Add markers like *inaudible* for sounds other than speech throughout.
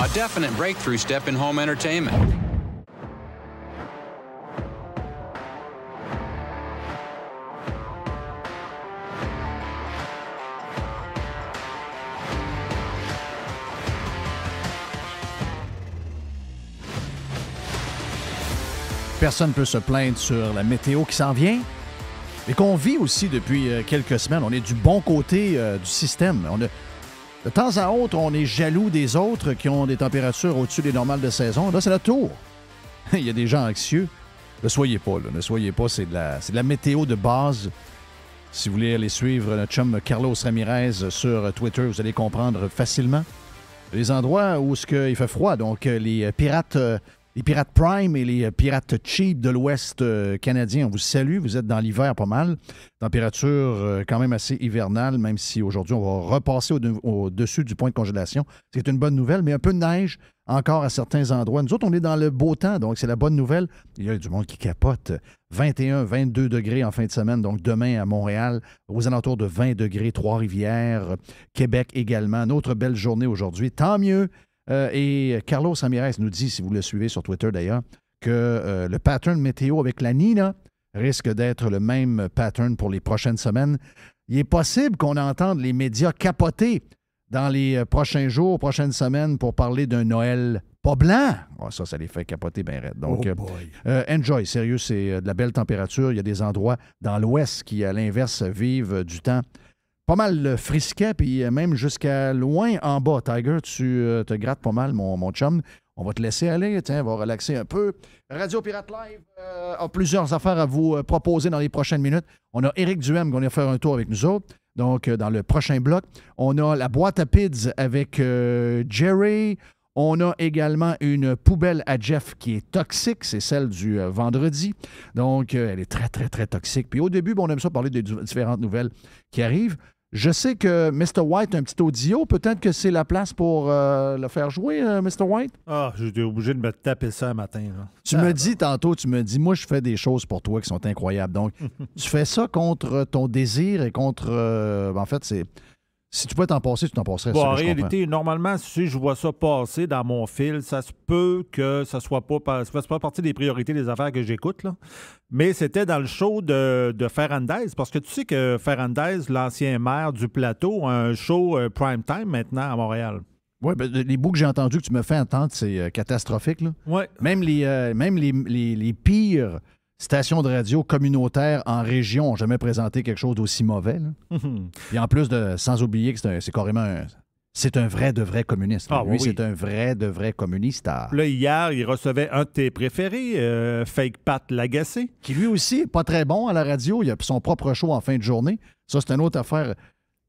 A definite breakthrough step in home entertainment. Personne ne peut se plaindre sur la météo qui s'en vient et qu'on vit aussi depuis euh, quelques semaines. On est du bon côté euh, du système. On a, de temps à autre, on est jaloux des autres qui ont des températures au-dessus des normales de saison. Là, c'est la tour. *laughs* Il y a des gens anxieux. Ne soyez pas, là. Ne soyez pas. C'est de, la, de la météo de base. Si vous voulez aller suivre notre chum Carlos Ramirez sur Twitter, vous allez comprendre facilement. Les endroits où ce il fait froid, donc les pirates euh, les pirates Prime et les euh, pirates cheap de l'Ouest euh, canadien. On vous salue, vous êtes dans l'hiver pas mal. Température euh, quand même assez hivernale, même si aujourd'hui on va repasser au-dessus du point de congélation. C'est une bonne nouvelle, mais un peu de neige encore à certains endroits. Nous autres, on est dans le beau temps, donc c'est la bonne nouvelle. Il y a du monde qui capote. 21, 22 degrés en fin de semaine, donc demain à Montréal, aux alentours de 20 degrés, Trois-Rivières, Québec également. Notre belle journée aujourd'hui. Tant mieux, euh, et Carlos Ramirez nous dit, si vous le suivez sur Twitter d'ailleurs, que euh, le pattern météo avec la Nina risque d'être le même pattern pour les prochaines semaines. Il est possible qu'on entende les médias capoter dans les euh, prochains jours, prochaines semaines pour parler d'un Noël pas blanc. Ah, ça, ça les fait capoter bien raide. Donc, oh enjoy. Sérieux, c'est de la belle température. Il y a des endroits dans l'Ouest qui, à l'inverse, vivent du temps pas mal le frisquet, puis euh, même jusqu'à loin en bas. Tiger, tu euh, te grattes pas mal, mon, mon chum. On va te laisser aller, tiens, on va relaxer un peu. Radio Pirate Live euh, a plusieurs affaires à vous proposer dans les prochaines minutes. On a Eric Duhem qui va faire un tour avec nous autres. Donc, dans le prochain bloc, on a la boîte à PIDS avec Jerry. On a également une poubelle à Jeff qui est toxique, c'est celle du vendredi. Donc, elle est très, très, très toxique. Puis au début, on aime ça parler des différentes nouvelles qui arrivent. Je sais que Mr. White a un petit audio. Peut-être que c'est la place pour euh, le faire jouer, euh, Mr. White. Ah, j'étais obligé de me taper ça un matin. Tu me ah, dis tantôt, tu me dis, moi, je fais des choses pour toi qui sont incroyables. Donc, *laughs* tu fais ça contre ton désir et contre. Euh, ben, en fait, c'est si tu pouvais t'en passer, tu t'en passerais. en réalité, normalement, si je vois ça passer dans mon fil, ça se peut que ça soit pas, pas partie des priorités des affaires que j'écoute. Là. Mais c'était dans le show de, de parce que tu sais que Ferrandez, l'ancien maire du plateau, a un show euh, prime time maintenant à Montréal. Oui, ben, les bouts que j'ai entendus que tu me fais entendre, c'est euh, catastrophique. Là. Même, euh, même les, les pires Station de radio communautaire en région n'ont jamais présenté quelque chose d'aussi mauvais. Et *laughs* en plus, de, sans oublier que c'est carrément un, c'est un vrai de vrai communiste. Ah, oui. c'est un vrai de vrai communiste. Là, hier, il recevait un de tes préférés, euh, Fake Pat Lagacé. Qui lui aussi, pas très bon à la radio. Il a son propre show en fin de journée. Ça, c'est une autre affaire.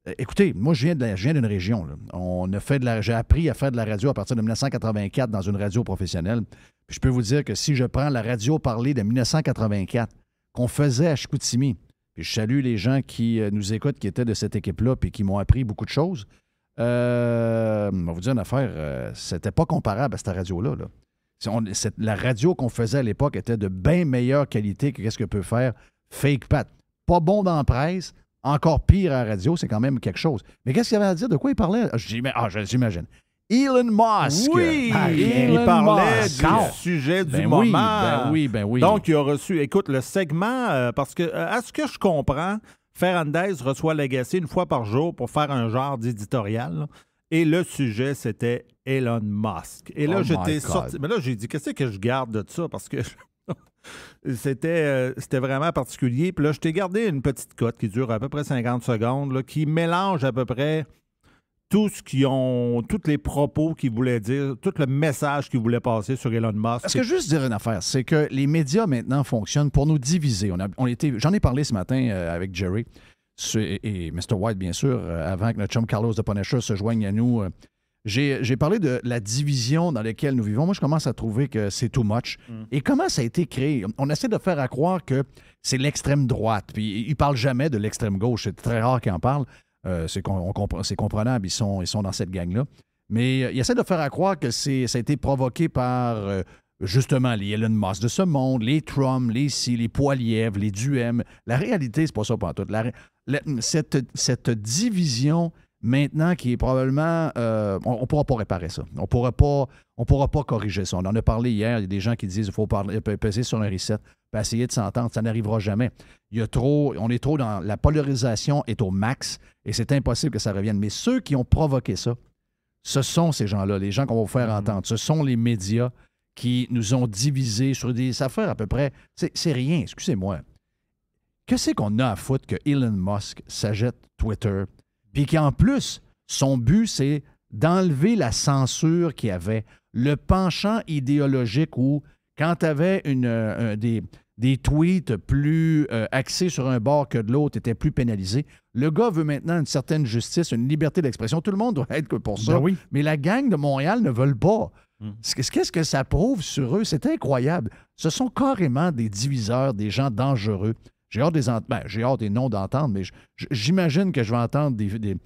Euh, écoutez, moi, je viens, d'une région. On a fait de la, j'ai appris à faire de la radio à partir de 1984 dans une radio professionnelle. je peux vous dire que si je prends la radio parlée de 1984 qu'on faisait à Chicoutimi, puis je salue les gens qui euh, nous écoutent, qui étaient de cette équipe-là, puis qui m'ont appris beaucoup de choses. Euh, on vous dire une affaire, ce euh, c'était pas comparable à cette radio-là. la radio qu'on faisait à l'époque était de bien meilleure qualité que ce que peut faire Fake Pat. Pas bon dans la presse, encore pire à la radio, c'est quand même quelque chose. Mais qu'est-ce qu'il avait à dire? De quoi il parlait? Ah, ah j'imagine. Elon Musk. Oui, ah, il parlait du sujet du ben moment. Ben oui, ben oui, Donc, il a reçu, écoute, le segment, euh, parce que, euh, à ce que je comprends, Fernandez reçoit Lagacé une fois par jour pour faire un genre d'éditorial. Et le sujet, c'était Elon Musk. Et là, oh j'étais sorti. Mais là, j'ai dit, qu'est-ce que je garde de ça? Parce que *laughs* Euh, c'était, vraiment particulier. Puis là, je t'ai gardé une petite cote qui dure à peu près 50 secondes, là, qui mélange à peu près tout ce qui ont, tous les propos qu'ils voulaient dire, tout le message qu'ils voulaient passer sur Elon Musk. Est-ce que je juste dire une affaire, c'est que les médias maintenant fonctionnent pour nous diviser. On, j'en ai parlé ce matin euh, avec Jerry et, Mr. White, bien sûr, euh, avant que notre chum Carlos de Punisher se joigne à nous j'ai parlé de la division dans laquelle nous vivons. Moi, je commence à trouver que c'est too much. Mm. Et comment ça a été créé? On essaie de faire à croire que c'est l'extrême droite. Puis ils ne parlent jamais de l'extrême gauche. C'est très rare qu'ils en parlent. Euh, c'est comprenable. Ils sont, ils sont dans cette gang-là. Mais euh, ils essaient de faire à croire que ça a été provoqué par euh, justement les Elon Musk de ce monde, les Trump, les Si, les Poiliev, les Duhem. La réalité, c'est pas ça pour tout. cette, cette division maintenant qui est probablement. Euh, on ne pourra pas réparer ça. On ne pourra pas corriger ça. On en a parlé hier. Il y a des gens qui disent qu'il faut parler, peser sur un reset, essayer de s'entendre. Ça n'arrivera jamais. Il y a trop, on est trop dans. La polarisation est au max et c'est impossible que ça revienne. Mais ceux qui ont provoqué ça, ce sont ces gens-là, les gens qu'on va faire mm-hmm. entendre. Ce sont les médias qui nous ont divisés sur des affaires à peu près. C'est rien, excusez-moi. Que c'est qu'on a à foutre que Elon Musk s'achète Twitter, puis qu'en plus, son but, c'est d'enlever la censure qu'il y avait, le penchant idéologique où, quand avait une, euh, des, tweets plus euh, axés sur un bord que de l'autre était plus pénalisé. Le gars veut maintenant une certaine justice, une liberté d'expression. Tout le monde doit être pour ça. Ben Mais la gang de Montréal ne veulent pas. Hmm. Qu'est-ce que ça prouve sur eux? C'est incroyable. Ce sont carrément des diviseurs, des gens dangereux. Ben, j'ai hâte des, noms d'entendre, mais j'imagine que je vais entendre des,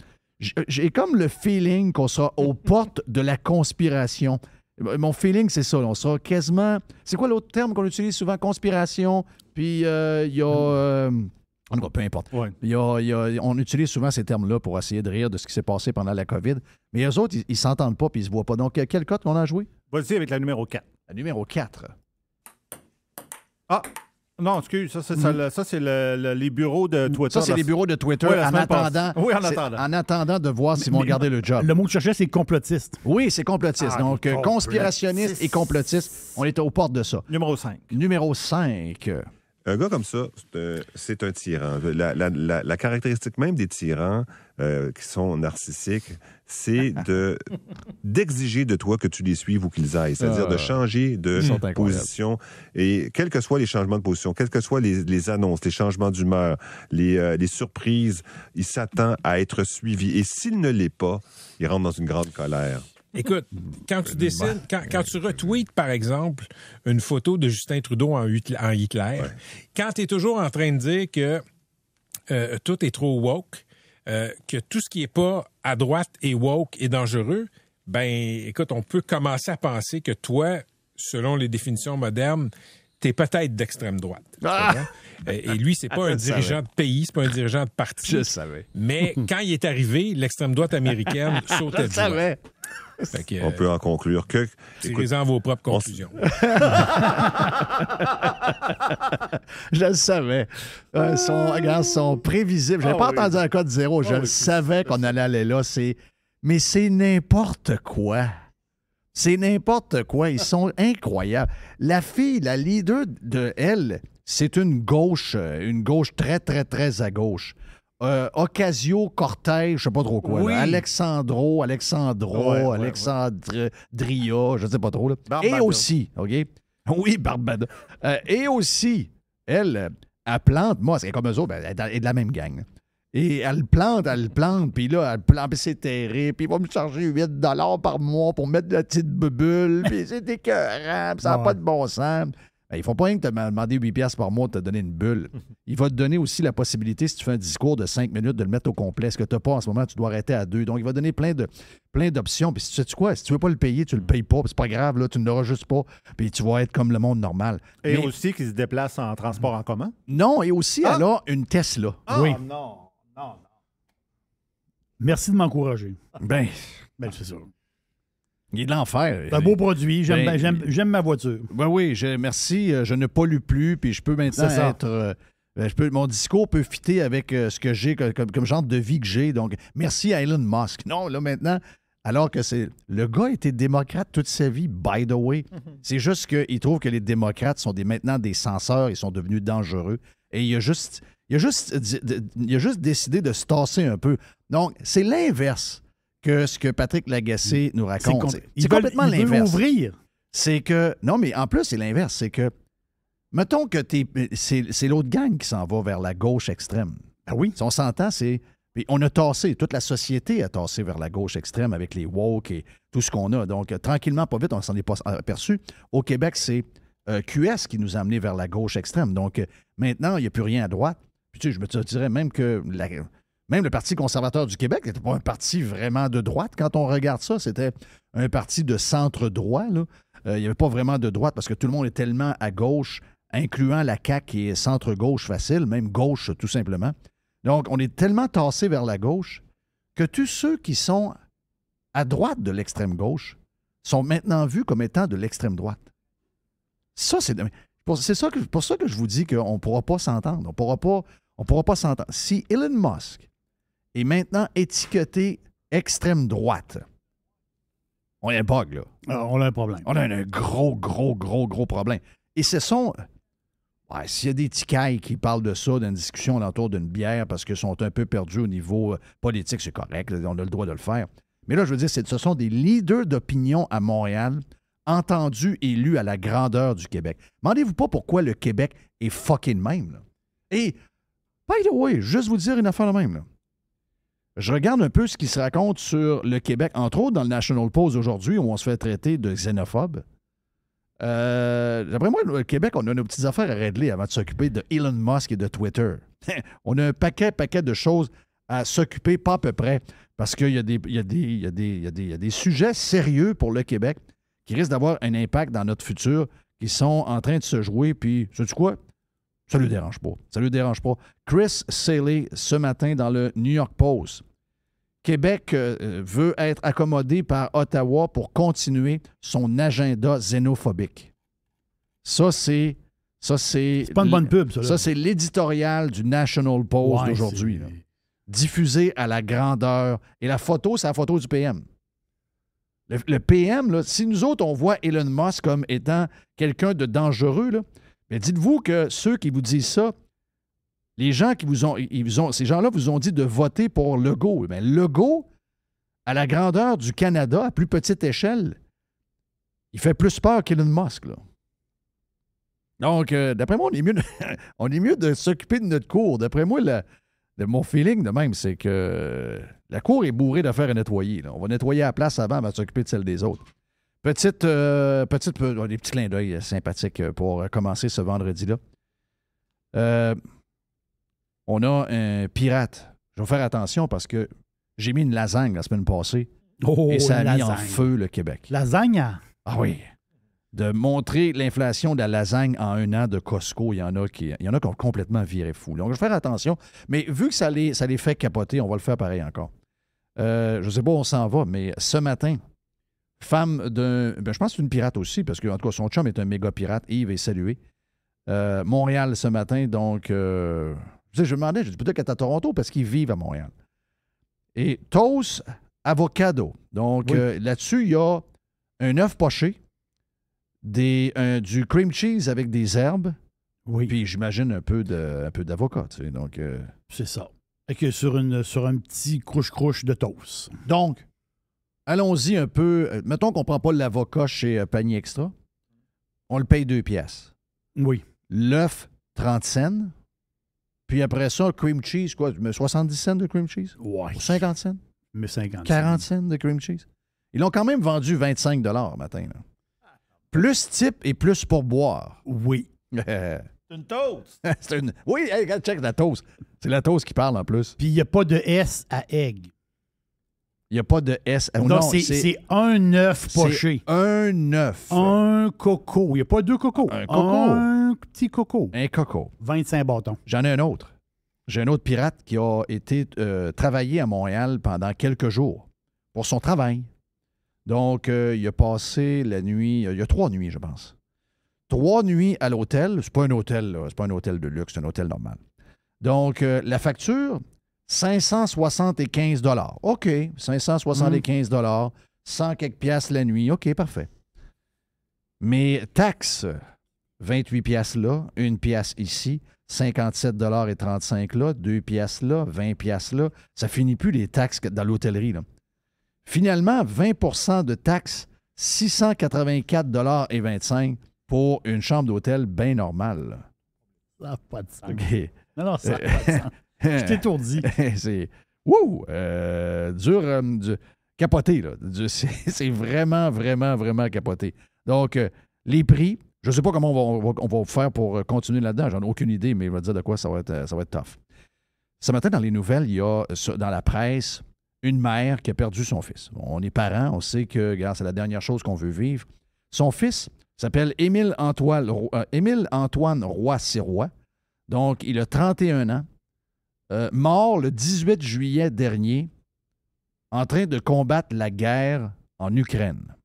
j'ai comme le feeling qu'on sera aux *laughs* portes de la conspiration. Mon feeling, c'est ça. On sera quasiment. C'est quoi l'autre terme qu'on utilise souvent Conspiration. Puis euh, il y a. Mm. Euh, en peu importe. on utilise souvent ces termes-là pour essayer de rire de ce qui s'est passé pendant la COVID. Mais eux autres, ils, ne s'entendent pas puis ils se voient pas. Donc, quel cote on a joué Vas-y avec la numéro 4. La numéro 4. Ah non, excuse, ça, c'est mm-hmm. les bureaux de Twitter. Ça, c'est les bureaux de Twitter en, attendant, de voir s'ils vont garder le job. Le mot que je cherchais, c'est complotiste. Oui, c'est complotiste. Ah, Donc, conspirationniste et complotiste, on était aux portes de ça. Numéro 5. Numéro 5. Un gars comme ça, c'est euh, un tyran. la, caractéristique même des tyrans, euh, qui sont narcissiques, c'est de *laughs* d'exiger de toi que tu les suives ou qu'ils aillent, c'est-à-dire de ah. changer de position. Et quels que soient les changements de position, quelles que soient les, annonces, les changements d'humeur, euh, les, surprises, il s'attend à être suivi. Et s'il ne l'est pas, il rentre dans une grande colère. Écoute, quand tu décides, ben, ben, quand, tu retweets, par exemple, une photo de Justin Trudeau en, Hitler, quand tu es toujours en train de dire que euh, tout est trop woke, euh, que tout ce qui n'est pas à droite et woke est dangereux, ben écoute, on peut commencer à penser que toi, selon les définitions modernes, t'es peut-être d'extrême droite. Ah! Et lui, c'est pas *laughs* un dirigeant de pays, c'est pas un dirigeant de parti. Mais quand il est arrivé, l'extrême droite américaine *laughs* sautait de on peut en euh, conclure que. présent en vos propres conclusions. *laughs* je le savais. Euh, son, sont prévisibles. Je n'avais ah pas entendu un code zéro. je ah le savais qu'on allait aller là. Mais c'est n'importe quoi. C'est n'importe quoi. Ils sont *laughs* incroyables. La fille, la leader de elle, c'est une gauche, euh, une gauche très, très, très à gauche. Euh, Ocasio-Cortez, je sais pas trop quoi. Alexandro, Alexandro, Alexandre Alexandria, je sais pas trop. Et aussi, OK? *laughs* Oui, Barbada. Euh, et aussi, elle, elle plante, moi, c'est comme eux autres, ben, elle est de la même gang. Et elle plante, elle plante, puis là, elle plante, puis c'est terrible, puis il va me charger 8 par mois pour mettre de la petite bubule, puis c'est *laughs* écœurant, puis ça n'a pas de bon sens. Ben, ils font pas rien que te demander 8 pièces par mois de te donner une bulle. *laughs* Il va te donner aussi la possibilité, si tu fais un discours de 5 minutes, de le mettre au complet. Ce que tu n'as pas en ce moment, tu dois arrêter à deux. Donc, il va donner plein de plein d'options. Puis, sais tu quoi? Si tu veux pas le payer, tu le payes pas. C'est pas grave, là, tu ne l'auras juste pas. Puis, tu vas être comme le monde normal. Et aussi qu'il se déplace en transport en commun? Non, et aussi, ah! elle a une Tesla. Ah, oui. non, non, non. Merci de m'encourager. Ben, ben c'est ça. Il est de l'enfer. Un beau produit. Ben, j'aime ma voiture. Ben oui, merci. Euh, je ne pollue plus, puis je peux maintenant être... Euh, ben, je peux, mon discours peut fitter avec euh, ce que j'ai comme, genre de vie que j'ai. Donc, merci Elon Musk. Non, là, maintenant, alors que c'est. Le gars était démocrate toute sa vie, by the way. Mhm. C'est juste qu'il trouve que les démocrates sont des, maintenant des censeurs, ils sont devenus dangereux. Et il a juste. Il a juste, il a juste décidé de se tasser un peu. Donc, c'est l'inverse que ce que Patrick Lagacé nous raconte. C'est complètement l'inverse. C'est que. Non, mais en plus, c'est l'inverse. C'est que. Mettons que c'est l'autre gang qui s'en va vers la gauche extrême. Ah oui. Si on s'entend, c'est. on a tassé, toute la société a tassé vers la gauche extrême avec les woke et tout ce qu'on a. Donc, euh, tranquillement, pas vite, on s'en est pas aperçu. Au Québec, c'est euh, QS qui nous a amenés vers la gauche extrême. Donc, euh, maintenant, il n'y a plus rien à droite. Puis, tu sais, je me dirais même que la, même le Parti conservateur du Québec n'était pas un parti vraiment de droite. Quand on regarde ça, c'était un parti de centre-droit. Euh, il n'y avait pas vraiment de droite parce que tout le monde est tellement à gauche, incluant la CAQ qui est centre-gauche facile, même gauche tout simplement. Donc, on est tellement tassé vers la gauche que tous ceux qui sont à droite de l'extrême gauche sont maintenant vus comme étant de l'extrême droite. Ça, c'est. C'est pour ça que je vous dis qu'on ne pourra pas s'entendre. On pourra pourra pas s'entendre. Si Elon Musk et maintenant étiqueté extrême droite. On a un bug, là. Ah, on a un problème. On a un, gros, gros, gros, gros problème. Et ce sont. S'il y a des ticailles qui parlent de ça, d'une discussion autour d'une bière, parce qu'ils sont un peu perdus au niveau euh, politique, c'est correct, on a le droit de le faire. Mais là, je veux dire, ce sont des leaders d'opinion à Montréal, entendus, élus à la grandeur du Québec. Demandez-vous pas pourquoi le Québec est fucking même. Là. Et, by the way, juste vous dire une affaire de même. Là je regarde un peu ce qui se raconte sur le Québec, entre autres dans le National Post aujourd'hui, où on se fait traiter de xénophobe. Euh, D'après moi, le Québec, on a nos petites affaires à régler avant de s'occuper de Elon Musk et de Twitter. *laughs* on a un paquet, paquet de choses à s'occuper, pas à peu près, parce qu'il y, y, a des sujets sérieux pour le Québec qui risquent d'avoir un impact dans notre futur, qui sont en train de se jouer. Puis, sais-tu quoi? Ça ne le dérange pas. Ça le dérange pas. Chris Saley, ce matin, dans le New York Post. Québec euh, euh, veut être accommodé par Ottawa pour continuer son agenda xénophobique. Ça, c'est. Ça, c'est. pas une bonne pub, ça. Ça, c'est l'éditorial du National Post d'aujourd'hui. Diffusé à la grandeur. Et la photo, c'est la photo du PM. Le, PM, si nous autres, on voit Elon Musk comme étant quelqu'un de dangereux, là, mais dites-vous que ceux qui vous disent ça, les gens qui vous ont, ils ont ces gens-là vous ont dit de voter pour Legault. Mais eh Legault, à la grandeur du Canada, à plus petite échelle, il fait plus peur qu'Elon Musk. Donc, euh, d'après moi, on est mieux, *laughs* on est mieux de s'occuper de notre cour. D'après moi, de mon feeling de même, c'est que la cour est bourrée d'affaires à nettoyer. Là. On va nettoyer à la place avant, on va s'occuper de celle des autres. Petite, euh, petite, des petits clins d'œil euh, sympathiques euh, pour commencer ce vendredi-là. on a un pirate. Je vais faire attention parce que j'ai mis une lasagne la semaine passée oh, et ça a mis en feu le Québec. Lasagne? Ah oui. De montrer l'inflation de la lasagne en un an de Costco, il y en a qui, y en a ont complètement viré fou. Donc, je vais faire attention. Mais vu que ça les, ça les fait capoter, on va le faire pareil encore. je ne sais pas où on s'en va, mais ce matin, femme d'un. Ben, je pense que c'est une pirate aussi, parce qu'en tout cas, son chum est un méga pirate. Yves est salué. Euh, Montréal ce matin, donc. Euh, je, me demandais, je dis peut-être qu'elle est à Toronto parce qu'ils vivent à Montréal. Et toast avocado. Donc euh, là-dessus, il y a un œuf poché, du cream cheese avec des herbes. Oui. Puis j'imagine un peu d'avocat, tu sais. C'est ça. Et que sur, une, sur un petit crouche-crouche de toast. Donc, allons-y un peu. Euh, mettons qu'on ne prend pas l'avocat chez euh, Panier Extra. On le paye deux pièces. Oui. L'œuf, 30 cents. Puis après ça, cream cheese, quoi? 70 cents de cream cheese? Oui. Ou 50 cents? Mais 50 40 cents de cream cheese. Ils l'ont quand même vendu 25 matin. Là. Plus type et plus pour boire. Oui. *laughs* C'est une toast. Oui, regarde, check la toast. C'est la toast qui parle en plus. Puis il n'y a pas de S à egg. Il n'y a pas de S. Oh oh non, c'est un œuf poché. Un œuf. Un coco. Il n'y a pas deux cocos. Un coco. Un petit coco. Un coco. 25 bâtons. J'en ai un autre. J'ai un autre pirate qui a été euh, travaillé à Montréal pendant quelques jours pour son travail. Donc, euh, il a passé la nuit, euh, il y a trois nuits, je pense. Trois nuits à l'hôtel. C'est pas un hôtel, c'est pas un hôtel de luxe, c'est un hôtel normal. Donc, la facture, 575 dollars. OK, 575 dollars, 100 quelques piastres la nuit. OK, parfait. Mais taxes, 28 piastres là, une pièce ici, 57 dollars et 35 là, deux piastres là, 20 piastres là. Ça finit plus les taxes dans l'hôtellerie. Finalement, 20 de taxes, 684 dollars et 25 pour une chambre d'hôtel bien normale. Ça n'a pas de sens. Non, non, ça n'a pas de *laughs* sens. *laughs* Je t'étourdis. *laughs* c'est. Wouh! Euh, dur, euh, Capoté, là. *laughs* C'est vraiment, vraiment, vraiment capoté. Donc, euh, les prix, je ne sais pas comment on va, faire pour continuer là-dedans. J'en ai aucune idée, mais vais va dire de quoi ça va être, tough. Ce matin, dans les nouvelles, il y a dans la presse une mère qui a perdu son fils. On est parents, on sait que c'est la dernière chose qu'on veut vivre. Son fils s'appelle Émile Antoine, Émile Antoine Roy-Sirois. Donc, il a 31 ans. Euh, mort le 18 juillet dernier en train de combattre la guerre en Ukraine.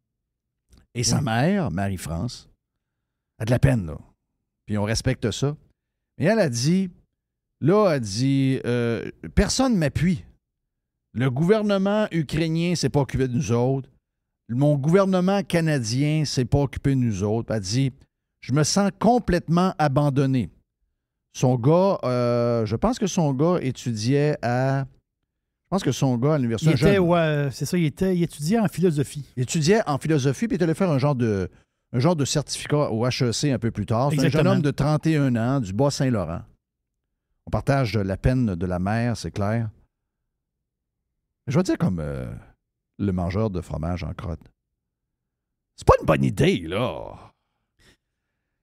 Et sa mère, Marie-France, a de la peine, là. Puis on respecte ça. Et elle a dit, là, elle dit, euh, personne ne m'appuie. Le gouvernement ukrainien s'est pas occupé de nous autres. Mon gouvernement canadien s'est pas occupé de nous autres. Elle a dit, je me sens complètement abandonné. Son gars, euh, je pense que son gars étudiait à. Je pense que son gars à l'université. Il c'est ça, il, était, il étudiait en philosophie. Il étudiait en philosophie, puis il allait faire un genre de, un genre de certificat au HEC un peu plus tard. C'est un jeune homme de 31 ans du bois saint laurent On partage la peine de la mère, c'est clair. Je vais dire comme euh, le mangeur de fromage en crotte. C'est pas une bonne idée, là.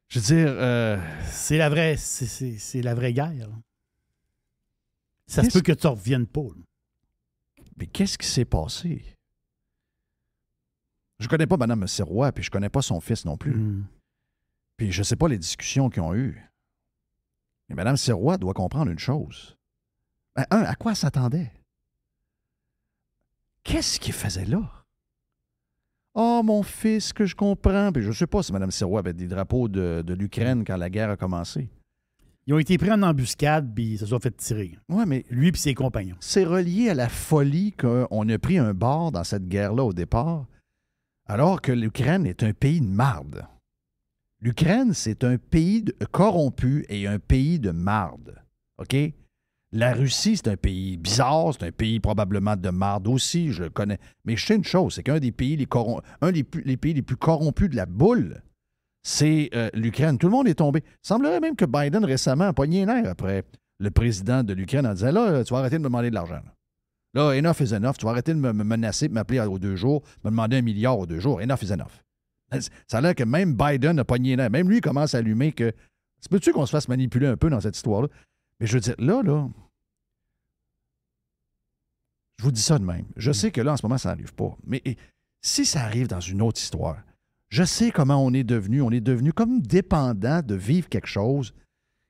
Je veux dire. Euh, c'est la vraie. C'est la vraie guerre. Ça se peut que tu ne reviennes pas. Mais qu'est-ce qui s'est passé? Je connais pas Mme Sirois, puis je connais pas son fils non plus. Hmm. Puis je sais pas les discussions qu'ils ont eues. Mais Mme Sirois doit comprendre une chose. Ben, un, à quoi s'attendait? Qu'est-ce qu'il faisait là? Oh, mon fils, que je comprends. Puis je ne sais pas si Mme Sirois avait des drapeaux de, l'Ukraine quand la guerre a commencé. Ils ont été pris en embuscade, puis ils se sont fait tirer. Oui, mais. Lui et ses compagnons. C'est relié à la folie qu'on a pris un bord dans cette guerre-là au départ, alors que l'Ukraine est un pays de marde. L'Ukraine, c'est un pays corrompu et un pays de marde. OK? La Russie, c'est un pays bizarre, c'est un pays probablement de marde aussi, je connais. Mais je sais une chose, c'est qu'un des pays les, un des pays les plus corrompus de la boule, c'est euh, l'Ukraine. Tout le monde est tombé. Il semblerait même que Biden récemment a pogné l'air après le président de l'Ukraine en disant Là, tu vas arrêter de me demander de l'argent. Là. enough is enough. Tu vas arrêter de me menacer, de m'appeler aux deux jours, me demander un milliard aux deux jours. Enough is enough. Ça a l'air que même Biden a pogné l'air. Même lui commence à allumer que. C'est peut-tu qu'on se fasse manipuler un peu dans cette histoire-là? Mais je veux dire, là, là, je vous dis ça de même. Je mm. sais que là, en ce moment, ça n'arrive pas. Mais si ça arrive dans une autre histoire, je sais comment on est devenu. On est devenu comme dépendant de vivre quelque chose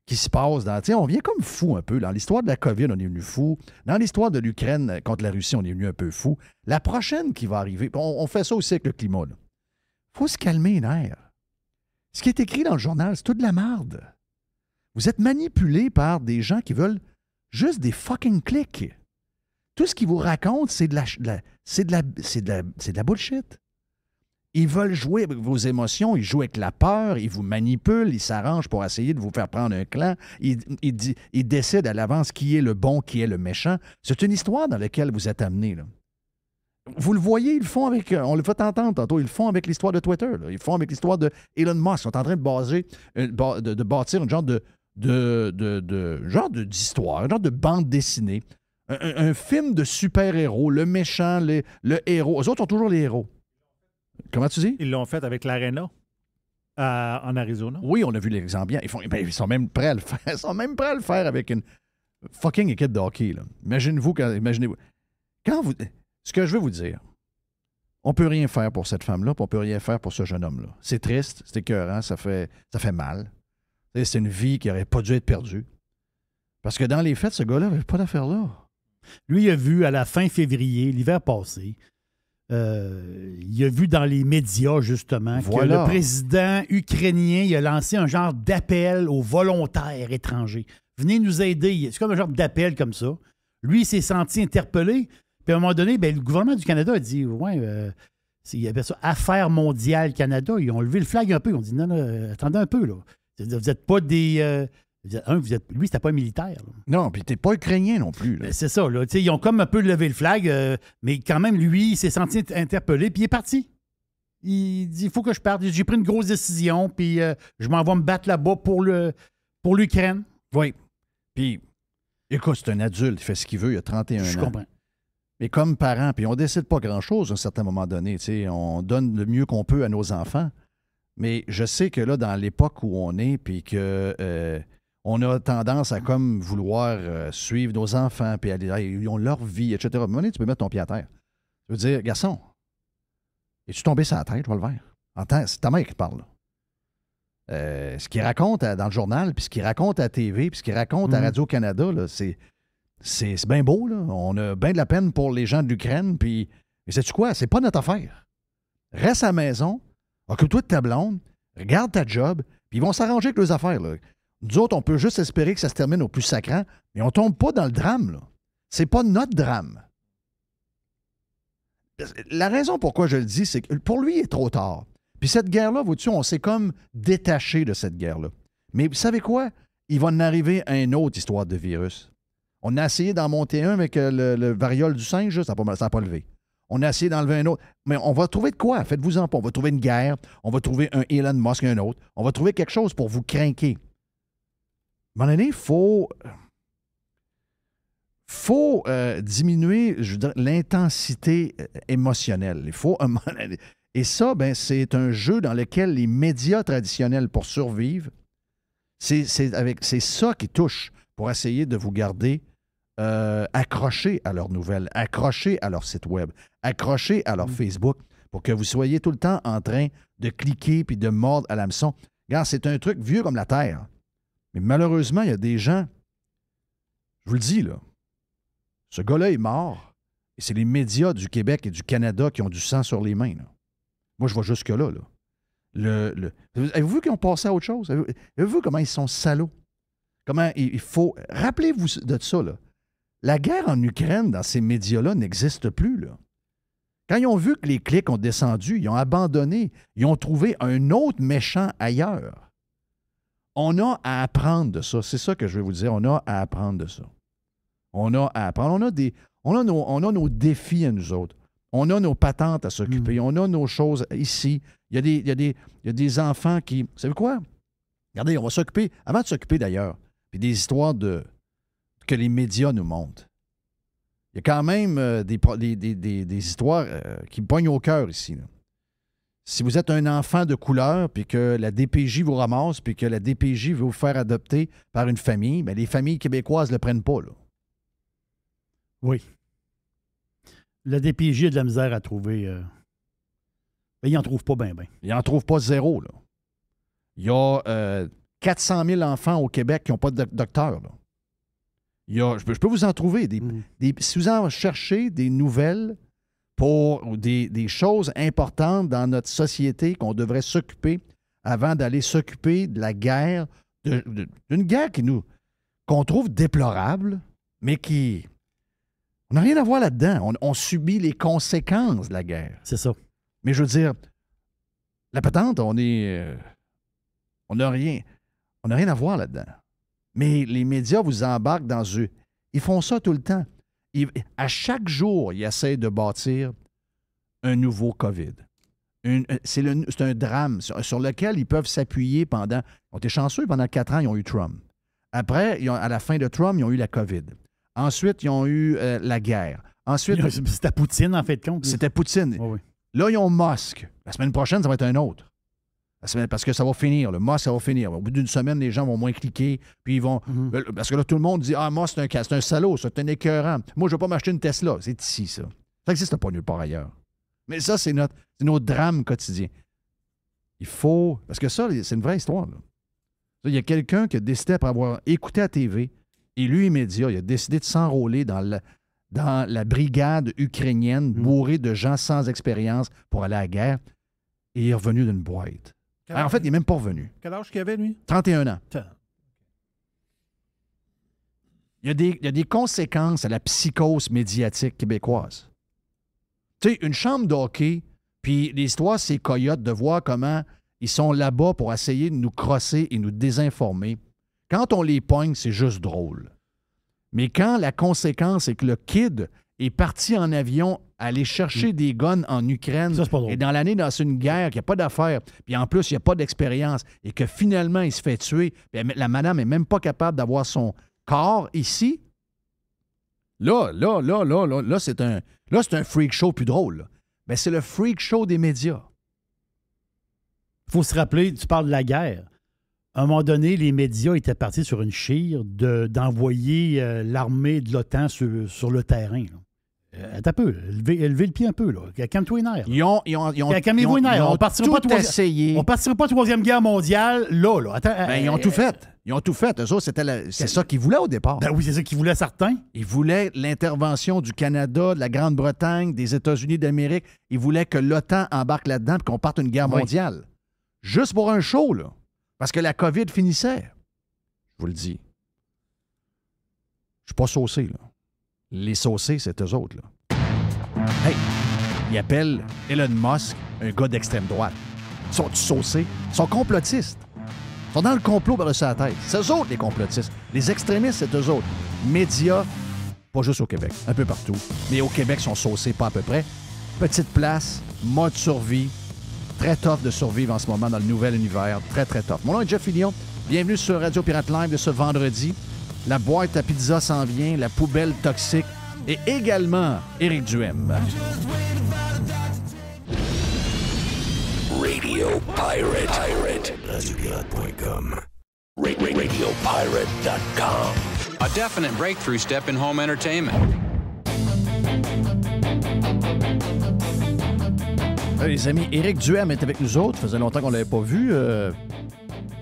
qui se passe dans. On vient comme fou un peu. Dans l'histoire de la COVID, on est venu fou. Dans l'histoire de l'Ukraine euh, contre la Russie, on est venu un peu fou. La prochaine qui va arriver, on, fait ça aussi avec le climat. Il faut se calmer les Ce qui est écrit dans le journal, c'est tout de la merde. Vous êtes manipulé par des gens qui veulent juste des fucking clics. Tout ce qu'ils vous racontent, c'est de la, c'est de la, c'est de la, de la bullshit. Ils veulent jouer avec vos émotions, ils jouent avec la peur, ils vous manipulent, ils s'arrangent pour essayer de vous faire prendre un clan, ils, ils, décident à l'avance qui est le bon, qui est le méchant. C'est une histoire dans laquelle vous êtes amené. Vous le voyez, ils font avec, euh, on le fait entendre tantôt, ils font avec l'histoire de Twitter, ils font avec l'histoire de Elon Musk. Ils sont en train de, baser, euh, de, bâtir une genre de, de, de genre d'histoire, un genre de bande dessinée un, film de super-héros, le méchant, le héros. Eux autres ont toujours les héros. Comment tu dis? Ils l'ont fait avec l'Arena. en Arizona. Oui, on a vu les bien Ils, font, ben, ils sont même prêts à le faire. *laughs* Ils sont même prêts à le faire avec une fucking équipe de Imaginez-vous Imaginez-vous. Quand vous. Ce que je veux vous dire, on ne peut rien faire pour cette femme-là, on ne peut rien faire pour ce jeune homme-là. C'est triste, c'est écœurant, ça fait, ça fait mal. C'est une vie qui n'aurait pas dû être perdue. Parce que dans les faits, ce gars-là n'avait pas d'affaire là. Lui, il a vu à la fin février, l'hiver passé, euh, il a vu dans les médias, justement, que le président ukrainien il a lancé un genre d'appel aux volontaires étrangers. Venez nous aider. C'est comme un genre d'appel comme ça. Lui, il s'est senti interpellé. Puis à un moment donné, ben, le gouvernement du Canada a dit Ouais, euh, il y avait ça, Affaires mondiales Canada. Ils ont levé le flag un peu. Ils ont dit Non, non, attendez un peu, là. Vous n'êtes pas des. Euh, vous êtes, lui, c'était pas un militaire. Non, puis t'es pas ukrainien non plus. Ben, c'est ça. Là. ils ont comme un peu levé le flag, euh, mais quand même, lui, il s'est senti interpellé, puis il est parti. Il dit il faut que je parte. J'ai pris une grosse décision, puis euh, je m'en vais me battre là-bas pour, le, pour l'Ukraine. Oui. Puis, écoute, c'est un adulte, il fait ce qu'il veut, il a 31 ans. Je comprends. Mais comme parent, puis on décide pas grand-chose à un certain moment donné. on donne le mieux qu'on peut à nos enfants. Mais je sais que là, dans l'époque où on est, puis que. Euh, on a tendance à comme vouloir euh, suivre nos enfants, puis aller, ils ont leur vie, etc. tu peux mettre ton pied à terre. Tu veux dire, garçon, es-tu tombé sur la tête, verre? C'est ta mère qui te parle. Euh, ce qu'il raconte euh, dans le journal, puis ce qu'il raconte à TV, puis ce qu'il raconte à mm. Radio-Canada, c'est, c'est, bien beau. Là. On a bien de la peine pour les gens de l'Ukraine, puis. Mais sais-tu quoi? C'est pas notre affaire. Reste à la maison, occupe-toi de ta blonde, regarde ta job, puis ils vont s'arranger avec leurs affaires. Là. Nous on peut juste espérer que ça se termine au plus sacrant, mais on tombe pas dans le drame, Ce C'est pas notre drame. La raison pourquoi je le dis, c'est que pour lui, il est trop tard. Puis cette guerre-là, vous on s'est comme détaché de cette guerre-là. Mais vous savez quoi? Il va en arriver à une autre histoire de virus. On a essayé d'en monter un avec euh, le, variole du singe, ça n'a pas, levé. On a essayé d'enlever un autre. Mais on va trouver de quoi? Faites-vous en pas. On va trouver une guerre. On va trouver un Elon Musk, un autre. On va trouver quelque chose pour vous craquer un moment il faut, euh, diminuer l'intensité euh, émotionnelle. Il faut Et ça, ben, c'est un jeu dans lequel les médias traditionnels, pour survivre, c'est ça qui touche pour essayer de vous garder euh, accroché à leurs nouvelles, accroché à leur site web, accroché à leur mm. Facebook, pour que vous soyez tout le temps en train de cliquer puis de mordre à l'hameçon. Regarde, c'est un truc vieux comme la Terre. Mais malheureusement, il y a des gens, je vous le dis, là, ce gars-là est mort, et c'est les médias du Québec et du Canada qui ont du sang sur les mains. Moi, je vois jusque-là. Là. Le, Avez-vous vu qu'ils ont passé à autre chose? Avez-vous vu comment ils sont salauds? Comment il faut. Rappelez-vous de ça, là. La guerre en Ukraine dans ces médias-là n'existe plus, là. Quand ils ont vu que les clics ont descendu, ils ont abandonné, ils ont trouvé un autre méchant ailleurs. On a à apprendre de ça. C'est ça que je vais vous dire. On a à apprendre de ça. On a à apprendre. On a, nos, on a nos défis à nous autres. On a nos patentes à s'occuper. Mm. On a nos choses ici. Il y, a des, y a des, des enfants qui. Vous savez quoi? Regardez, on va s'occuper. Avant de s'occuper d'ailleurs, puis des histoires de que les médias nous montrent. Il y a quand même euh, des, des, histoires euh, qui me au cœur ici. Là si vous êtes un enfant de couleur, puis que la DPJ vous ramasse, puis que la DPJ veut vous faire adopter par une famille, bien, les familles québécoises ne le prennent pas. Là. Oui. La DPJ a de la misère à trouver. Il euh, ben, ils n'en trouve pas bien, bien. Il n'en trouve pas zéro. Là. Il y a 400 euh, 000 enfants au Québec qui n'ont pas de docteur. Là. je, peux, vous en trouver. Mm. si vous en cherchez des nouvelles, pour des, choses importantes dans notre société qu'on devrait s'occuper avant d'aller s'occuper de la guerre, d'une guerre nous qu'on trouve déplorable, mais qui on n'a rien à voir là-dedans. On, subit les conséquences de la guerre. C'est ça. Mais je veux dire, la patente, on est, euh, on n'a rien, on n'a rien à voir là-dedans. Mais les médias vous embarquent dans eux. Ils font ça tout le temps à chaque jour, ils essaient de bâtir un nouveau COVID. C'est un drame sur, lequel ils peuvent s'appuyer pendant. On était chanceux, pendant quatre ans, ils ont eu Trump. Après, à la fin de Trump, ils ont eu la COVID. Ensuite, ils ont eu euh, la guerre. Ensuite. *laughs* C'était Poutine, en fait, compte. C'était Poutine. Là, ils ont Musk. La semaine prochaine, ça va être un autre parce que ça va finir. Le mois ça va finir. Au bout d'une semaine, les gens vont moins cliquer. Puis ils vont. Mhm. Parce que là, tout le monde dit Ah, moi, c'est un, c'est un salaud, c'est un écœurant. Moi, je ne vais pas m'acheter une Tesla. C'est ici, ça. Ça n'existe pas nulle part ailleurs. Mais ça, c'est notre, nos drames quotidiens. Il faut. Parce que ça, c'est une vraie histoire. Il y a quelqu'un qui a décidé, après avoir écouté à TV, lui, immédiat, il a décidé de s'enrôler dans la, dans la brigade ukrainienne mhm. bourrée de gens sans expérience pour aller à la guerre. Et il est revenu d'une boîte. Ah, en fait, il n'est même pas revenu. Quel âge qu'il avait, lui? 31 ans. Il y, a des, il y a des conséquences à la psychose médiatique québécoise. Tu sais, une chambre d'hockey, puis l'histoire, c'est coyote de voir comment ils sont là-bas pour essayer de nous crosser et nous désinformer. Quand on les poigne, c'est juste drôle. Mais quand la conséquence est que le kid est parti en avion aller chercher des guns en Ukraine et dans l'année, dans une guerre, qu'il n'y a pas d'affaires, puis en plus, il n'y a pas d'expérience, et que finalement, il se fait tuer, la madame n'est même pas capable d'avoir son corps ici, là, là, là, là, là, là, c'est un, là, c'est un freak show plus drôle. Mais ben, c'est le freak show des médias. Il faut se rappeler, tu parles de la guerre. À un moment donné, les médias étaient partis sur une chire d'envoyer de, euh, l'armée de l'OTAN sur, sur le terrain. Euh, attends un peu, levez, le pied un peu, là. Calme-toi les Ils ont. Ils ont, ils on partirait pas à la On pas Troisième Guerre mondiale, là, là. Ben, euh, ils ont tout euh, fait. Ils ont tout fait. c'est ça qu'ils voulaient au départ. Ben oui, c'est ça qu'ils voulaient, certains. Ils voulaient l'intervention du Canada, de la Grande-Bretagne, des États-Unis d'Amérique. Ils voulaient que l'OTAN embarque là-dedans et qu'on parte une guerre mondiale. Juste pour un show, là. Parce que la COVID finissait. Je vous le dis. Je suis pas saucé, là les saucés, c'est eux autres. Là. Hey, ils appellent Elon Musk un gars d'extrême droite. Ils sont saucés? Ils sont complotistes. Ils sont dans le complot par-dessus la tête. C'est eux autres, les complotistes. Les extrémistes, c'est eux autres. Médias, pas juste au Québec, un peu partout. Mais au Québec, ils sont saucés, pas à peu près. Petite place, mode survie. Très tough de survivre en ce moment dans le nouvel univers. Très, très tough. Mon nom est Jeff Fillion. Bienvenue sur Radio Pirate Live de ce vendredi. La boîte à pizza s'en vient, la poubelle toxique et également Eric Duhem. Radio Pirate. Pirate. Pirate.com. RadioPirate.com. A definite breakthrough step in home entertainment. Euh, les amis, Eric Duhem est avec nous autres. Ça faisait longtemps qu'on ne l'avait pas vu. Euh,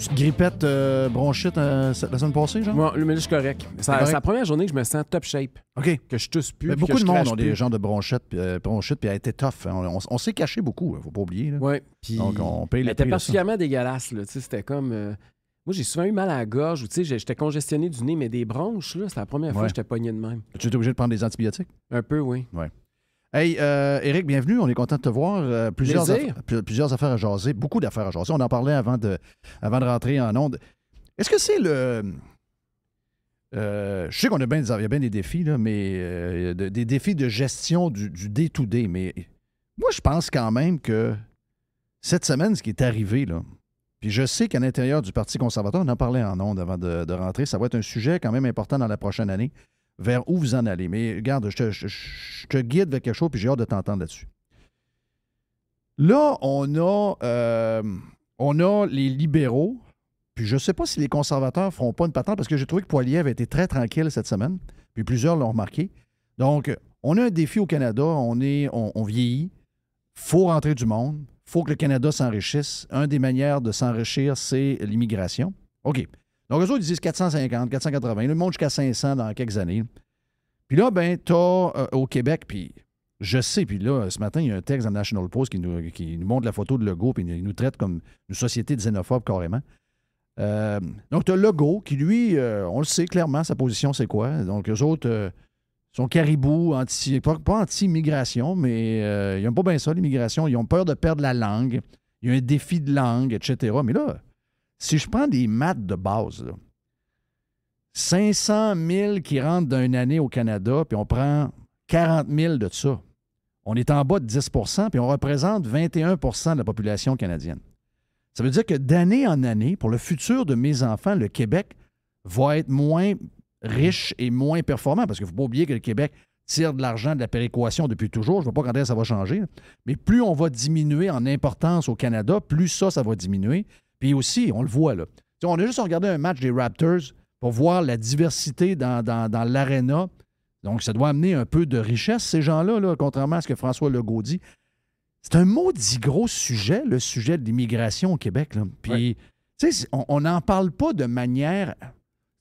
petite grippette euh, bronchite euh, la semaine passée, genre? Bon, le là, correct. C'est la première journée que je me sens top shape. OK. Que je tousse plus. beaucoup de monde ont des gens de bronchite, euh, puis, bronchite, puis elle était tough. Hein. On, s'est caché beaucoup, hein, faut pas oublier. Oui. Puis... Donc, on paye les Elle était particulièrement dégueulasse, là. C'était comme. Moi, j'ai souvent eu mal à la gorge, j'étais congestionné du nez, mais des bronches, c'est la première fois que j'étais pogné de même. Tu étais obligé de prendre des antibiotiques? Un peu, oui. Oui. Hey, euh, Eric, bienvenue. On est content de te voir. Euh, plusieurs, affaires, plusieurs affaires à jaser, beaucoup d'affaires à jaser. On en parlait avant de, avant de rentrer en onde. Est-ce que c'est le. Euh, je sais qu'on a bien, y bien des défis, là, mais euh, des défis de gestion du day-to-day. mais moi, je pense quand même que cette semaine, ce qui est arrivé, là, puis je sais qu'à l'intérieur du Parti conservateur, on en parlait en ondes avant de, rentrer, ça va être un sujet quand même important dans la prochaine année vers où vous en allez. Mais regarde, je te, guide vers quelque chose, puis j'ai hâte de t'entendre là-dessus. Là, on a, euh, on a les libéraux, puis je ne sais pas si les conservateurs ne feront pas une patente, parce que j'ai trouvé que Poilier avait été très tranquille cette semaine, puis plusieurs l'ont remarqué. Donc, on a un défi au Canada, on, est, on, vieillit, faut rentrer du monde, faut que le Canada s'enrichisse. Une des manières de s'enrichir, c'est l'immigration. OK. Donc, eux autres, ils disent 450, 480. Ils montent jusqu'à 500 dans quelques années. Puis là, ben, t'as euh, au Québec, puis je sais, puis là, ce matin, il y a un texte dans National Post qui nous, montre la photo de Legault, puis il nous traite comme une société xénophobe, carrément. Euh, donc, t'as logo qui, lui, euh, on le sait clairement, sa position, c'est quoi. Donc, eux autres sont caribou, anti, pas, anti-immigration, mais ils n'aiment pas bien ça, l'immigration. Ils ont peur de perdre la langue. Il y a un défi de langue, etc. Mais là, si je prends des maths de base, 500 000 qui rentrent d'une année au Canada, puis on prend 40 000 de ça. On est en bas de 10 puis on représente 21 de la population canadienne. Ça veut dire que d'année en année, pour le futur de mes enfants, le Québec va être moins riche et moins performant, parce qu'il ne faut pas oublier que le Québec tire de l'argent de la péréquation depuis toujours. Je ne vois pas quand ça va changer. Mais plus on va diminuer en importance au Canada, plus ça, ça va diminuer. Puis aussi, on le voit là. on a juste regardé un match des Raptors pour voir la diversité dans, dans, l'aréna. Donc, ça doit amener un peu de richesse, ces gens-là, là, contrairement à ce que François Legault dit. C'est un maudit gros sujet, le sujet de l'immigration au Québec. Là. Puis, on n'en parle pas de manière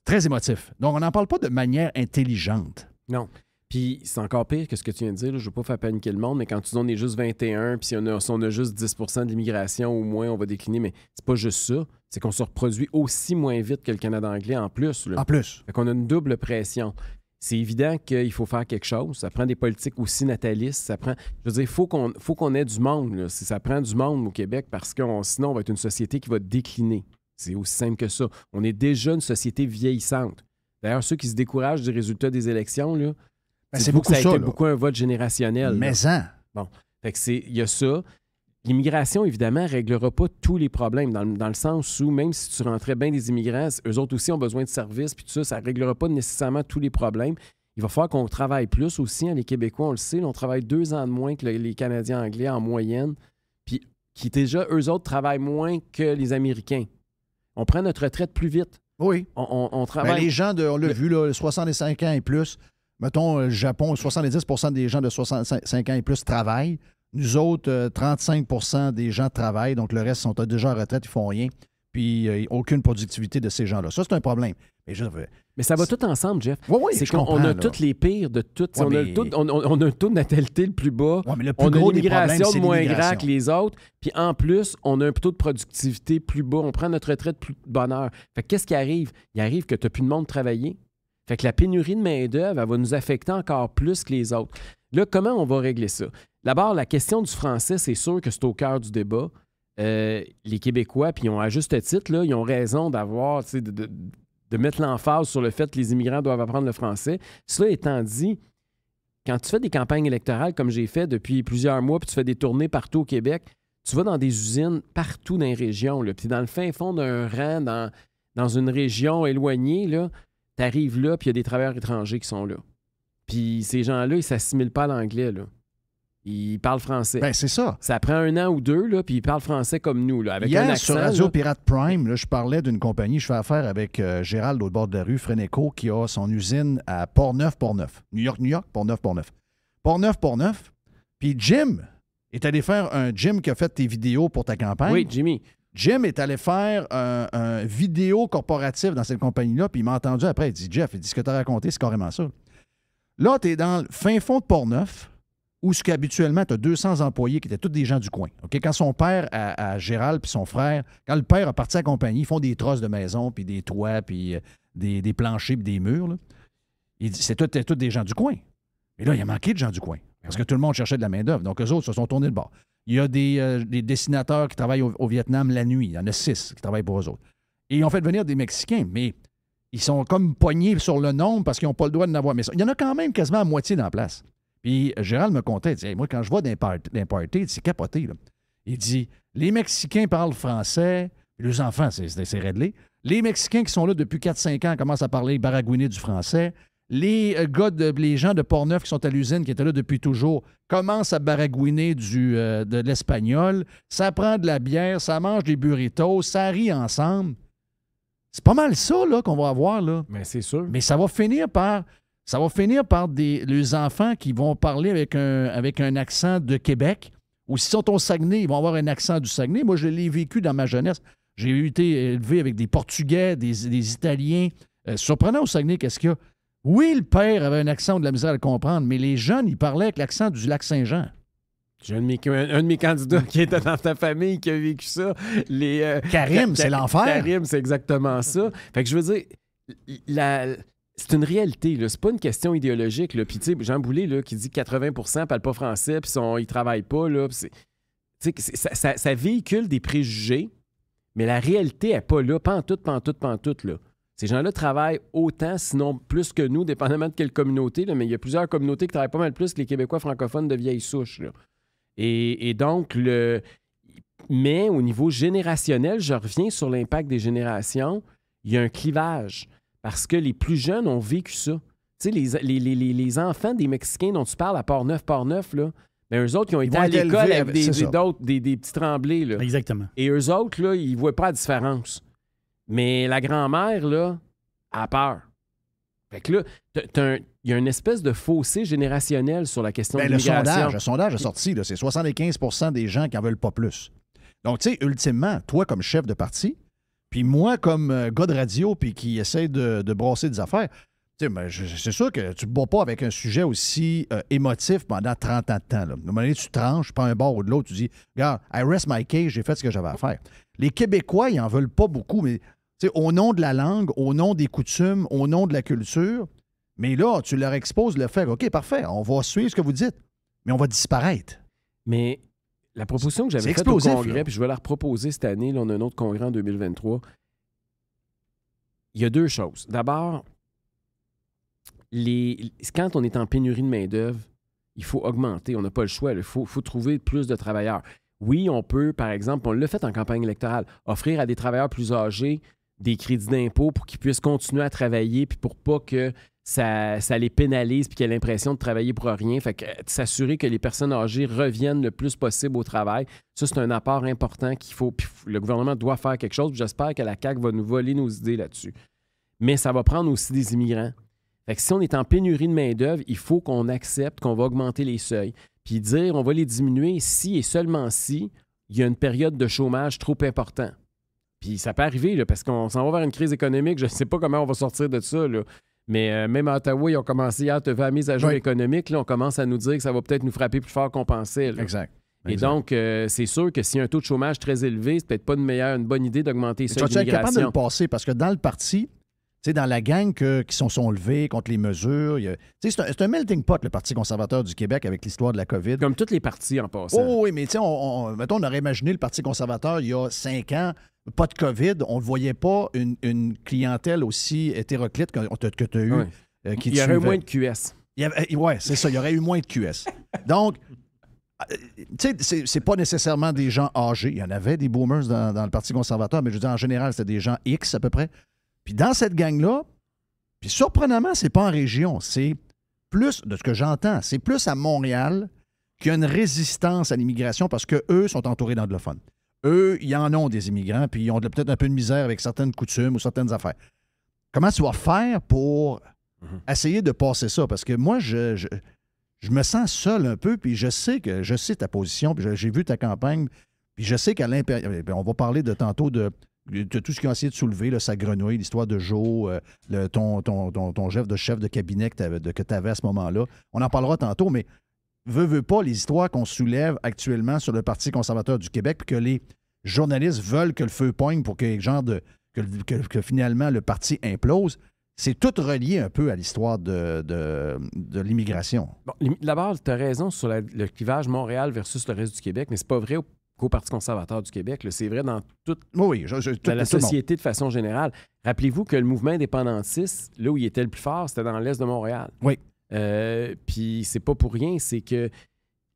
très émotive. Donc, on n'en parle pas de manière intelligente. Non. Puis c'est encore pire que ce que tu viens de dire. Je ne veux pas faire paniquer le monde, mais quand tu dis on est juste 21, puis si on a, juste 10 de l'immigration, au moins on va décliner. Mais c'est pas juste ça. C'est qu'on se reproduit aussi moins vite que le Canada anglais en plus. En plus. Fait qu'on a une double pression. C'est évident qu'il faut faire quelque chose. Ça prend des politiques aussi natalistes. Ça prend. Je veux dire, il faut qu'on, faut qu'on ait du monde. Ça prend du monde au Québec parce que sinon, on va être une société qui va décliner. C'est aussi simple que ça. On est déjà une société vieillissante. D'ailleurs, ceux qui se découragent du résultat des élections, là, ben, c'est beaucoup ça. a été beaucoup un vote générationnel. Mais ça. Hein. Bon. Fait que c'est, il y a ça. L'immigration, évidemment, ne réglera pas tous les problèmes, dans, le sens où, même si tu rentrais bien des immigrants, eux autres aussi ont besoin de services, puis tout ça, ça ne réglera pas nécessairement tous les problèmes. Il va falloir qu'on travaille plus aussi. Hein, les Québécois, on le sait, on travaille deux ans de moins que les Canadiens anglais en moyenne, puis qui déjà, eux autres, travaillent moins que les Américains. On prend notre retraite plus vite. Oui. On, ben, travaille. les gens, de, on l'a vu, là, 65 ans et plus, mettons, le euh, Japon, 70 des gens de 65 ans et plus travaillent. Nous autres, 35 euh, des gens travaillent, donc le reste sont déjà en retraite, ils font rien. Puis euh, aucune productivité de ces gens-là. Ça, c'est un problème. Mais, mais ça va tout ensemble, Jeff. Oui, oui, c'est qu'on a tous les pires de toutes. on, a un taux de natalité le plus bas. Ouais, mais le plus on moins grand que les autres. Puis en plus, on a un taux de productivité plus bas. On prend notre retraite plus de bonheur. Fait qu'est-ce qui arrive? Il arrive que tu n'as plus de monde travailler. Fait que la pénurie de main-d'œuvre, elle va nous affecter encore plus que les autres. Là, comment on va régler ça? D'abord, la question du français, c'est sûr que c'est au cœur du débat. Euh, les Québécois, puis ils ont à juste titre, là, ils ont raison d'avoir, de, de, mettre l'emphase sur le fait que les immigrants doivent apprendre le français. Cela étant dit, quand tu fais des campagnes électorales comme j'ai fait depuis plusieurs mois, puis tu fais des tournées partout au Québec, tu vas dans des usines partout dans les régions, puis dans le fin fond d'un rang, dans, dans une région éloignée, là, tu arrives là, puis il y a des travailleurs étrangers qui sont là. Puis ces gens-là, ils s'assimilent pas à l'anglais. Là. Ils parlent français. Ben, c'est ça. Ça prend un an ou deux, là, puis ils parlent français comme nous. Là, avec un sur Radio Pirate Prime, là, je parlais d'une compagnie, je fais affaire avec euh, Gérald, au bord de la rue, Freneco, qui a son usine à Port Port neuf New York, New York, Port Port Port neuf Port neuf, Puis Jim est allé faire un Jim qui a fait tes vidéos pour ta campagne. Oui, Jimmy. Jim est allé faire un, vidéo corporatif dans cette compagnie-là, puis il m'a entendu après. Il dit Jeff, il dit ce que tu as raconté, c'est carrément ça. Là, tu es dans le fin fond de neuf où ce qu'habituellement, tu as 200 employés qui étaient tous des gens du coin. Quand son père, à, Gérald, puis son frère, quand le père a parti à la compagnie, ils font des trosses de maison, puis des toits, puis euh, des, planchers, puis des murs. Là. Il dit c'est tous des gens du coin. Mais là, il a manqué de gens du coin, parce que tout le monde cherchait de la main-d'œuvre. Donc, eux autres se sont tournés le bord. Il y a des, euh, dessinateurs qui travaillent au, Vietnam la nuit. Il y en a six qui travaillent pour eux autres. Et ils ont fait venir des Mexicains, mais ils sont comme poignés sur le nombre parce qu'ils n'ont pas le droit de n'avoir... Mais il y en a quand même quasiment à moitié dans la place. Puis Gérald me comptait, dit, « moi, quand je vois des party, c'est capoté. Il dit Les Mexicains parlent français, les enfants, c'est réglé. Les Mexicains qui sont là depuis 4-5 ans commencent à parler baragouiné du français les euh, gars de, les gens de Portneuf qui sont à l'usine, qui étaient là depuis toujours, commencent à baragouiner du, euh, de l'espagnol. Ça prend de la bière, ça mange des burritos, ça rit ensemble. C'est pas mal ça qu'on va avoir. Là. Mais c'est sûr. Mais ça va finir par. Ça va finir par les enfants qui vont parler avec un, avec un accent de Québec. Ou si sont au Saguenay, ils vont avoir un accent du Saguenay. Moi, je l'ai vécu dans ma jeunesse. J'ai été élevé avec des Portugais, des, Italiens. Euh, surprenant au Saguenay, qu'est-ce qu'il y a? Oui, le père avait un accent de la misère à comprendre, mais les jeunes, ils parlaient avec l'accent du lac Saint-Jean. J'ai un, de mes candidats *laughs* qui était dans ta famille qui a vécu ça. Les, euh, Karim, c'est l'enfer. Karim, c'est exactement ça. Fait que je veux dire, c'est une réalité, là. C'est pas une question idéologique, là. Puis, tu sais, Jean Boulet, qui dit 80 parlent pas français, puis son, ils travaillent pas, ça, véhicule des préjugés, mais la réalité n'est pas là. Pas en tout, pas en tout, pas en tout, là. Ces gens-là travaillent autant, sinon plus que nous, dépendamment de quelle communauté, mais il y a plusieurs communautés qui travaillent pas mal plus que les Québécois francophones de vieille souche. Et, donc, mais au niveau générationnel, je reviens sur l'impact des générations, il y a un clivage parce que les plus jeunes ont vécu ça. Tu sais, les, enfants des Mexicains dont tu parles à Port-Neuf, Port-Neuf, mais ben, eux autres, ils ont été à l'école avec, des, petits tremblés. Exactement. Et eux autres, là, ils ne voient pas la différence. Mais la grand-mère, là, a peur. Fait que là, il y a une espèce de fossé générationnel sur la question ben, de l'immigration. Le sondage, le sondage est sorti, c'est 75 des gens qui n'en veulent pas plus. Donc, tu sais, ultimement, toi comme chef de parti, puis moi comme euh, gars de radio, puis qui essaie de, de des affaires, c'est sûr que tu ne bats pas avec un sujet aussi euh, émotif pendant 30 ans de temps. À un moment donné, tu tranches, prends un bord ou de l'autre, tu dis Regarde, I rest my case, j'ai fait ce que j'avais à faire. Les Québécois, ils n'en veulent pas beaucoup, mais au nom de la langue, au nom des coutumes, au nom de la culture, mais là, tu leur exposes le fait OK, parfait, on va suivre ce que vous dites, mais on va disparaître. Mais la proposition que j'avais faite au congrès, puis je vais la reproposer cette année, on a un autre congrès en 2023. Il y a deux choses. D'abord, quand on est en pénurie de main-d'œuvre, il faut augmenter. On n'a pas le choix. Il faut, trouver plus de travailleurs. Oui, on peut, par exemple, on l'a fait en campagne électorale, offrir à des travailleurs plus âgés des crédits d'impôt pour qu'ils puissent continuer à travailler, puis pour pas que ça, les pénalise, puis qu'ils aient l'impression de travailler pour rien. Fait que euh, s'assurer que les personnes âgées reviennent le plus possible au travail, ça, c'est un apport important qu'il faut. le gouvernement doit faire quelque chose. J'espère que la CAQ va nous voler nos idées là-dessus. Mais ça va prendre aussi des immigrants si on est en pénurie de main-d'œuvre, il faut qu'on accepte qu'on va augmenter les seuils. Puis dire on va les diminuer si et seulement si il y a une période de chômage trop important. Puis ça peut arriver, là, parce qu'on s'en va vers une crise économique. Je ne sais pas comment on va sortir de ça. Mais euh, même à Ottawa, ils ont commencé à te faire mise à jour économique. Là, on commence à nous dire que ça va peut-être nous frapper plus fort qu'on pensait. Exact. Et donc, euh, c'est sûr que s'il y a un taux de chômage très élevé, c'est peut-être pas une, meilleure, une bonne idée d'augmenter chômage. Tu es capable de le passer parce que dans le parti, dans la gang qui sont, sont levés contre les mesures. C'est un, melting pot, le Parti conservateur du Québec, avec l'histoire de la COVID. Comme toutes les partis en passant. Oh, oui, mais on, aurait imaginé le Parti conservateur il y a cinq ans, pas de COVID, on ne voyait pas une, clientèle aussi hétéroclite que, que tu as eu. Euh, il y aurait eu moins de QS. Oui, c'est ça, il y aurait eu moins de QS. Donc, ce n'est c'est pas nécessairement des gens âgés. Il y en avait des boomers dans, dans le Parti conservateur, mais je veux dire, en général, c'est des gens X à peu près. Puis dans cette gang-là, puis surprenamment, c'est pas en région, c'est plus, de ce que j'entends, c'est plus à Montréal qu'il y a une résistance à l'immigration parce qu'eux sont entourés d'anglophones. Eux, ils en ont des immigrants, puis ils ont peut-être un peu de misère avec certaines coutumes ou certaines affaires. Comment tu vas faire pour mhm. essayer de passer ça? Parce que moi, je, je, me sens seul un peu, puis je sais que je sais ta position, puis j'ai vu ta campagne, puis je sais qu'à l'impérial eh On va parler de tantôt de, tout ce qu'ils a essayé de soulever, sa grenouille, l'histoire de Joe, euh, le, ton, ton, ton, chef de chef de cabinet que tu avais, à ce moment-là. On en parlera tantôt, mais veux, veux pas, les histoires qu'on soulève actuellement sur le Parti conservateur du Québec, puis que les journalistes veulent que le feu poigne pour que, genre de, que, finalement le parti implose, c'est tout relié un peu à l'histoire de, l'immigration. Bon, D'abord, tu as raison sur le clivage Montréal versus le reste du Québec, mais c'est pas vrai Parti conservateur du Québec. C'est vrai dans toute tout, la société de façon générale. Rappelez-vous que le mouvement indépendantiste, là où il était le plus fort, c'était dans l'est de Montréal. Oui. Euh, puis c'est pas pour rien, c'est que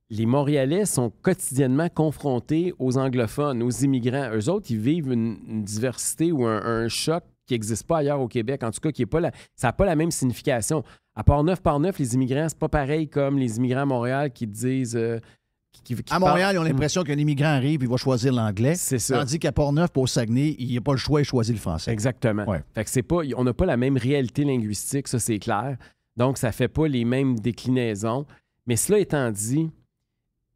les Montréalais sont quotidiennement confrontés aux anglophones, aux immigrants. Eux autres, ils vivent une, diversité ou un, choc qui n'existe pas ailleurs au Québec. En tout cas, qui est pas la, ça n'a pas la même signification. À part neuf par neuf, les immigrants, c'est pas pareil comme les immigrants à Montréal qui disent euh, à Montréal, ils ont mm. l'impression qu'un immigrant arrive et il va choisir l'anglais. C'est ça. Tandis qu'à Port-Neuf, pour Saguenay, il n'y a pas le choix, il choisit le français. Exactement. Fait c'est pas, on n'a pas la même réalité linguistique, ça c'est clair. Donc, ça fait pas les mêmes déclinaisons. Mais cela étant dit,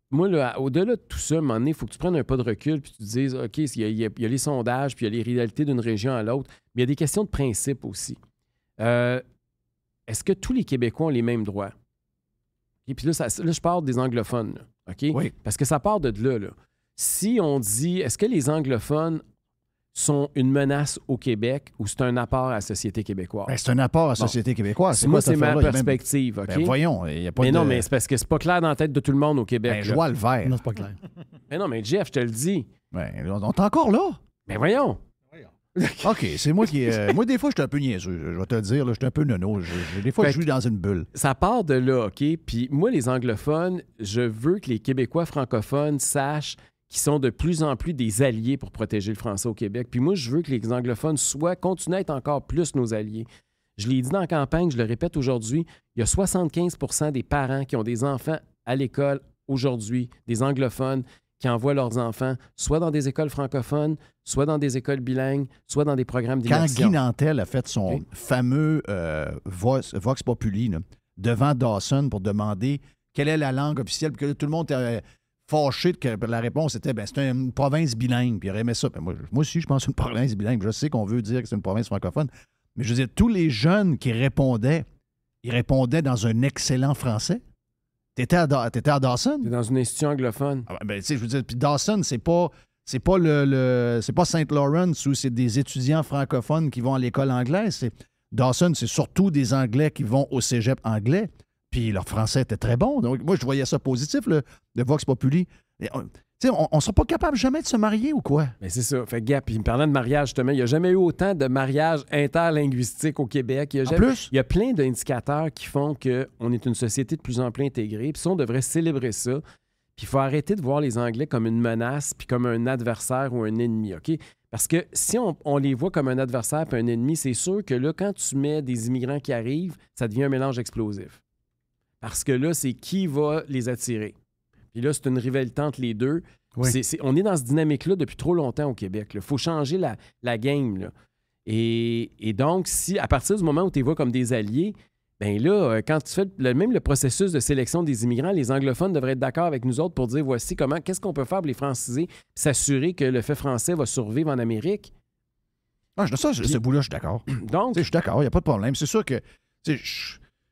moi, au-delà de tout ça, à un moment donné, il faut que tu prennes un pas de recul puis tu te dises, OK, il y, a, les sondages, puis il y a les réalités d'une région à l'autre, mais il y a des questions de principe aussi. Euh, est-ce que tous les Québécois ont les mêmes droits? Et puis là, là je parle des anglophones. Parce que ça part de là. Si on dit, est-ce que les anglophones sont une menace au Québec ou c'est un apport à la société québécoise? Ben, c'est un apport à la société québécoise. C'est moi, c'est ma perspective. Ben, voyons, il n'y a pas Mais non, mais c'est parce que c'est pas clair dans la tête de tout le monde au Québec. Ben, je vois le vert. Non, c'est pas clair. mais non, mais Jeff, je te le dis. Ben, on est encore là. Mais voyons. *laughs* OK, c'est moi qui. Euh, moi, des fois, je suis un peu niaiseux. Je vais te le dire, je suis un peu nono. des fois, je suis dans une bulle. Ça part de là, OK? Puis moi, les anglophones, je veux que les Québécois francophones sachent qu'ils sont de plus en plus des alliés pour protéger le français au Québec. Puis moi, je veux que les anglophones soient, continuent à être encore plus nos alliés. Je l'ai dit dans la campagne, je le répète aujourd'hui, il y a 75 des parents qui ont des enfants à l'école aujourd'hui, des anglophones, qui envoient leurs enfants soit dans des écoles francophones, soit dans des écoles bilingues, soit dans des programmes d'immersion. Quand Guy Nantel a fait son fameux euh, Vox, Populi devant Dawson pour demander quelle est la langue officielle, que tout le monde était fâché que la réponse était ben, c'est une province bilingue, puis il aimait ça. Ben, moi, moi, aussi, je pense une province bilingue. Je sais qu'on veut dire que c'est une province francophone, mais je veux dire, tous les jeunes qui répondaient, ils répondaient dans un excellent français. T'étais à, à Dawson? T'es dans une institution anglophone. Ah, ben, tu sais, je veux dire, puis Dawson, c'est pas. C'est pas le, c'est pas Saint Lawrence où c'est des étudiants francophones qui vont à l'école anglaise. Dawson, c'est surtout des Anglais qui vont au cégep anglais. Puis leur français était très bon. Donc, moi, je voyais ça positif, le Vox Populi. Euh, on ne sera pas capable jamais de se marier ou quoi? Mais c'est ça. Fait gap, puis me parlant de mariage, justement, il n'y a jamais eu autant de mariages interlinguistiques au Québec. Il y a, plein d'indicateurs qui font qu'on est une société de plus en plus intégrée. Puis on devrait célébrer ça. Puis il faut arrêter de voir les Anglais comme une menace, puis comme un adversaire ou un ennemi, OK? Parce que si on, les voit comme un adversaire puis un ennemi, c'est sûr que là, quand tu mets des immigrants qui arrivent, ça devient un mélange explosif. Parce que là, c'est qui va les attirer? Puis là, c'est une rivalité entre les deux. on est dans cette dynamique-là depuis trop longtemps au Québec. Il faut changer la, game. Et, donc, si à partir du moment où tu es vois comme des alliés, ben là, euh, quand tu fais le, même le processus de sélection des immigrants, les anglophones devraient être d'accord avec nous autres pour dire voici comment, qu'est-ce qu'on peut faire pour les franciser, s'assurer que le fait français va survivre en Amérique. Ah, ça, ce bout-là, je suis d'accord. *clears throat* Donc. Je suis d'accord, il n'y a pas de problème. C'est sûr que.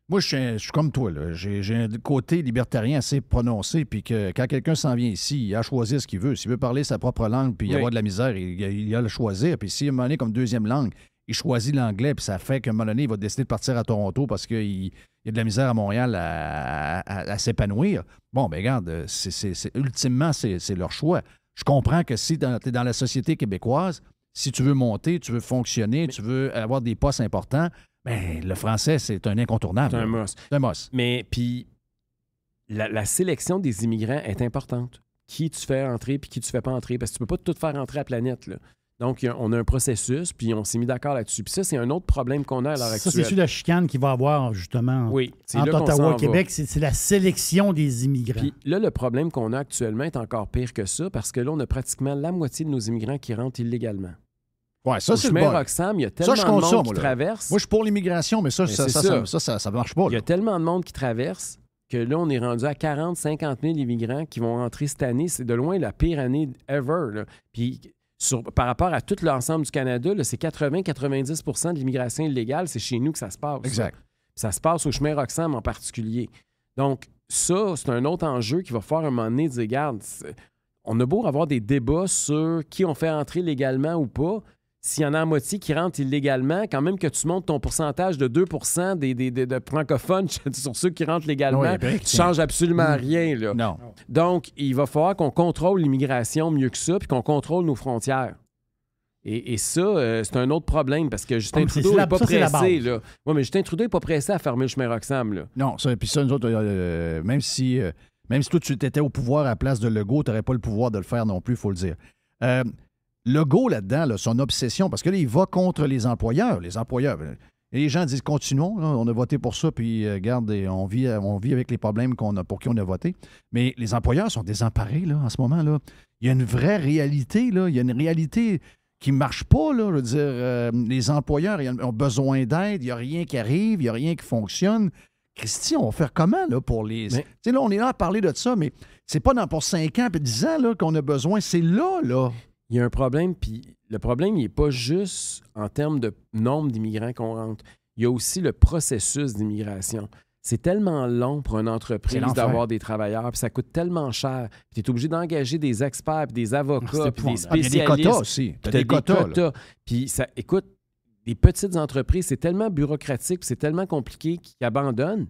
Moi, je suis, comme toi. J'ai un côté libertarien assez prononcé. Puis que quand quelqu'un s'en vient ici, il a choisi ce qu'il veut. S'il veut parler sa propre langue puis y avoir de la misère, il, a le choisir. Puis s'il est comme deuxième langue, il choisit l'anglais. Puis ça fait qu'à un va décider de partir à Toronto parce qu'il y a de la misère à Montréal à, s'épanouir. Bon, ben regarde, c'est ultimement, c'est leur choix. Je comprends que si tu es dans la société québécoise, si tu veux monter, tu veux fonctionner, tu veux avoir des postes importants, ben, le français, c'est un incontournable. C'est un must. Mais puis, la, sélection des immigrants est importante. Qui tu fais entrer puis qui tu fais pas entrer, parce que tu peux pas tout faire entrer à la planète. Donc, on a un processus, puis on s'est mis d'accord là-dessus. Puis ça, c'est un autre problème qu'on a à l'heure actuelle. Ça, c'est celui la chicane qu'il va avoir, justement, oui, entre Ottawa et Québec. C'est la sélection des immigrants. Puis là, le problème qu'on a actuellement est encore pire que ça, parce que là, on a pratiquement la moitié de nos immigrants qui rentrent illégalement. Ouais, ça, c'est le Roxham, il y a tellement de monde qui traverse. Moi, je suis pour l'immigration, mais ça, ça, ça, ça, marche pas. Il y a tellement de monde qui traverse que là, on est rendu à 40, 50 000 immigrants qui vont entrer cette année. C'est de loin la pire année ever. Puis, sur, par rapport à tout l'ensemble du Canada, c'est 80-90 de l'immigration illégale. C'est chez nous que ça se passe. Exact. Ça, se passe au chemin Roxham en particulier. Donc, ça, c'est un autre enjeu qui va faire un moment donné dire, regarde, on a beau avoir des débats sur qui on fait entrer légalement ou pas, s'il y en a à moitié qui rentrent illégalement, quand même que tu montes ton pourcentage de 2 des, de francophones *laughs* sur ceux qui rentrent légalement, ça ne ben, changes absolument mm. rien. Non. Donc, il va falloir qu'on contrôle l'immigration mieux que ça, puis qu'on contrôle nos frontières. Et, et ça, euh, c'est un autre problème parce que Justin Trudeau n'est pas pressé. Là. mais Justin Trudeau n'est pas pressé à fermer le chemin Roxham. Non, ça, puis ça, nous autres, euh, euh, même si même si toi, tu étais au pouvoir à la place de Legault, tu n'aurais pas le pouvoir de le faire non plus, il faut le dire le go là-dedans, son obsession, parce que là, il va contre les employeurs. Les employeurs. Et les gens disent continuons, on a voté pour ça, puis regarde, euh, garde, on vit, on vit avec les problèmes qu'on a, pour qui on a voté. Mais les employeurs sont désemparés là, en ce moment. Là. Il y a une vraie réalité, là. il y a une réalité qui ne marche pas. je veux dire, euh, les employeurs ont besoin d'aide, il n'y a rien qui arrive, il n'y a rien qui fonctionne. Christy, on va faire comment là, pour les. là, on est là à parler de ça, mais c'est pas dans pour 5 ans et 10 ans qu'on a besoin. C'est là, là il y a un problème, puis le problème, il n'est pas juste en termes de nombre d'immigrants qu'on rentre. Il y a aussi le processus d'immigration. C'est tellement long pour une entreprise d'avoir des travailleurs, puis ça coûte tellement cher. tu es obligé d'engager des experts, puis des avocats, ah, puis des ah, spécialistes. aussi. Tu des, quotas. Puis ça, écoute, les petites entreprises, c'est tellement bureaucratique, c'est tellement compliqué qu'ils abandonnent.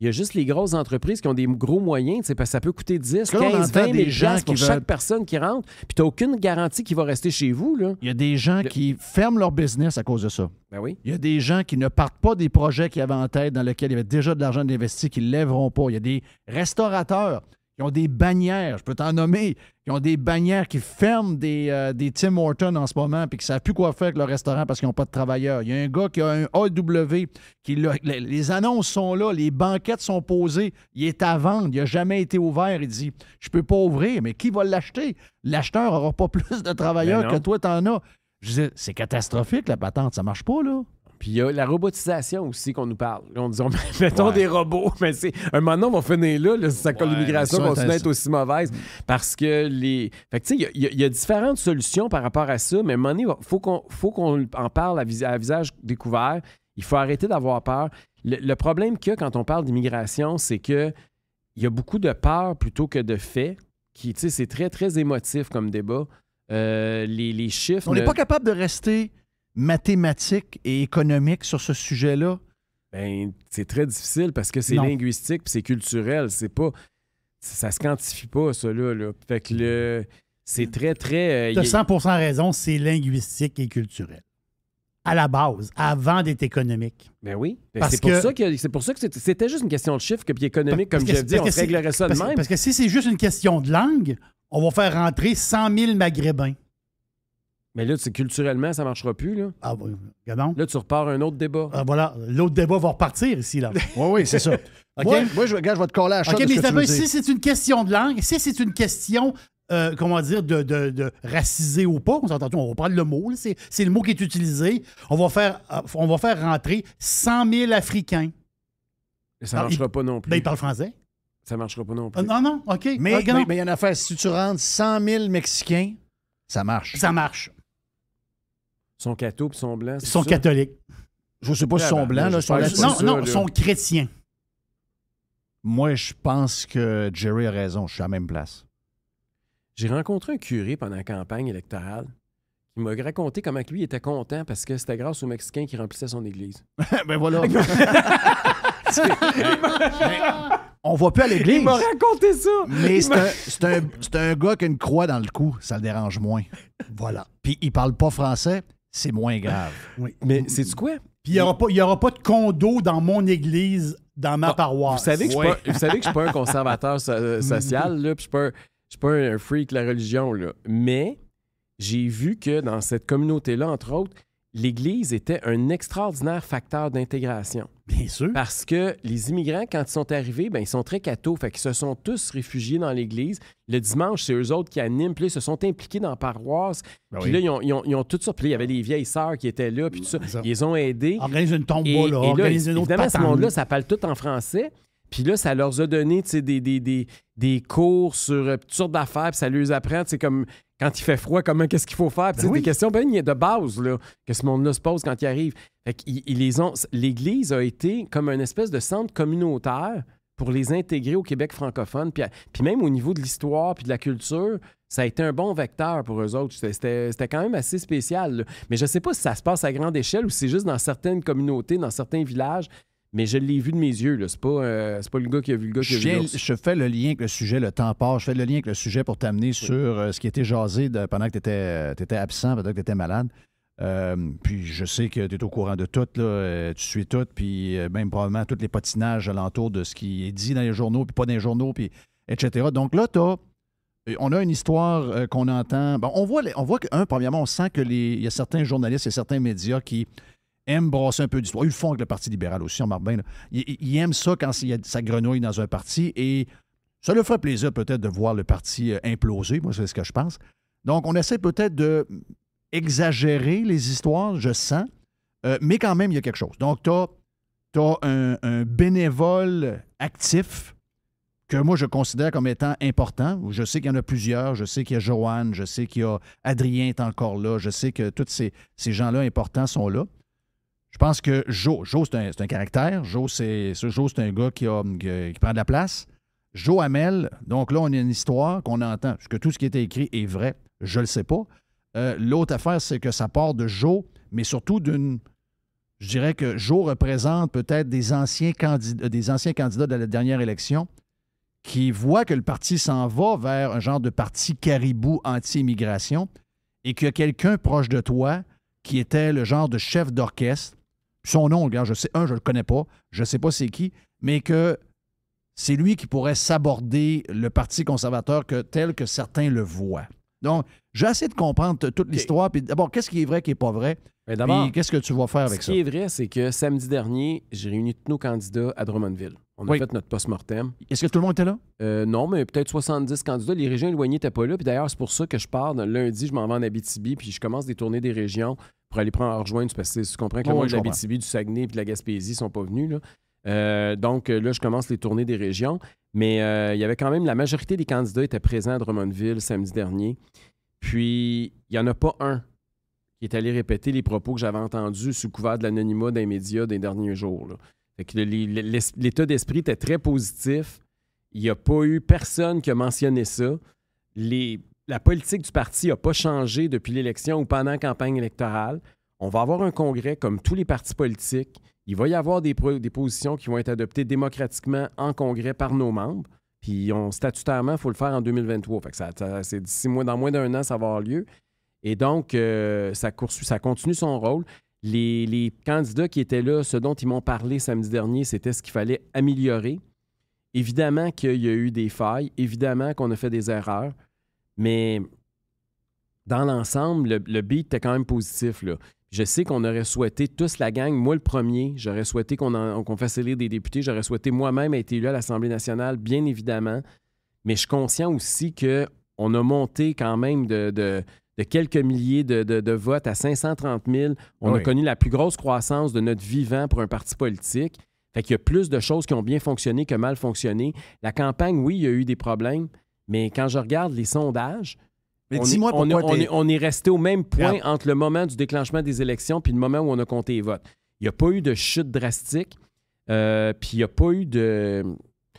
Il y a juste les grosses entreprises qui ont des gros moyens, parce que ça peut coûter 10, 15, 20 gens pour chaque personne qui rentre, puis tu n'as aucune garantie qu'il va rester chez vous. Là. Il y a des gens qui ferment leur business à cause de ça. Ben oui. Il y a des gens qui ne partent pas des projets qu'ils avaient en tête dans lesquels il y avait déjà de l'argent investi, qui ne lèveront pas. Il y a des restaurateurs ils ont des bannières, je peux t'en nommer. Ils ont des bannières qui ferment des, euh, des Tim Hortons en ce moment puis qui ne savent plus quoi faire avec leur restaurant parce qu'ils n'ont pas de travailleurs. Il y a un gars qui a un AW, qui les, annonces sont là, les banquettes sont posées, il est à vendre, il n'a jamais été ouvert. Il dit Je peux pas ouvrir, mais qui va l'acheter L'acheteur n'aura pas *laughs* plus de travailleurs ben que toi, tu en as. Je dis C'est catastrophique la patente, ça marche pas là. Puis il y a la robotisation aussi qu'on nous parle. On dit, on, *laughs* mettons des robots, *laughs* mais c'est un moment on va finir là, ça, colle l'immigration continue à être aussi mauvaise parce que les. Fait tu sais, il y, a différentes solutions par rapport à ça, mais il faut qu'on, faut en parle à, visage découvert. Il faut arrêter d'avoir peur. Le, problème qu'il y a quand on parle d'immigration, c'est que il y a beaucoup de peur plutôt que de faits. tu sais, c'est très, très émotif comme débat. Euh, les, chiffres. On n'est pas capable de rester mathématiques et économiques sur ce sujet-là? Ben, c'est très difficile parce que c'est linguistique c'est culturel. C'est pas. Ça se quantifie pas, ça, là. Fait que C'est très, très. tu as 100 raison, c'est linguistique et culturel. À la base, avant d'être économique. Ben oui. Ben, c'est pour, ça que, pour c'était juste une question de chiffres, que puis économique, comme je dit, on réglerait ça de même. Parce que si c'est juste une question de langue, on va faire rentrer 100 000 Maghrébins. Mais là, c'est culturellement, ça ne marchera plus. Là. Ah oui, non. Là, tu repars à un autre débat. Ah, voilà, l'autre débat va repartir ici. là. *laughs* oui, oui, c'est ça. *laughs* OK, moi, je, regarde, je vais te coller à fois. OK, mais ça si c'est une question de langue, si c'est une question euh, comment dire, de, de, raciser ou pas. On s'entend, on va prendre le mot, c'est le mot qui est utilisé. On va faire, euh, on va faire rentrer 100 000 Africains. Et ça ne ah, marchera pas non plus. Ben, ils parlent français. Ça ne marchera pas non ah, plus. non, non, OK. Mais il y a une affaire, si tu rentres 100 000 Mexicains, ça marche. Ça marche. Sont catho puis sont blancs. Ils sont catholiques. Je ne sais pas si ils sont ah, ben, blancs. Ben, là, non, non, ils sont chrétiens. Moi, je pense que Jerry a raison. Je suis à la même place. J'ai rencontré un curé pendant la campagne électorale. Il m'a raconté comment lui était content parce que c'était grâce aux Mexicains qui remplissaient son église. *laughs* *laughs* ben voilà. on va plus à l'église. Il m'a raconté ça. Mais c'est un, gars qui a une croix dans le cou. Ça le dérange moins. *laughs* Voilà. Puis il parle pas français c'est moins grave. Mais c'est quoi? Puis il n'y aura, pas de condo dans mon église, dans ma paroisse. Vous savez que je ne suis, pas un conservateur euh, *laughs* social, là, puis je ne suis pas un freak la religion. Mais j'ai vu que dans cette communauté-là, entre autres, l'Église était un extraordinaire facteur d'intégration. Bien sûr. Parce que les immigrants, quand ils sont arrivés, ben, ils sont très cathos. Fait qu'ils se sont tous réfugiés dans l'Église. Le dimanche, c'est eux autres qui animent. Puis ils se sont impliqués dans la paroisse. Ben puis là, ils ont, ils, ont, ils ont, Puis il y avait les vieilles sœurs qui étaient là. Puis tout ça. Ben, ils les ont aidés. Organise une tombe, là. Évidemment, ce monde-là, ça parle tout en français. Puis là, ça leur a donné des, des, des, des, cours sur euh, toutes sortes d'affaires, puis ça leur apprend, c'est comme quand il fait froid, comment qu'est-ce qu'il faut faire? Ben c'est des questions ben, de base là, que ce monde-là se pose quand il arrive. ils les ont, l'Église a été comme une espèce de centre communautaire pour les intégrer au Québec francophone. Puis, même au niveau de l'histoire puis de la culture, ça a été un bon vecteur pour eux autres. C'était, quand même assez spécial. Mais je ne sais pas si ça se passe à grande échelle ou si c'est juste dans certaines communautés, dans certains villages mais je l'ai vu de mes yeux. Là. Euh, c'est, pas, le gars qui a vu le gars qui a vu Je fais le lien avec le sujet, le temps part. Je fais le lien avec le sujet pour t'amener sur euh, ce qui était jasé pendant que tu étais, euh, absent, pendant que tu étais malade. puis je sais que tu es au courant de tout, là, tu suis tout, puis même probablement tous les patinages alentour de ce qui est dit dans les journaux, puis pas dans les journaux, puis etc. Donc là, t'as, on a une histoire qu'on entend. on voit, on voit que, un, premièrement, on sent qu'il y a certains journalistes il y a certains médias qui aiment brasser un peu d'histoire. Ils le font avec le Parti libéral aussi, on marque bien. Ils, aiment ça quand ça grenouille dans un parti et ça leur ferait plaisir peut-être de voir le parti euh, imploser. Moi, c'est ce que je pense. Donc, on essaie peut-être de exagérer les histoires, je sens, euh, mais quand même, il y a quelque chose. Donc, tu as, un, bénévole actif que moi je considère comme étant important. Je sais qu'il y en a plusieurs. Je sais qu'il y a Joanne, je sais qu'il y a Adrien est encore là. Je sais que tous ces gens-là importants sont là. Je pense que Joe, Joe c'est un, caractère. Joe, c'est un gars qui, a, qui, prend de la place. Joe Hamel, donc là, on a une histoire qu'on entend. puisque tout ce qui était écrit est vrai. Je le sais pas. Euh, l'autre affaire, c'est que ça part de Joe, mais surtout d'une. Je dirais que Joe représente peut-être des, anciens euh, des anciens candidats de la dernière élection qui voient que le parti s'en va vers un genre de parti caribou anti-immigration et qu'il y a quelqu'un proche de toi qui était le genre de chef d'orchestre son nom, gars, je sais, un, je le connais pas, je sais pas c'est qui, mais que c'est lui qui pourrait s'aborder le Parti conservateur que, tel que certains le voient. Donc, j'ai essayé de comprendre toute l'histoire. Puis d'abord, qu'est-ce qui est vrai, qui n'est pas vrai? Et qu'est-ce que tu vas faire avec ça? Ce qui est vrai, c'est que samedi dernier, j'ai réuni tous nos candidats à Drummondville. On a fait notre post-mortem. Est-ce que tout le monde était là? Euh, non, mais peut-être 70 candidats. Les régions éloignées n'étaient pas là. Puis d'ailleurs, c'est pour ça que je pars. Lundi, je m'en vais en Abitibi, puis je commence des tournées des régions pour aller prendre, rejoindre, parce que tu comprends que moi, le oh, du Saguenay et de la Gaspésie ne sont pas venus. Euh, donc euh, là, je commence les tournées des régions. Mais euh, il y avait quand même la majorité des candidats étaient présents à Drummondville samedi dernier. Puis il n'y en a pas un qui est allé répéter les propos que j'avais entendus sous couvert de l'anonymat des médias des derniers jours. l'état d'esprit était très positif. Il n'y a pas eu personne qui a mentionné ça. Les la politique du parti n'a pas changé depuis l'élection ou pendant la campagne électorale. On va avoir un congrès comme tous les partis politiques. Il va y avoir des, positions qui vont être adoptées démocratiquement en congrès par nos membres. Puis on, statutairement, il faut le faire en 2023. Fait ça, c'est dans moins d'un an, ça va avoir lieu. Et donc, euh, ça, ça continue son rôle. Les, les, candidats qui étaient là, ce dont ils m'ont parlé samedi dernier, c'était ce qu'il fallait améliorer. Évidemment qu'il y a eu des failles, évidemment qu'on a fait des erreurs. Mais dans l'ensemble, le, beat était quand même positif. Je sais qu'on aurait souhaité, tous la gang, moi le premier, j'aurais souhaité qu'on fasse élire des députés, j'aurais souhaité moi-même être élu à l'Assemblée nationale, bien évidemment. Mais je suis conscient aussi qu'on a monté quand même de, quelques milliers de, votes à 530 000. On a connu la plus grosse croissance de notre vivant pour un parti politique. Fait qu'il y a plus de choses qui ont bien fonctionné que mal fonctionné. La campagne, oui, il y a eu des problèmes, mais quand je regarde les sondages, on, est, resté au même point entre le moment du déclenchement des élections puis le moment où on a compté les votes. Il n'y a pas eu de chute drastique, euh, puis il n'y a pas eu de.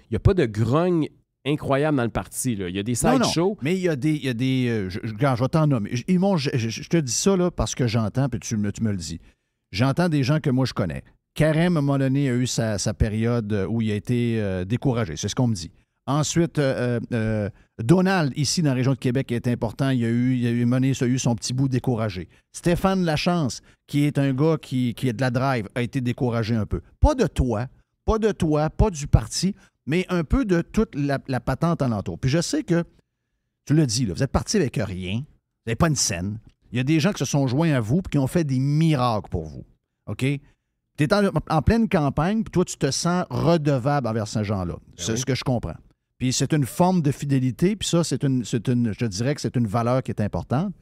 Il a pas de grogne incroyable dans le parti. Il y a des side shows. Mais il y a des. Il euh, je, t'en nommer. Je, te dis ça parce que j'entends, puis tu me, le dis. J'entends des gens que moi je connais. Karim à a eu sa, période où il a été euh, découragé. C'est ce qu'on me dit. Ensuite, euh, euh, euh, Donald, ici dans la région de Québec, est important. Il a eu, a eu a son petit bout découragé. Stéphane Lachance, qui est un gars qui, qui a de la drive, a été découragé un peu. Pas de toi, pas de toi, pas du parti, mais un peu de toute la, patente alentour. Puis je sais que, tu l'as dit, vous êtes parti avec rien, vous n'avez pas une scène. Il y a des gens qui se sont joints à vous et qui ont fait des miracles pour vous. OK? Tu es en, pleine campagne, puis toi, tu te sens redevable envers ces gens-là. Ben C'est ce que je comprends. Puis c'est une forme de fidélité, puis ça, c'est une, je dirais que c'est une valeur qui est importante.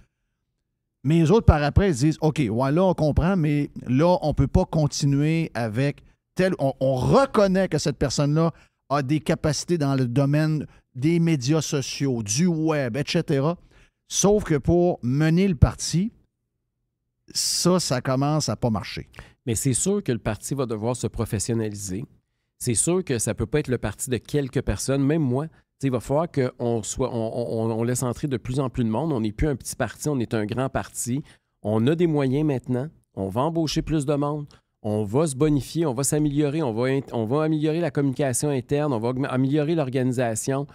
Mais les autres, par après, ils disent OK, là, on comprend, mais là, on ne peut pas continuer avec tel. On, on reconnaît que cette personne-là a des capacités dans le domaine des médias sociaux, du web, etc. Sauf que pour mener le parti, ça, ça commence à pas marcher. Mais c'est sûr que le parti va devoir se professionnaliser c'est sûr que ça ne peut pas être le parti de quelques personnes, même moi. il va falloir qu'on on, laisse entrer de plus en plus de monde. On n'est plus un petit parti, on est un grand parti. On a des moyens maintenant. On va embaucher plus de monde. On va se bonifier, on va s'améliorer, on va, améliorer la communication interne, on va améliorer l'organisation.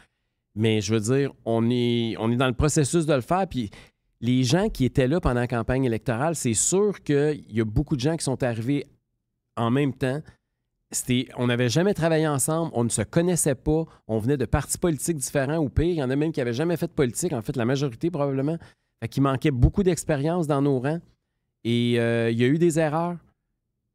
Mais je veux dire, on est, on est dans le processus de le faire. Puis les gens qui étaient là pendant la campagne électorale, c'est sûr qu'il y a beaucoup de gens qui sont arrivés en même temps, on n'avait jamais travaillé ensemble, on ne se connaissait pas, on venait de partis politiques différents ou pire. Il y en a même qui n'avaient jamais fait de politique, en fait, la majorité probablement. qui manquait beaucoup d'expérience dans nos rangs. Et euh, il y a eu des erreurs.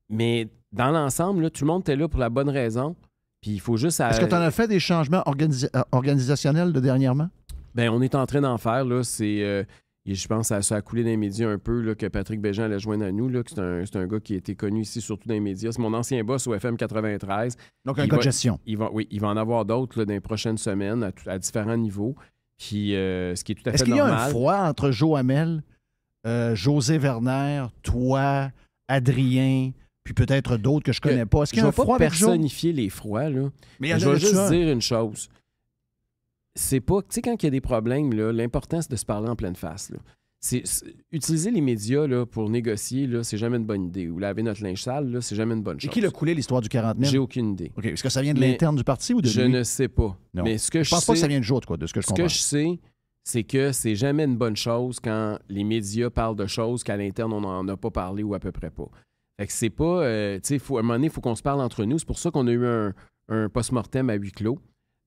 Mais dans l'ensemble, tout le monde était là pour la bonne raison. Puis il faut juste. Est-ce que tu en as fait des changements euh, organisationnels de dernièrement? Bien, on est en train d'en faire. Là. C'est, euh, et je pense que ça a coulé dans les médias un peu que Patrick Béjean allait joindre à nous. C'est un, un, gars qui était connu ici, surtout dans les médias. C'est mon ancien boss au FM 93. Donc, un gars gestion. Il va, oui, il va en avoir d'autres dans les prochaines semaines à, différents niveaux. Puis, euh, ce qui est tout à fait normal. Est-ce qu'il y a un froid entre Johamel, euh, José Werner, toi, Adrien, puis peut-être d'autres que je connais pas? Est-ce qu'il y a un froid? Je vais personnifier les froids. Là. je vais juste dire une chose c'est pas. Tu sais, quand il y a des problèmes, l'important, c'est de se parler en pleine face. Là. utiliser les médias là, pour négocier, c'est jamais une bonne idée. Ou laver notre linge sale, c'est jamais une bonne chose. Et qui l'a coulé, l'histoire du 40 000? J'ai aucune idée. Est-ce que ça vient de l'interne du parti ou de Je ne sais pas. Non. Mais ce que je, pense pas que ça vient de jour, quoi, de ce que je Ce que je sais, c'est que c'est jamais une bonne chose quand les médias parlent de choses qu'à l'interne, on n'en a pas parlé ou à peu près pas. Fait que c'est pas... Euh, tu sais, à un moment donné, il faut qu'on se parle entre nous. C'est pour ça qu'on a eu un, un post-mortem à huis clos.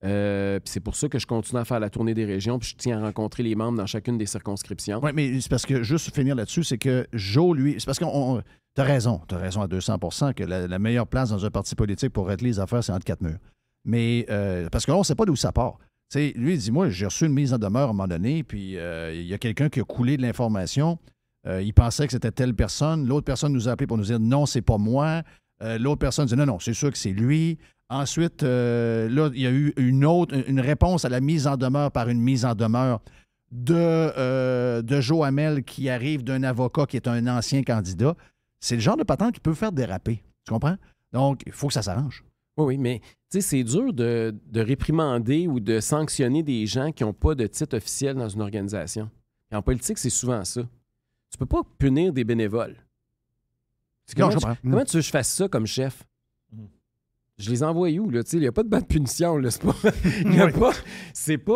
Euh, c'est pour ça que je continue à faire la tournée des régions, puis je tiens à rencontrer les membres dans chacune des circonscriptions. Oui, mais c'est parce que, juste finir là-dessus, c'est que Joe, lui, c'est parce qu'on. T'as raison, t'as raison à 200 que la, meilleure place dans un parti politique pour régler les affaires, c'est entre quatre murs. Mais, euh, parce qu'on ne sait pas d'où ça part. sais, lui, il dit Moi, j'ai reçu une mise en demeure à un moment donné, puis euh, il y a quelqu'un qui a coulé de l'information. il pensait que c'était telle personne. L'autre personne nous a appelé pour nous dire Non, c'est pas moi. L'autre personne dit non, non, c'est sûr que c'est lui. Ensuite, euh, là, il y a eu une autre, une réponse à la mise en demeure par une mise en demeure de, euh, de Joe qui arrive d'un avocat qui est un ancien candidat. C'est le genre de patente qui peut faire déraper. Tu comprends? Donc, il faut que ça s'arrange. Oui, oui, mais c'est dur de, réprimander ou de sanctionner des gens qui n'ont pas de titre officiel dans une organisation. en politique, c'est souvent ça. Tu peux pas punir des bénévoles. comment mm. tu veux que je fasse ça comme chef? je les envoie où, là? Il n'y a pas de bonne de punition, là. C'est pas, *laughs*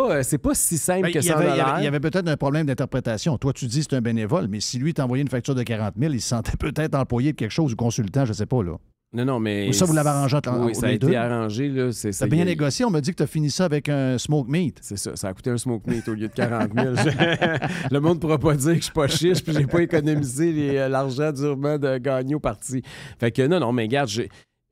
pas, euh, c'est pas, si simple ben, que ça. Il y avait peut-être un problème d'interprétation. Toi, tu dis que c'est un bénévole, mais si lui t'envoyait une facture de 40 000, il se sentait *laughs* peut-être employé de quelque chose ou consultant, je sais pas, là. Non, non, mais. ça, vous l'avez arrangé en Oui, ça a été arrangé. Là, c'est, bien négocié. On m'a dit que tu as fini ça avec un smoke meat. C'est ça. Ça a coûté un smoke meat au lieu de 40 000. *laughs* le monde ne pourra pas dire que je suis pas chiche puis n'ai pas économisé euh, l'argent durement de gagner au parti. Fait que non, non, mais regarde, j'ai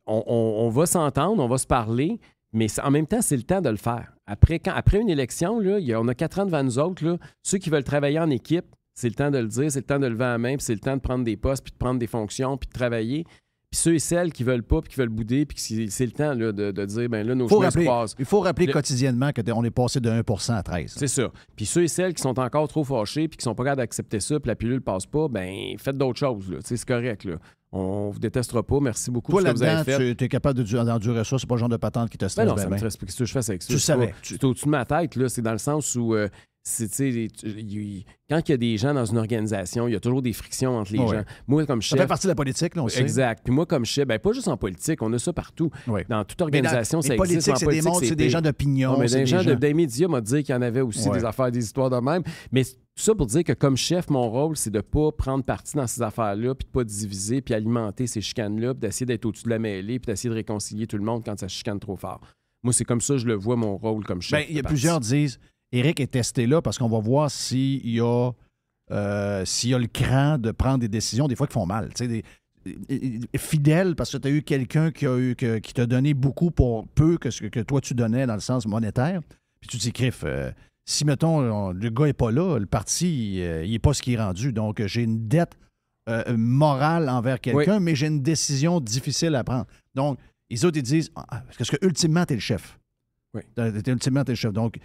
on, va s'entendre, on va se parler, mais en même temps, c'est le temps de le faire. Après, quand, après une élection, là, on a quatre ans devant nous autres. ceux qui veulent travailler en équipe, c'est le temps de le dire, c'est le temps de lever la main, puis c'est le temps de prendre des postes, puis de prendre des fonctions, puis de travailler. Puis ceux et celles qui veulent pas, puis qui veulent bouder, puis c'est le temps de, dire, ben là, nos faut se croisent. Il faut rappeler quotidiennement qu'on est passé de 1 à 13. C'est ça. Puis ceux et celles qui sont encore trop fâchés, puis qui sont pas capables d'accepter ça, puis la pilule passe pas, ben faites d'autres choses. C'est correct. Là. On vous détestera pas. Merci beaucoup de ce que vous avez fait. Tu es capable d'endurer ça. C'est pas le genre de patente qui te stresse. Ben non, ça ben me Qu'est-ce que je fais avec ça? Tu savais. C'est au-dessus de ma tête. C'est dans le sens où euh, quand il y a des gens dans une organisation, il y a toujours des frictions entre les gens. Moi, comme chef. Ça fait partie de la politique, non Exact. Puis moi, comme chef, ben, pas juste en politique, on a ça partout. Dans toute organisation, ça c'est des c'est des gens d'opinion. mais des, gens, De, des médias m'ont dit qu'il y en avait aussi des affaires, des histoires de même. Mais tout ça pour dire que comme chef, mon rôle, c'est de ne pas prendre parti dans ces affaires-là, puis de ne pas diviser, puis alimenter ces chicanes-là, puis d'essayer d'être au-dessus de la mêlée, puis d'essayer de réconcilier tout le monde quand ça chicane trop fort. Moi, c'est comme ça je le vois, mon rôle comme chef. Ben, il y a plusieurs disent Eric est testé là parce qu'on va voir s'il y a euh, s'il y a le cran de prendre des décisions des fois qui font mal. Des, euh, euh, fidèle parce que tu as eu quelqu'un qui a eu qui t'a donné beaucoup pour peu que ce que toi tu donnais dans le sens monétaire. Puis tu te dis, Criff, si mettons, le gars n'est pas là, le parti, il n'est pas ce qui est rendu. Donc j'ai une dette morale envers quelqu'un, mais j'ai une décision difficile à prendre. Donc, les autres, ils disent, ah, ah, parce que ultimement, tu es le chef. Oui. ultimement, le chef. Donc,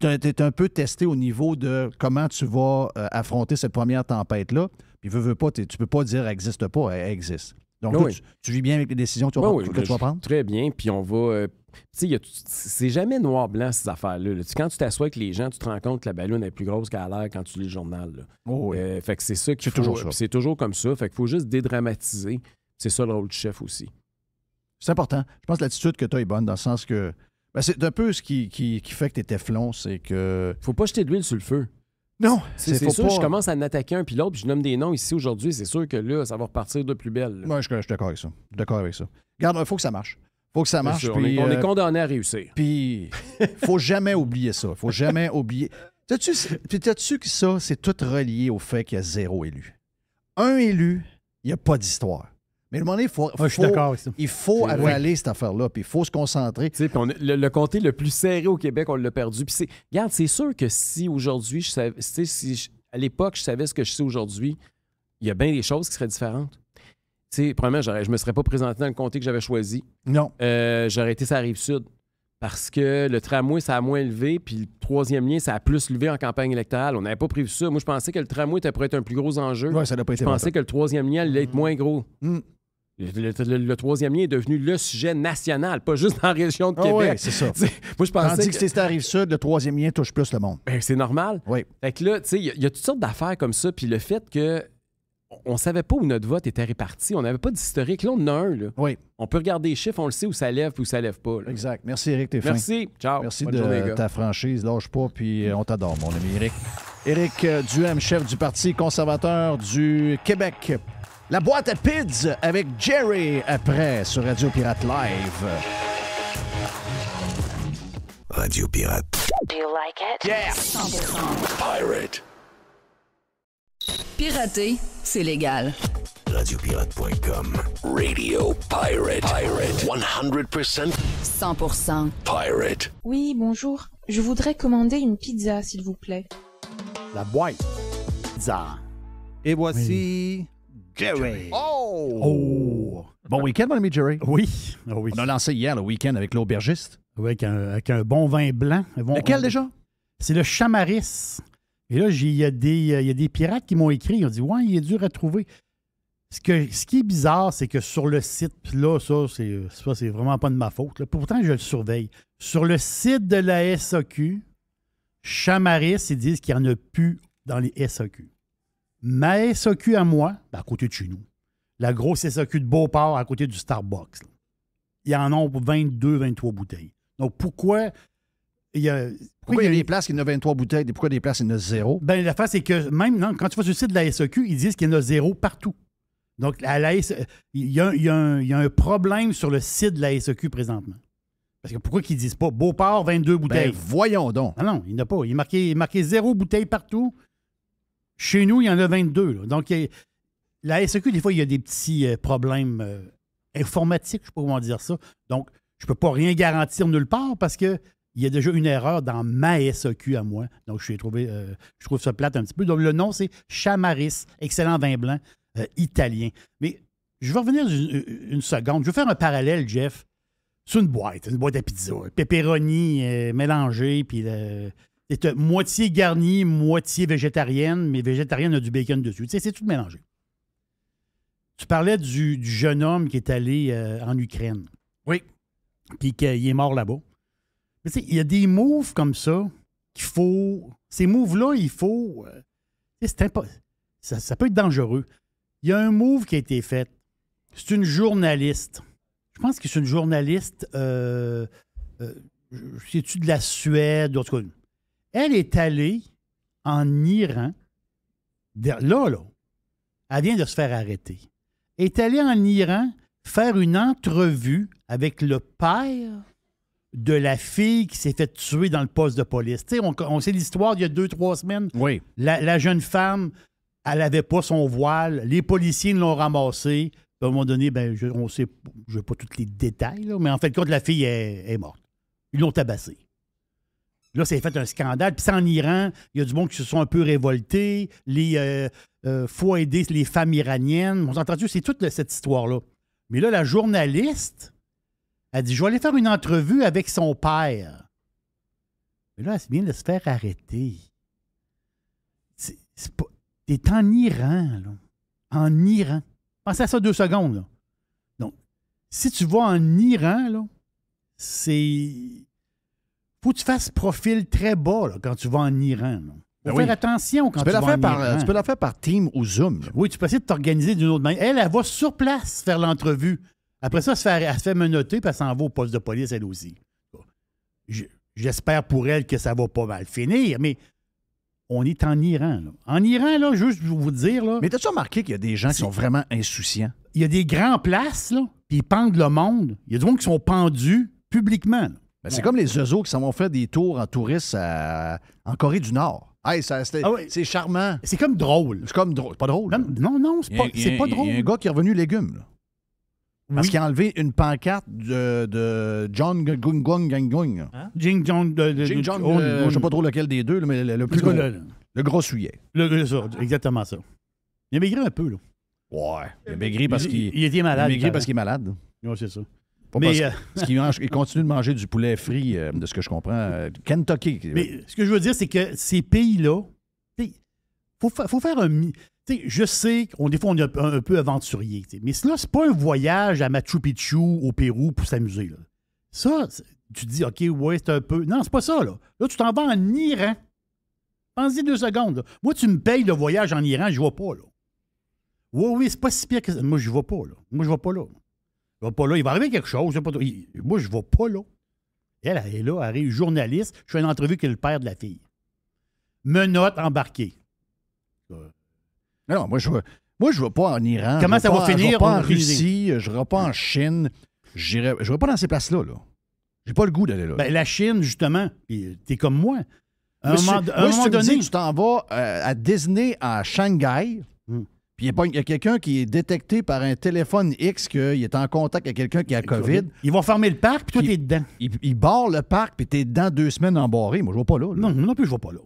tu es un peu testé au niveau de comment tu vas euh, affronter cette première tempête-là. Puis, veux, pas, tu peux pas dire Existe n'existe pas, elle existe. Donc, ah tu, vis bien avec les décisions que tu, vas, ah prendre? Très bien. Puis, on va. Euh, tu sais, c'est jamais noir-blanc, ces affaires-là. Quand tu t'assois avec les gens, tu te rends compte que la ballonne est plus grosse qu'à l'air quand tu lis le journal. Oh euh, fait que c'est ça qui. toujours C'est toujours comme ça. Fait qu'il faut juste dédramatiser. C'est ça le rôle du chef aussi. C'est important. Je pense que l'attitude que tu as est bonne, dans le sens que ben, c'est un peu ce qui, fait que étais flon, c'est que. Faut pas jeter de l'huile sur le feu. Non, c'est sûr. que Je commence à en attaquer un puis l'autre, puis je nomme des noms ici aujourd'hui. C'est sûr que là, ça va repartir de plus belle. Moi, je, suis d'accord avec ça. d'accord avec ça. Garde, il faut que ça marche. Faut que ça marche. on, est, euh, condamné à réussir. Puis, faut jamais oublier ça. Faut *laughs* jamais oublier. T'as-tu que ça, c'est tout relié au fait qu'il y a zéro élu. Un élu, il n'y a pas d'histoire. Mais à un moment donné, faut, il faut avaler cette affaire-là, puis il faut se concentrer. On, le, comté le plus serré au Québec, on l'a perdu. Puis regarde, c'est sûr que si aujourd'hui, je savais, si à l'époque, je savais ce que je sais aujourd'hui, il y a bien des choses qui seraient différentes. sais premièrement, je me serais pas présenté dans le comté que j'avais choisi. Non. Euh, j'aurais été sur la rive sud. Parce que le tramway, ça a moins levé, puis le troisième lien, ça a plus levé en campagne électorale. On n'avait pas prévu ça. Moi, je pensais que le tramway était pour être un plus gros enjeu. Oui, ça n'a pas été Je pensais que le troisième lien allait être mm. moins gros. Mm. Le, troisième lien est devenu le sujet national, pas juste dans la région de ah Québec. oui, c'est ça. *laughs* moi, je pensais Tandis que, que c'est arrive sud, le troisième lien touche plus le monde. Ben, c'est normal. Oui. Fait que là, tu sais, il y, a toutes sortes d'affaires comme ça. Puis le fait que on savait pas où notre vote était réparti, on n'avait pas d'historique. Là, on en a un. Là. Oui. On peut regarder les chiffres, on le sait où ça lève ou où ça lève pas. Exact. Merci, Eric. T'es Merci. Ciao. Merci de ta franchise. Lâche pas, puis euh, on t'adore, mon ami Eric. Éric Duhem, chef du Parti conservateur du Québec. La boîte à PIDS avec Jerry après sur Radio Pirate Live. Radio Pirate. Do you like it? Yeah! 100%. Pirate. Pirater, c'est légal. Radiopirate.com. Radio Pirate. Pirate. 100%. 100%. Pirate. Oui, bonjour. Je voudrais commander une pizza, s'il vous plaît. La boîte. Pizza. Et voici. Jerry. Oh! oh! Bon week-end, mon ami Jerry. Ah oui. On a lancé hier le week-end avec l'aubergiste. Oui, avec un, bon vin blanc. Lequel déjà? C'est le Chamaris. Et là, euh, il y, a des pirates qui m'ont écrit. Ils ont dit Ouais, il est dur à trouver. Ce, que, qui est bizarre, c'est que sur le site, là, ça, c'est, c'est vraiment pas de ma faute. Pourtant, je le surveille. Sur le site de la SAQ, Chamaris, ils disent qu'il n'y en a plus dans les SAQ ma SAQ à moi, ben, à côté de chez nous. La grosse SAQ de Beauport à côté du Starbucks. il y en ont 22, 23 bouteilles. Donc pourquoi il y a. Pourquoi il y a, des places qui en 23 bouteilles et pourquoi des places qui y zéro? Bien, la face, c'est que même quand tu vas sur le site de la SAQ, ils disent qu'il y en a zéro partout. Donc, il, y a, un, problème sur le site de la SAQ présentement. Parce que pourquoi qu'ils disent pas Beauport, 22 ben, bouteilles? voyons donc. Non, non, il n'y en a pas. Il marqué, il est marqué zéro bouteille partout. Chez nous, il y en a 22. Donc, la SEQ, des fois, il y a des petits euh, problèmes euh, informatiques, je ne sais pas comment dire ça. Donc, je ne peux pas rien garantir nulle part parce que il y a déjà une erreur dans ma SAQ e à moi. Donc, je, trouvé, euh, je trouve ça plate un petit peu. Donc, le nom, c'est Chamaris, excellent vin blanc italien. Mais je vais revenir une, seconde. Je vais faire un parallèle, Jeff. C'est une boîte, une boîte à pizza. Pepperoni mélangé, puis est euh, moitié garnie, moitié végétarienne, mais végétarienne a du bacon dessus. Tu c'est tout mélangé. Tu parlais du, jeune homme qui est allé euh, en Ukraine. Oui. Puis qu'il est mort là-bas. Mais tu sais, il y a des moves comme ça qu'il faut. Ces moves-là, il faut. Euh, c'est ça, peut être dangereux. Il y a un move qui a été fait. C'est une journaliste. Je pense que c'est une journaliste. Euh, C'est-tu de la Suède? ou autre cas, elle est allée en Iran. Là, là, elle vient de se faire arrêter. Elle est allée en Iran faire une entrevue avec le père de la fille qui s'est fait tuer dans le poste de police. on, sait l'histoire d'il y a deux, trois semaines. Oui. La, jeune femme, elle n'avait pas son voile. Les policiers l'ont ramassée. À un moment donné, ben, je, on sait, je pas tous les détails, mais en fait, quand la fille est, est morte, ils l'ont tabassée. Là, c'est fait un scandale. Puis c'est en Iran, il y a du monde qui se sont un peu révoltés. Les euh, euh, faut aider les femmes iraniennes. On entendu, c'est toute cette histoire-là. Mais là, la journaliste a dit Je vais aller faire une entrevue avec son père. Mais là, elle vient de se faire arrêter. C'est pas. T'es en Iran, là. En Iran. Pensez à ça deux secondes, là. Donc, si tu vas en Iran, là, c'est faut que tu fasses profil très bas quand tu vas en Iran. Faut ben faire attention quand tu, vas en Iran. Tu peux la faire par Team ou Zoom. Oui, tu peux essayer de t'organiser d'une autre manière. Elle, elle va sur place faire l'entrevue. Après ça, elle se fait, se menoter puis elle s'en va au poste de police, elle aussi. J'espère pour elle que ça va pas mal finir, mais on est en Iran. En Iran, là, juste pour vous dire. Là, mais t'as-tu remarqué qu'il y a des gens qui sont vraiment insouciants? Il y a des grands places, là, puis ils pendent le monde. Il y a du monde qui sont pendus publiquement. Là. Ben, c'est comme les oiseaux qui s'en vont faire des tours en touriste en Corée du Nord. ah C'est charmant. C'est comme drôle. C'est comme drôle. pas drôle. non, non, c'est pas, drôle. Il y a un gars qui est revenu légumes. Parce qu'il a enlevé une pancarte de, John Gung Gung Jing John. De, Jing John, oh, euh, oh. Je sais pas trop lequel des deux, mais le, plus gros. Le, le, gros souillet. Le, ça, exactement ça. Il a maigri un peu, là. Ouais. Il a maigri parce qu'il. Il, était malade. Il a maigri parce qu'il est malade. Oui, c'est ça mais, parce, euh, de manger du poulet frit, euh, de ce que je comprends. Euh, Kentucky. Mais ce que je veux dire, c'est que ces pays-là, il faut, faire un. je sais qu'on des fois on est un, peu aventurier, mais là, c'est pas un voyage à Machu Picchu au Pérou pour s'amuser. Ça, tu dis, OK, ouais, c'est un peu. Non, c'est pas ça, là. Là, tu t'en vas en Iran. pense deux secondes. Moi, tu me payes le voyage en Iran, je ne vois pas, là. Oui, oui, c'est pas si pire que ça. Moi, je ne vois pas, là. Moi, je ne vois pas là. Il va pas là. Il va arriver quelque chose. moi, je ne vais pas là. Elle, elle est là, elle arrive journaliste. Je fais une entrevue avec le père de la fille. Menotte embarquée. Euh. Non, moi, je ne moi, je vais pas en Iran. Comment ça va finir? Je ne vais pas en Russie, je ne vais pas en Chine. Je ne vais pas dans ces places-là. Je n'ai pas le goût d'aller là. Ben, la Chine, justement, tu es comme moi. À un, moment, donné. tu t'en vas euh, à Disney, à Shanghai. Hmm. Puis il y a quelqu'un qui est détecté par un téléphone X qu'il est en contact avec quelqu'un qui a COVID. Ils vont fermer le parc, puis toi, t'es dedans. Ils il barrent le parc, puis t'es dedans deux semaines barré. Moi, je vois pas là, Non, non plus, je vois pas là.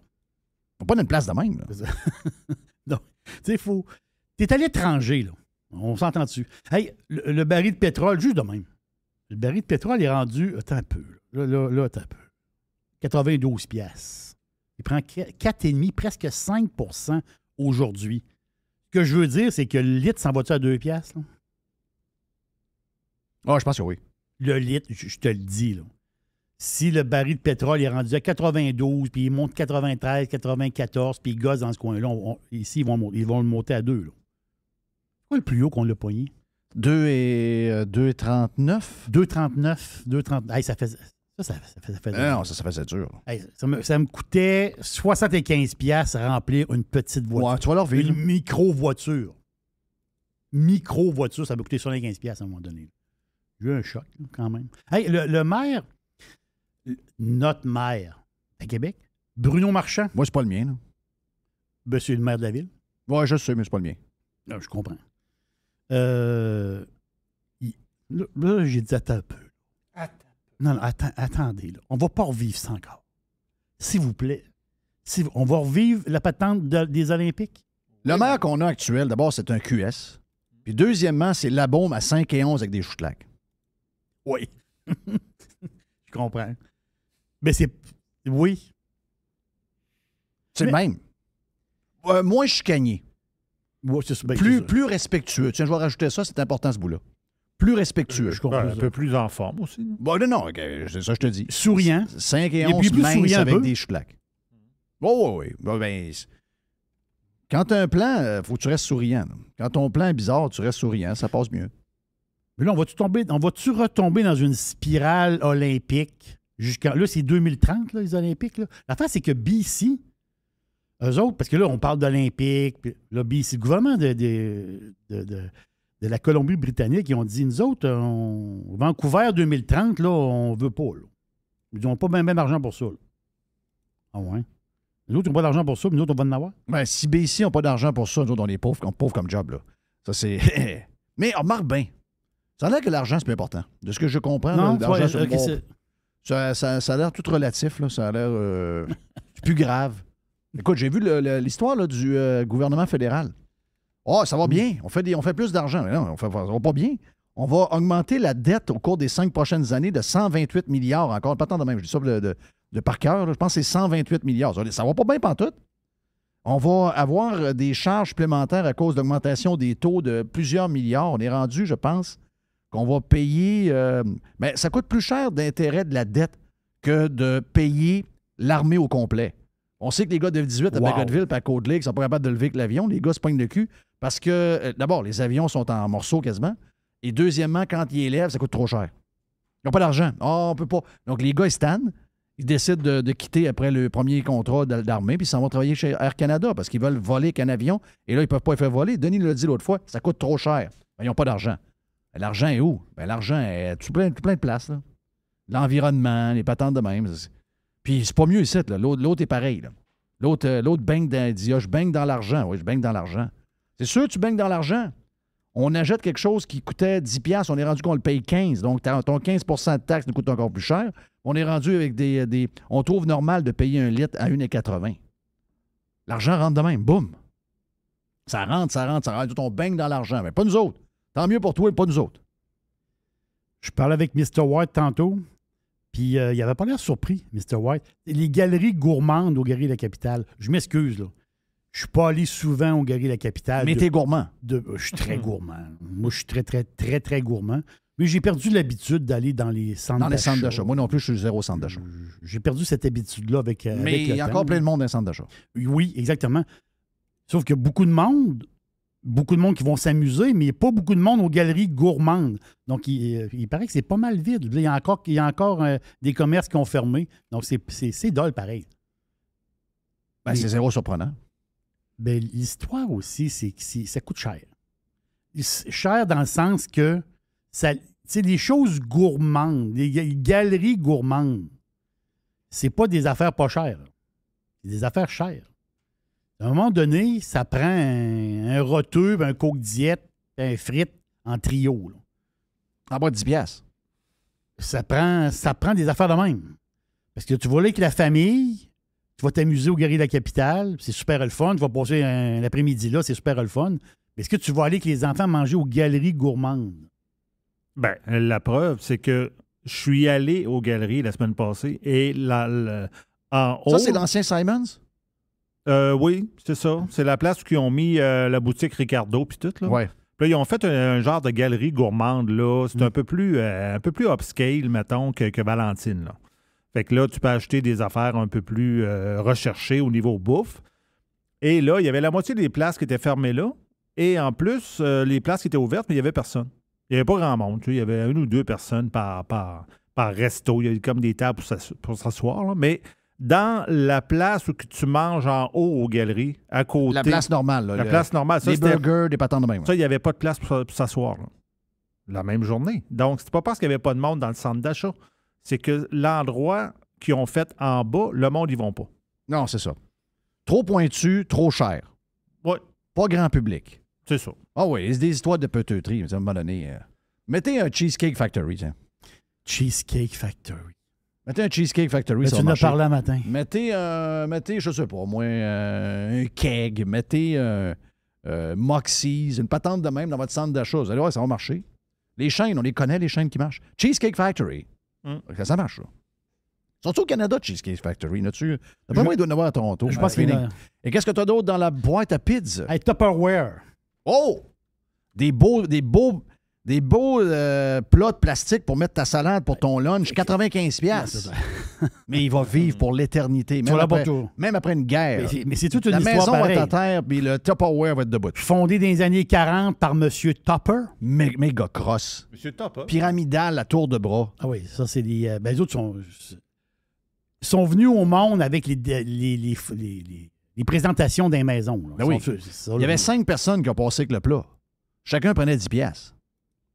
On pas une place de même. Donc *laughs* non. Tu sais, T'es à l'étranger, là. On s'entend dessus. Hey, le, baril de pétrole, juste de même. Le baril de pétrole est rendu. Attends un peu. Là, là, là attends un peu. 92 pièces. Il prend 4,5, presque 5 aujourd'hui. Ce que je veux dire, c'est que le litre s'en va-tu à deux piastres? Ah, je pense que oui. Le litre, je, te le dis, Si le baril de pétrole est rendu à 92, puis il monte 93, 94, puis il gosse dans ce coin-là, ici, ils vont, le monter à deux. C'est Quoi le plus haut qu'on l'a poigné. 2 et 2,39. 2,39. 2,39. ça fait ça, ça, ça, faisait dur. ça, me, ça, me, coûtait 75$ à remplir une petite voiture. tu leur Une micro-voiture. Micro-voiture, ça m'a coûté 75$ à un moment donné. J'ai eu un choc, quand même. Hey, le, maire, notre maire à Québec, Bruno Marchand. Moi, c'est pas le mien. là. Monsieur c'est le maire de la ville. Ouais, je sais, mais c'est pas le mien. Non, ah, je comprends. Euh, là, j'ai dit attends un peu. Attends. Non, attendez, on ne va pas revivre ça encore. S'il vous plaît. Si on va revivre la patente des Olympiques. Le maire qu'on a actuel, d'abord, c'est un QS. Puis deuxièmement, c'est la bombe à 5 et 11 avec des lac. Oui. *laughs* Je comprends. Mais c'est. Oui. C'est même. Euh, moins chicanier. Ben, plus, plus respectueux. Tiens, je vais rajouter ça, c'est important ce bout-là plus respectueux. Je un peu plus en forme aussi. Non? Bon, non, non, c'est ça que je te dis. Souriant. 5 et 11 souriant avec des chouclaques. Oh, oui, oui. Ben, quand tu as un plan, il euh, faut que tu restes souriant. Quand ton plan est bizarre, tu restes souriant, ça passe mieux. Mais là, on va-tu tomber, on va retomber dans une spirale olympique jusqu'à. Là, c'est 2030, les Olympiques. Là. La c'est que BC, eux autres, parce que là, on parle d'Olympique, là, BC, le gouvernement de de la Colombie-Britannique, ils ont dit Nous autres, euh, Vancouver 2030, là, on veut pas. Ils n'ont pas même, même argent pour ça. Ah ouais. Nous autres, n'ont pas d'argent pour ça, mais nous autres, on va en avoir. Ben, si BC n'ont pas d'argent pour ça, nous autres, on est pauvres, pauvres comme job. Là. Ça, c'est. *laughs* mais on marque bien. Ça a l'air que l'argent, c'est plus important. De ce que je comprends, l'argent, c'est ça, ça, a l'air tout relatif, là. ça a l'air euh, plus grave. Écoute, j'ai vu l'histoire du euh, gouvernement fédéral oh, ça va hmm. bien, on fait, on fait plus d'argent. non, on va pas bien. On va augmenter la dette au cours des cinq prochaines années de 128 milliards encore. Pas tant de même, je dis ça de, par cœur. Je pense que c'est 128 milliards. Ça, ne va pas bien pantoute. On va avoir euh, des charges supplémentaires à cause d'augmentation des taux de plusieurs milliards. On est rendu, je pense, qu'on va payer. Euh, mais ça coûte plus cher d'intérêt de la dette que de payer l'armée au complet. On sait que les gars de 18 à wow. Bagotville et à côte ne sont pas capables de lever que l'avion. Les gars se pognent le cul. Parce que, euh, d'abord, les avions sont en morceaux quasiment. Et deuxièmement, quand ils élèvent, ça coûte trop cher. Ils n'ont pas d'argent. Ah, on peut pas. Donc, les gars, ils stannent. Ils décident de, quitter après le premier contrat d'armée, puis ils s'en vont travailler chez Air Canada parce qu'ils veulent voler qu'un avion. Et là, ils ne peuvent pas les faire voler. Denis l'a dit l'autre fois, ça coûte trop cher. ils n'ont pas d'argent. l'argent est où? Ben, l'argent est tout plein, tout plein de places. L'environnement, les patentes de même. Puis c'est pas mieux ici. L'autre est pareil. L'autre, euh, l'autre baigne dans, dit, ah, dans l'argent. Oui, je baigne dans l'argent. C'est sûr, tu baignes dans l'argent. On achète quelque chose qui coûtait 10$, on est rendu qu'on le paye 15$. Donc, ton 15 de taxe nous coûte encore plus cher. On est rendu avec des. on trouve normal de payer un litre à 1,80$. L'argent rentre demain, même. Boum! Ça rentre, ça rentre, ça rentre. On baigne dans l'argent. Mais ben, pas nous autres. Tant mieux pour toi, et pas nous autres. Je parlais avec Mr. White tantôt, puis euh, il n'avait pas l'air surpris, Mr. White. Les galeries gourmandes aux galeries de la capitale, je m'excuse, là. Je suis pas allé souvent au de la capitale. Mais t'es gourmand. Euh, je suis très mm-hmm. gourmand. Moi, je suis très, très, très, très gourmand. Mais j'ai perdu l'habitude d'aller dans les centres d'achat. Dans les centres d'achat. Moi non plus, je suis zéro centre d'achat. J'ai perdu cette habitude-là avec. Euh, mais il y a encore plein de monde dans les centres d'achat. Oui, exactement. Sauf qu'il y a beaucoup de monde, beaucoup de monde qui vont s'amuser, mais il n'y a pas beaucoup de monde aux galeries gourmandes. Donc, il, euh, paraît que c'est pas mal vide. Il y a encore, y encore des commerces qui ont fermé. Donc, c'est dole, pareil. Ben, c'est zéro surprenant ben, l'histoire aussi, c'est que ça coûte cher. Cher dans le sens que ça, c'est des choses gourmandes, des galeries gourmandes. C'est pas des affaires pas chères. C'est des affaires chères. À un moment donné, ça prend un, un un coke diète, un frite en trio. Là. En 10 piastres. Ça prend, ça prend des affaires de même. Parce que tu vois là que la famille, tu vas t'amuser au Galeries de la Capitale, c'est super le fun, tu vas passer un, midi là, c'est super le fun. Mais est-ce que tu vas aller avec les enfants manger aux galeries gourmandes? Ben, la preuve, c'est que je suis allé aux galeries la semaine passée et là, en haut. Ça, c'est l'ancien Simons? Euh, oui, c'est ça. C'est la place où ils ont mis euh, la boutique Ricardo puis tout. Là. Ouais. Là, ils ont fait un, genre de galerie gourmande, là. C'est mm. un peu plus euh, un peu plus upscale, mettons, que, que Valentine. Là. Fait que là, tu peux acheter des affaires un peu plus euh, recherchées au niveau bouffe. Et là, il y avait la moitié des places qui étaient fermées là. Et en plus, euh, les places qui étaient ouvertes, mais il n'y avait personne. Il n'y avait pas grand monde. Il y avait une ou deux personnes par, par, par resto. Il y avait comme des tables pour s'asseoir. Mais dans la place où tu manges en haut aux galeries, à côté. La place normale. la place normale. les burgers, des patins de même. Ça, il n'y avait pas de place pour, s'asseoir. La même journée. Donc, c'est pas parce qu'il n'y avait pas de monde dans le centre d'achat c'est que l'endroit qu'ils ont fait en bas, le monde, ils vont pas. Non, c'est ça. Trop pointu, trop cher. Oui. Pas grand public. C'est ça. Ah oui, c'est des histoires de peteuterie. À un moment donné, euh. mettez un Cheesecake Factory, Cheesecake Factory. Mettez un Cheesecake Factory Ça tu nous as parlé un matin. Mettez, euh, mettez, je sais pas, moi, euh, un keg. Mettez un euh, euh, Moxie's, une patente de même dans votre centre d'achat. Vous allez voir, ça va marcher. Les chaînes, on les connaît, les chaînes qui marchent. Cheesecake Factory. Mm. Ça, marche, ça. sont au Canada, Cheesecake Factory? N'as-tu. T'as moi, il doit en avoir à Toronto. Je hein, pense qu'il Et qu'est-ce que tu as d'autre dans la boîte à pizza? Hey, Tupperware. Oh! Des beaux, des beaux des beaux euh, plats de plastique pour mettre ta salade pour ton lunch, 95 pièces. *laughs* mais il va vivre pour l'éternité. Même, après, une guerre. Mais c'est toute une La maison va être à terre, puis le Tupperware va être debout. Fondé dans les années 40 par M. Topper. Mega cross. M. Topper. Pyramidal à tour de bras. Ah oui, ça, c'est les... Euh, ben, les autres sont, sont venus au monde avec les, les, présentations des maisons. Ben il y avait cinq personnes qui ont passé avec le plat. Chacun prenait 10 pièces.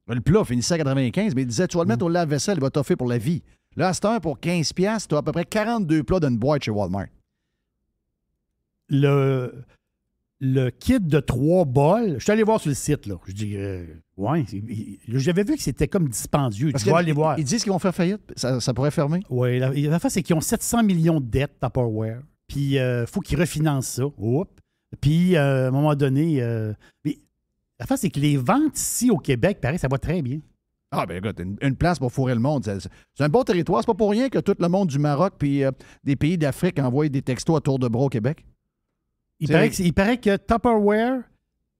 Le plat finissait à 95, mais il disait, tu vas le mettre au lave-vaisselle, il va t'offrir pour la vie. Là, à cette heure, pour 15$, tu as à peu près 42 plats d'une boîte chez Walmart. Le, le kit de trois bols, je suis allé voir sur le site, là. Je dis, euh, ouais, j'avais vu que c'était comme dispendieux. tu vas aller voir. Ils disent qu'ils vont faire faillite, ça, pourrait fermer. Oui, la, face c'est qu'ils ont 700 millions de dettes Powerware. puis il euh, faut qu'ils refinancent ça. Puis, euh, à un moment donné, la face, c'est que les ventes ici au Québec, pareil, ça va très bien. Ah, ben écoute, une, place pour fourrer le monde. C'est un beau territoire. C'est pas pour rien que tout le monde du Maroc puis euh, des pays d'Afrique envoient des textos à tour de bras au Québec. Il paraît, que, Tupperware,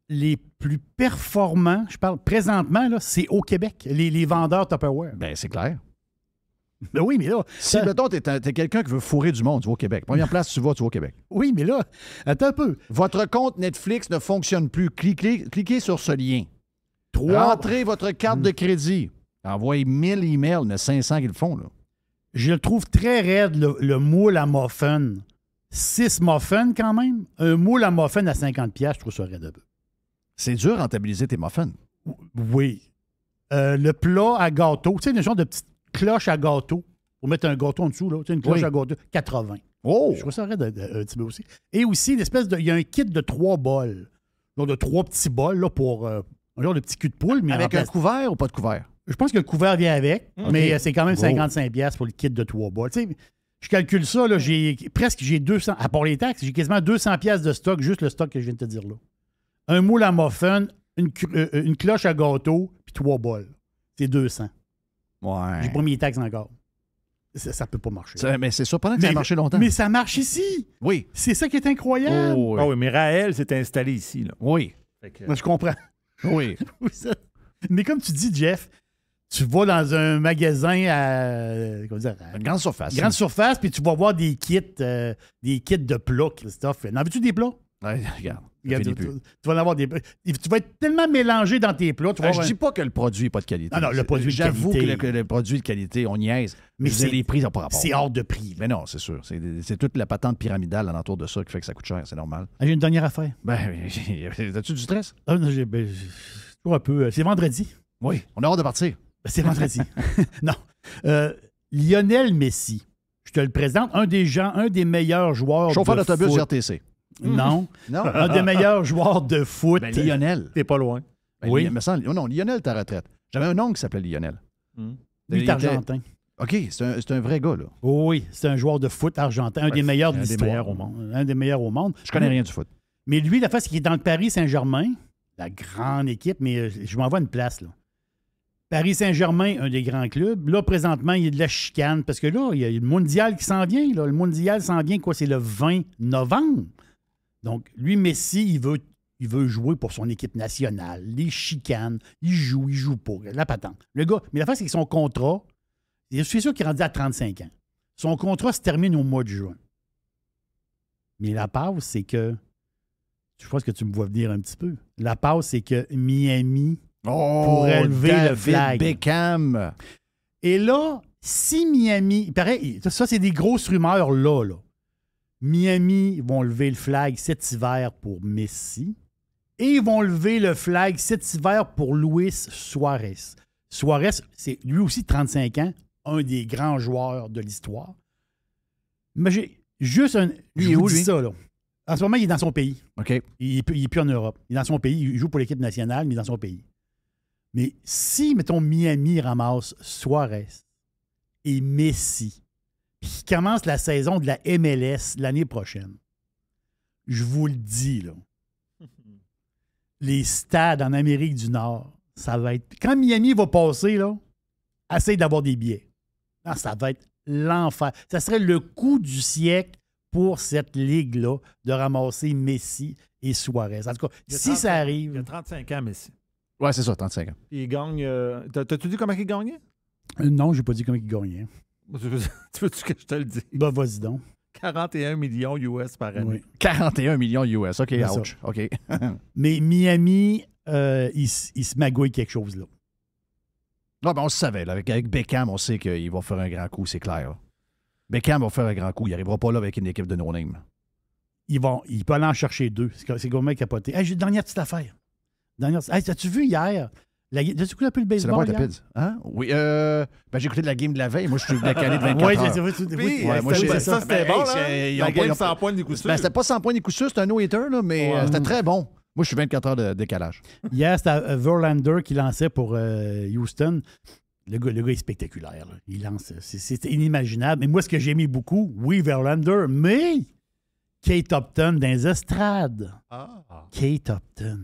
les plus performants, je parle présentement, c'est au Québec, les, les vendeurs Tupperware. Ben, c'est clair. Ben oui, mais là. Si, mettons, t'es, t'es quelqu'un qui veut fourrer du monde, tu vas au Québec. Première place, tu vas, tu vas au Québec. Oui, mais là, attends un peu. Votre compte Netflix ne fonctionne plus. Cliquez, cliquez sur ce lien. Entrez votre carte de crédit. Envoyez 1000 emails, a 500 le font, Je le trouve très raide, le, moule à muffin. Six muffins, quand même. Un moule à muffins à 50$, je trouve ça raide peu. C'est dur rentabiliser tes muffins. Oui. Euh, le plat à gâteau, tu sais, une genre de petite cloche à gâteau, pour mettre un gâteau en dessous, là, une cloche à gâteau, 80. Oh! Je que ça aurait de euh, euh, petit aussi. Et aussi, une de. Il y a un kit de trois bols. Donc, de trois petits bols, là, pour. Euh, un genre de petit cul de poule, mais Avec un couvert ou pas de couvert? Je pense que le couvert vient avec, mais c'est quand même 55$ pour le kit de trois bols. je calcule ça, j'ai presque j'ai 200, à part les taxes, j'ai quasiment 200 pièces de stock, juste le stock que je viens de te dire là. Un moule à muffin, une, une cloche à gâteau, puis trois bols. C'est 200. Ouais. J'ai pas mis les taxes encore. Ça, ça peut pas marcher. mais c'est pendant que ça a marché longtemps. Mais ça marche ici. Oui. C'est ça qui est incroyable. Oh, oui. Ah oui, mais Raël s'est installé ici. Là. Oui. Ben, je comprends. Oui. *laughs* mais comme tu dis, Jeff, tu vas dans un magasin à, euh, grande surface. Grande surface, puis tu vas voir des kits, euh, des kits de plats, Christophe. N'en veux-tu des plats? Oui, regarde tu, vas avoir des, tu vas être tellement mélangé dans tes plats. Euh, je ne dis pas que le produit n'est pas de qualité. Non, le produit J'avoue que le, produit de qualité, on niaise. Mais c'est les prix, ça pas rapport. C'est hors de prix. Mais non, c'est sûr. C'est toute la patente pyramidale alentour de ça qui fait que ça coûte cher. C'est normal. Ah, j'ai une dernière affaire. Ben, *laughs* as-tu du stress? Ah, non, j'ai ben, un peu. Euh, c'est vendredi. Oui, on a hâte de partir. Ben, c'est vendredi. *laughs* non. Euh, Lionel Messi, je te le présente, un des gens, un des meilleurs joueurs. Chauffeur d'autobus RTC. Mm. Non. Un des meilleurs joueurs de foot. Ben, Lionel. T'es pas loin. Ben, oui. Mais sans, oh non, Lionel, ta retraite. J'avais un oncle qui s'appelait Lionel. Mm. Lui Lui, argentin. OK, c'est un, vrai gars, là. Oh oui, c'est un joueur de foot argentin, un des meilleurs au monde. Un des meilleurs au monde. Je connais rien du foot. Mais lui, la face qui est dans le Paris Saint-Germain, la grande équipe, mais euh, je m'envoie une place, là. Paris Saint-Germain, un des grands clubs. Là, présentement, il y a de la chicane parce que là, il y a le mondial qui s'en vient. Le mondial s'en vient, quoi, c'est le 20 novembre. Donc, lui, Messi, il veut, il veut jouer pour son équipe nationale. Les chicanes, il joue, il joue pour La patente. Le gars, mais la face, c'est que son contrat, je suis sûr qu'il est rendu à 35 ans. Son contrat se termine au mois de juin. Mais la passe, c'est que. Je pense que tu me vois venir un petit peu. La passe, c'est que Miami oh, pourrait lever le flag. Beckham. Et là, si Miami. Pareil, ça, c'est des grosses rumeurs là, là. Miami vont lever le flag cet hiver pour Messi. Et ils vont lever le flag cet hiver pour Luis Suarez. Suarez, c'est lui aussi 35 ans, un des grands joueurs de l'histoire. Mais j'ai juste un. Lui, je ça, là. En ce moment, il est dans son pays. OK. Il n'est plus en Europe. Il est dans son pays. Il joue pour l'équipe nationale, mais dans son pays. Mais si, mettons, Miami ramasse Suarez et Messi, qui commence la saison de la MLS l'année prochaine, je vous le dis, là, *laughs* les stades en Amérique du Nord, ça va être. Quand Miami va passer, là, essaye d'avoir des billets. Non, ah, ça va être l'enfer. Ça serait le coup du siècle pour cette ligue-là de ramasser Messi et Suarez. En tout cas, si ça arrive. Il a 35 ans, Messi. Ouais, c'est ça, 35 ans. Il gagne. Euh, t'as-tu dit comment il gagnait? Euh, non, j'ai pas dit comment il gagnait. *laughs* tu veux-tu que je te le dise? Ben, vas-y donc. 41 millions US par année. 41 millions US. OK, ouch. OK. *laughs* Mais Miami, euh, il, se magouille quelque chose, là. Non, ben, on le savait. Avec, avec, Beckham, on sait qu'il va faire un grand coup, c'est clair. Beckham va faire un grand coup. Il n'arrivera pas là avec une équipe de no-name. Il, peut aller en chercher deux. C'est un capoté. Hey, j'ai une dernière petite affaire. Dernière... as-tu vu hier? La... As-tu écouté le baseball? C'est la boîte à hein? Oui. Euh, ben, j'ai écouté de la game de la veille. Moi, je suis décalé de 24 heures. Oui, oui. Euh, moi, ça, ça c'était ben, bon. Hein. la game 100 ben, points de coup c'était pas 100 points de coup C'était un no-hitter, mais euh, c'était très bon. Moi, je suis 24 heures de décalage. Hier, c'était Verlander qui lançait pour Houston. Le gars, le gars est spectaculaire. Il lance. C'est inimaginable. Mais moi, ce que j'ai aimé beaucoup, oui, Verlander, mais Kate Upton dans les estrades. Ah. Kate Upton.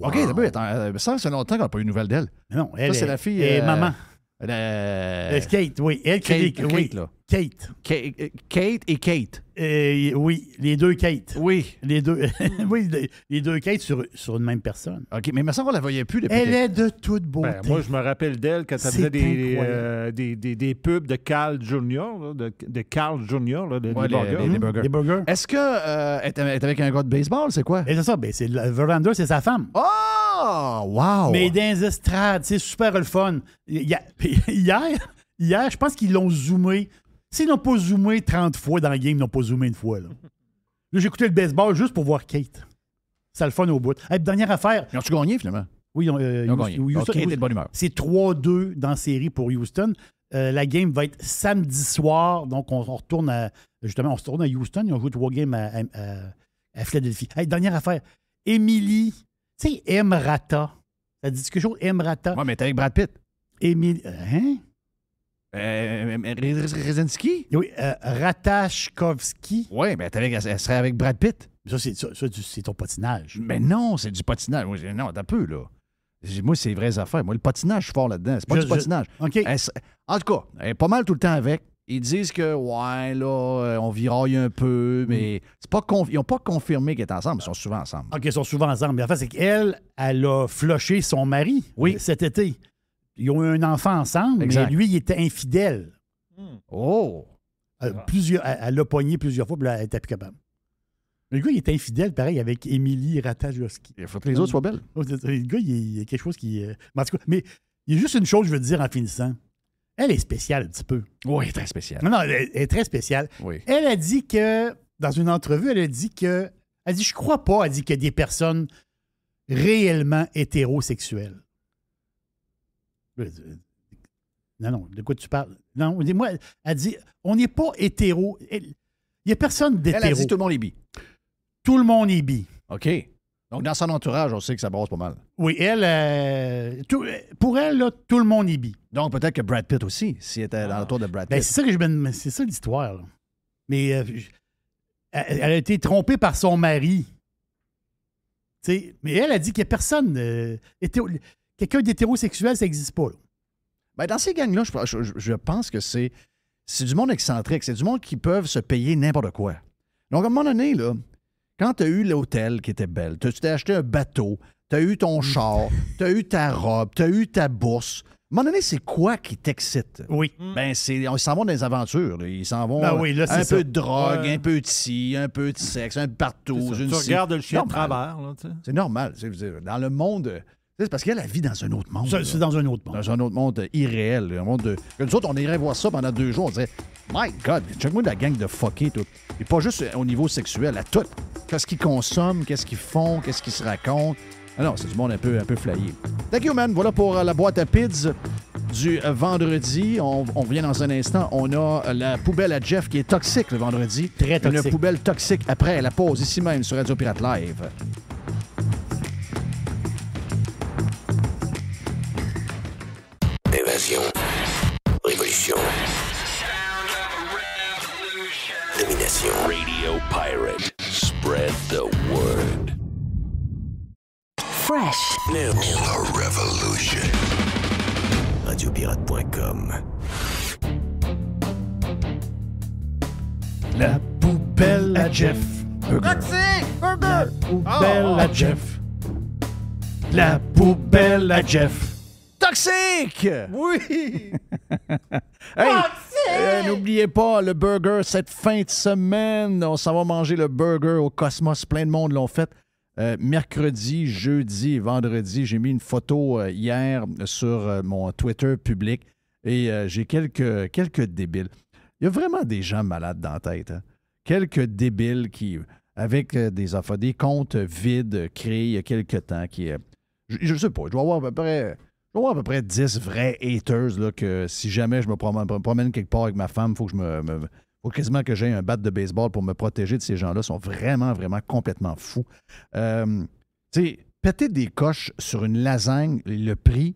OK, euh, ça peut être. ça fait longtemps qu'on n'a pas eu de nouvelles d'elle. Non, elle. Ça, c'est la fille. Et euh, maman. C'est euh, euh, Kate, oui. Elle Kate, Kate, Kate, là. Kate. Euh, Kate. et Kate. oui, les deux Kate. Oui. Les deux, *laughs* oui, les deux Kate sur, sur une même personne. OK, mais ça, on ne la voyait plus depuis. Elle est de toute beauté. Ben, moi, je me rappelle d'elle quand elle faisait des, des, des, pubs de Carl Junior, de, Carl Junior, là, les, hein. burgers. Les, burgers. Est-ce qu'elle euh, est avec un gars de baseball, c'est quoi? C'est ça, ben, c'est Verlander, c'est sa femme. Oh! Ah, Mais dans les estrades, c'est super le fun. *laughs* Hier, hier je pense qu'ils l'ont zoomé. S'ils n'ont pas zoomé 30 fois dans la game, ils n'ont pas zoomé une fois. Là, là j'écoutais le baseball juste pour voir Kate. C'est le fun au bout. dernière affaire. Ils ont-tu gagné finalement? Oui, ils ont, euh, gagné. bonne humeur. C'est 3-2 dans la série pour Houston. Euh, la game va être samedi soir. Donc, on, retourne à. Justement, on se retourne à Houston. Ils ont joué trois games à, Philadelphie. dernière affaire. Émilie tu sais, Emrata. Ça dit quelque chose, Emrata. Ouais, mais t'es avec Brad Pitt. Émile. Hein? Euh, Oui, Ratashkovski. Oui, mais avec, elle serait avec Brad Pitt. ça, c'est, ça, c'est ton patinage. Mais non, c'est du patinage. Non, t'as peu, là. Moi, c'est les vraies affaires. Moi, le patinage, je suis fort là-dedans. C'est pas du patinage. en tout cas, elle est pas mal tout le temps avec. Ils disent que, ouais, là, euh, on viraille un peu, mm. mais c'est pas ils n'ont pas confirmé qu'ils étaient ensemble. Ils sont souvent ensemble. OK, ils sont souvent ensemble. Mais en fait, c'est qu'elle, elle a floché son mari euh, cet été. Ils ont eu un enfant ensemble, mais lui, il était infidèle. Mm. Oh! Euh, elle, plusieurs, elle l'a pogné plusieurs fois, puis là, elle était plus capable. Le gars, il était infidèle, pareil, avec Émilie Ratajowski. Il faut que les autres soient belles. Le gars, il y a quelque chose qui. Mais, il y a juste une chose, je veux dire en finissant elle est spéciale un petit peu. Oui, elle est très spéciale. Non, non, elle est très spéciale. Oui. Elle a dit que, dans une entrevue, elle a dit que, elle dit, je crois pas, elle dit que des personnes réellement hétérosexuelles. Non, non, de quoi tu parles? Non, moi, elle dit, on n'est pas hétéro. Il n'y a personne d'hétéro. Elle a dit, tout le monde est bi. Tout le monde est bi. OK. Donc, dans son entourage, on sait que ça brosse pas mal. Oui, elle, euh, pour elle, tout le monde y bi. Donc, peut-être que Brad Pitt aussi, s'il était dans ah. le tour de Brad ben, Pitt. c'est ça que ça l'histoire. Mais euh, elle a été trompée par son mari. mais elle a dit qu'il n'y a personne. Euh, quelqu'un d'hétérosexuel, ça n'existe pas. Ben, dans ces gangs-là, je, pense que c'est du monde excentrique. C'est du monde qui peuvent se payer n'importe quoi. Donc, à un moment donné, là, quand tu as eu l'hôtel qui était belle, tu t'es acheté un bateau, tu as eu ton char, tu as eu ta robe, tu as eu ta bourse. À un moment donné, c'est quoi qui t'excite? Oui. Mm. Ben, c'est, ils s'en vont dans des aventures. Ils s'en vont un peu de drogue, un peu de ci, un peu de sexe, un peu partout. Tu regardes le chien de travers. Là, C'est normal. C'est Dans le monde c'est parce qu'elle, la vie dans un autre monde. C'est dans un autre monde. Dans un autre monde euh, irréel. Un monde de... Nous autres, on irait voir ça pendant deux jours. On dirait, My God, check-moi de la gang de fuckés, tout. Et pas juste euh, au niveau sexuel, à tout. Qu'est-ce qu'ils consomment, qu'est-ce qu'ils font, qu'est-ce qu'ils se racontent. Ah non, c'est du monde un peu, un peu flyé. Thank you, man. Voilà pour euh, la boîte à pids du vendredi. On, on, revient dans un instant. On a la poubelle à Jeff qui est toxique le vendredi. Très toxique. Une poubelle toxique après la pause, ici même, sur Radio Pirate Live. spread the word. Fresh. New. The revolution. Radiopirate.com La poubelle à Jeff. Taxi! La poubelle oh, à oh. Jeff. La poubelle à Jeff. Toxique! Oui! hey, eh, n'oubliez pas le burger cette fin de semaine. On s'en va manger le burger au Cosmos. Plein de monde l'ont fait. Euh, mercredi, jeudi, vendredi, j'ai mis une photo euh, hier sur euh, mon Twitter public et j'ai quelques, quelques débiles. Il y a vraiment des gens malades dans la tête. Hein. Quelques débiles qui, avec des, comptes vides créés il y a quelques temps, qui, je, ne sais pas, je dois avoir à peu près Oh, à peu près 10 vrais haters là, que si jamais je me promène, quelque part avec ma femme, il faut que je me, faut quasiment que j'ai un bat de baseball pour me protéger de ces gens-là. Ils sont vraiment, vraiment complètement fous. Euh, tu sais, péter des coches sur une lasagne, le prix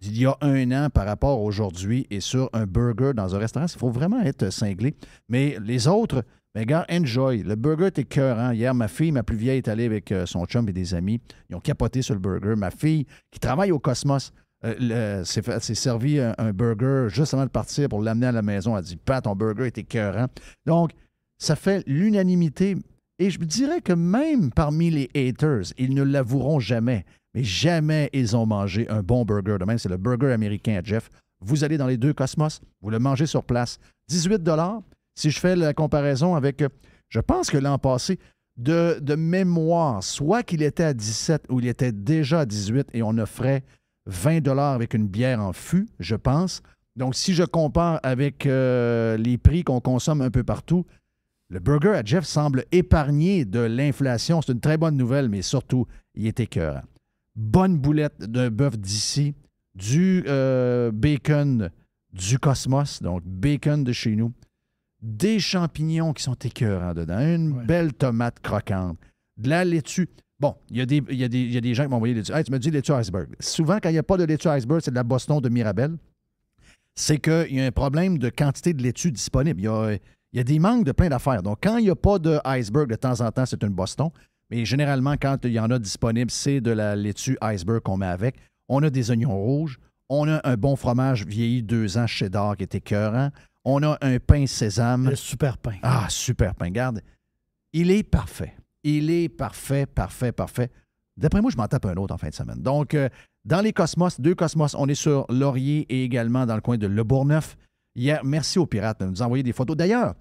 d'il y a un an par rapport à aujourd'hui et sur un burger dans un restaurant, il faut vraiment être cinglé. Mais les autres, mes ben gars, enjoy. Le burger était cœur. Hier, ma fille, ma plus vieille, est allée avec euh, son chum et des amis. Ils ont capoté sur le burger. Ma fille, qui travaille au Cosmos, s'est euh, servi un, burger juste avant de partir pour l'amener à la maison. Elle dit pas ton burger était écœurant. Donc, ça fait l'unanimité. Et je dirais que même parmi les haters, ils ne l'avoueront jamais. Mais jamais ils ont mangé un bon burger. De même, c'est le burger américain à Jeff. Vous allez dans les deux cosmos, vous le mangez sur place. 18 Si je fais la comparaison avec, je pense que l'an passé, de, de mémoire, soit qu'il était à 17 ou il était déjà à 18 et on offrait 20 avec une bière en fût, je pense. Donc, si je compare avec euh, les prix qu'on consomme un peu partout, le burger à Jeff semble épargné de l'inflation. C'est une très bonne nouvelle, mais surtout, il est écœurant. Bonne boulette de bœuf d'ici, du euh, bacon du cosmos, donc bacon de chez nous, des champignons qui sont écœurants dedans, une belle tomate croquante, de la laitue. Bon, il y, a des, y y, a gens qui m'ont envoyé des hey, tu me dis laitue iceberg. Souvent, quand il n'y a pas de laitue iceberg, c'est de la Boston de Mirabel. C'est qu'il y a un problème de quantité de laitue disponible. Il y a, des manques de plein d'affaires. Donc, quand il n'y a pas de iceberg, de temps en temps, c'est une Boston. Mais généralement, quand il y en a disponible, c'est de la laitue iceberg qu'on met avec. On a des oignons rouges. On a un bon fromage vieilli deux ans chez Dor qui était écœurant. On a un pain sésame. Le super pain. Ah, super pain. Regarde, il est parfait. Il est parfait, parfait, parfait. D'après moi, je m'en tape un autre en fin de semaine. Donc, euh, dans les Cosmos, deux Cosmos, on est sur Laurier et également dans le coin de Le Bourneuf. Hier, merci aux pirates de nous envoyer des photos. D'ailleurs,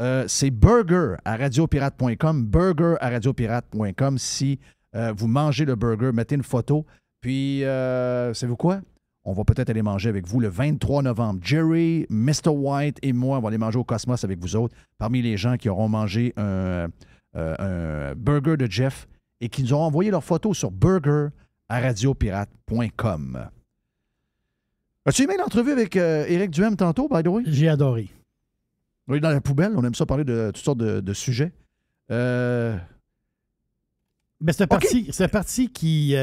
euh, c'est burger à radiopirate.com, burger à radiopirate.com. Si euh, vous mangez le burger, mettez une photo. Puis, c'est vous quoi? On va peut-être aller manger avec vous le 23 novembre. Jerry, Mr. White et moi, on va aller manger au Cosmos avec vous autres, parmi les gens qui auront mangé un euh, un burger de Jeff et qui nous ont envoyé leurs photos sur burger à radiopirate.com. As-tu aimé l'entrevue avec Eric euh, Duhem tantôt, by the way? J'ai adoré. Oui, dans la poubelle, on aime ça parler de toutes sortes de, sujets. Euh, mais c'est un, parti qui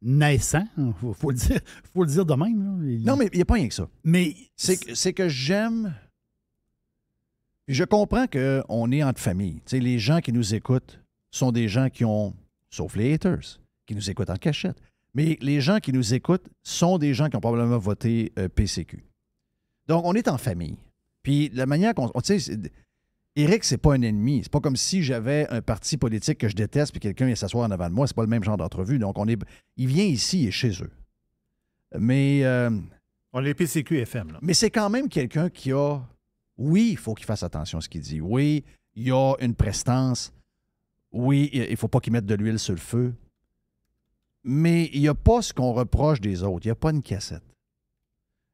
naissant, faut, le dire, faut dire de même. Non, mais il n'y a pas rien que ça. Mais c'est que j'aime je comprends qu'on est entre familles. les gens qui nous écoutent sont des gens qui ont, sauf les haters, qui nous écoutent en cachette, mais les gens qui nous écoutent sont des gens qui ont probablement voté euh, PCQ. Donc, on est en famille. Puis la manière qu'on. Tu sais, Eric, c'est pas un ennemi. C'est pas comme si j'avais un parti politique que je déteste puis quelqu'un vient s'asseoir en avant de moi. C'est pas le même genre d'entrevue. Donc, on est. Il vient ici et chez eux. Mais. Euh, on est PCQ FM, là. Mais c'est quand même quelqu'un qui a oui, il faut qu'il fasse attention à ce qu'il dit. Oui, il y a une prestance. Oui, il ne faut pas qu'il mette de l'huile sur le feu. Mais il n'y a pas ce qu'on reproche des autres. Il n'y a pas une cassette.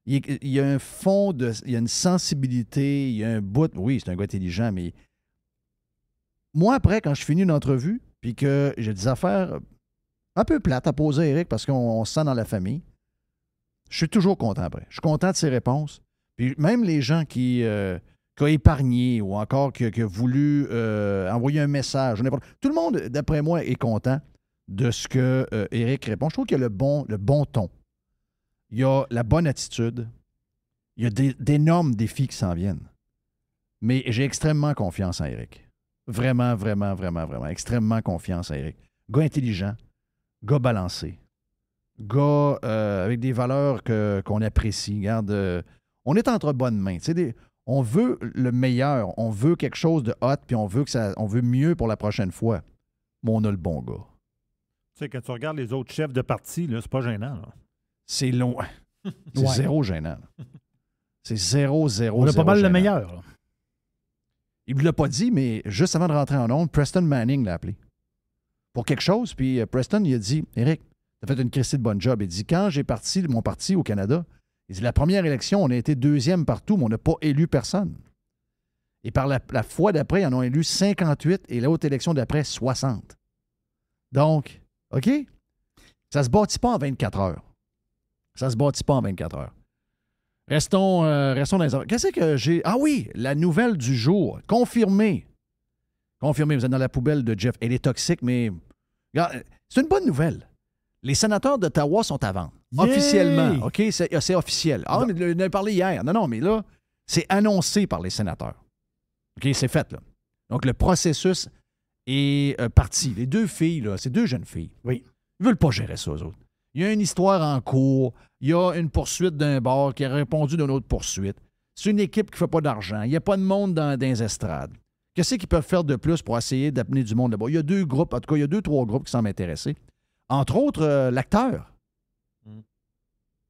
Il, y a un fond, de, il y a une sensibilité, il y a un bout. Oui, c'est un gars intelligent, mais moi, après, quand je finis une entrevue, puis que j'ai des affaires un peu plates à poser à Eric parce qu'on se sent dans la famille, je suis toujours content après. Je suis content de ses réponses même les gens euh, qui, ont épargné ou encore qui, ont voulu euh, envoyer un message, tout le monde, d'après moi, est content de ce que Eric euh, répond. Je trouve qu'il y a le bon, le bon ton. Il y a la bonne attitude. Il y a d'énormes défis qui s'en viennent. Mais j'ai extrêmement confiance en Eric. Vraiment, vraiment, vraiment, vraiment. Extrêmement confiance en Eric. Gars intelligent, gars balancé, gars avec des valeurs qu'on apprécie on est entre bonnes mains. on veut le meilleur, on veut quelque chose de hot, puis on veut que ça, on veut mieux pour la prochaine fois. Mais on a le bon gars. Tu sais, quand tu regardes les autres chefs de parti, c'est pas gênant. C'est loin. *laughs* C'est zéro gênant. C'est zéro, zéro, On a pas mal le meilleur. Il ne l'a pas dit, mais juste avant de rentrer en onde, Preston Manning l'a appelé pour quelque chose. Puis euh, Preston, il a dit Eric, tu as fait une crise de bonne job. Il dit Quand j'ai parti, mon parti au Canada, la première élection, on a été deuxième partout, mais on n'a pas élu personne. Et par la, fois d'après, on en ont élu 58 et la haute élection d'après, 60. Donc, OK? Ça ne se bâtit pas en 24 heures. Ça ne se bâtit pas en 24 heures. Restons, euh, restons dans les Qu'est-ce que j'ai. Ah oui, la nouvelle du jour. Confirmée. Confirmée, vous êtes dans la poubelle de Jeff. Elle est toxique, mais. Euh, c'est une bonne nouvelle les sénateurs d'Ottawa sont à Officiellement. OK? C'est euh, officiel. Ah, on en a parlé hier. Non, non, mais là, c'est annoncé par les sénateurs. OK? C'est fait, là. Donc, le processus est euh, parti. Les deux filles, là, ces deux jeunes filles, oui. veulent pas gérer ça, eux autres. Il y a une histoire en cours. Il y a une poursuite d'un bord qui a répondu d'une autre poursuite. C'est une équipe qui ne fait pas d'argent. Il n'y a pas de monde dans, les estrades. Qu'est-ce qu'ils peuvent faire de plus pour essayer d'amener du monde là-bas? Il y a deux groupes, en tout cas, il y a deux, trois groupes qui semblent intéressés. Entre autres, euh, l'acteur. Hmm.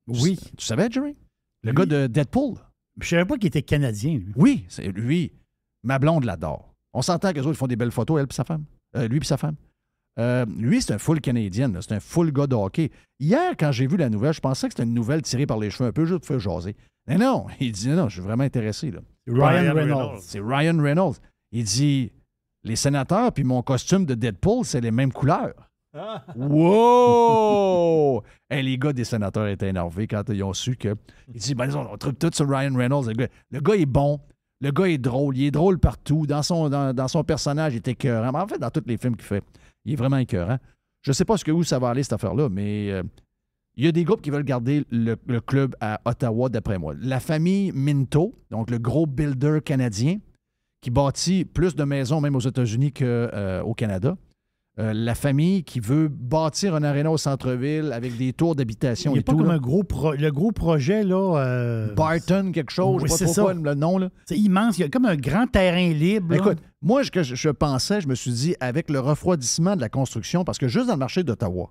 Oui. Tu, savais, Jerry? Le gars de Deadpool. Je savais pas qu'il était canadien, lui. Oui, c'est lui. Ma blonde l'adore. On s'entend qu'eux autres font des belles photos, elle et sa femme. Euh, lui et sa femme. Euh, lui, c'est un full canadien, c'est un full gars de hockey. Hier, quand j'ai vu la nouvelle, je pensais que c'était une nouvelle tirée par les cheveux un peu juste pour jaser. Mais non, *laughs* il dit non, je suis vraiment intéressé. Là. Ryan, Reynolds. Reynolds. C'est Ryan Reynolds. Il dit les sénateurs puis mon costume de Deadpool, c'est les mêmes couleurs wow! les gars des sénateurs étaient énervés quand ils ont su que. Ils disent, ben, on, truc tout sur Ryan Reynolds. Le gars, est bon. Le gars est drôle. Il est drôle partout. Dans son, dans, son personnage, il est écœurant. En fait, dans tous les films qu'il fait, il est vraiment écœurant. Je ne sais pas ce que, où ça va aller, cette affaire-là, mais euh, il y a des groupes qui veulent garder le, club à Ottawa, d'après moi. La famille Minto, donc le gros builder canadien, qui bâtit plus de maisons même aux États-Unis qu'au Canada. Euh, la famille qui veut bâtir un aréna au centre-ville avec des tours d'habitation et y tout. pas comme un gros, le gros projet, là... Euh, Barton, quelque chose, je ne sais pas trop le nom, là. C'est immense, il y a comme un grand terrain libre. écoute, moi, je, je, pensais, je me suis dit, avec le refroidissement de la construction, parce que juste dans le marché d'Ottawa,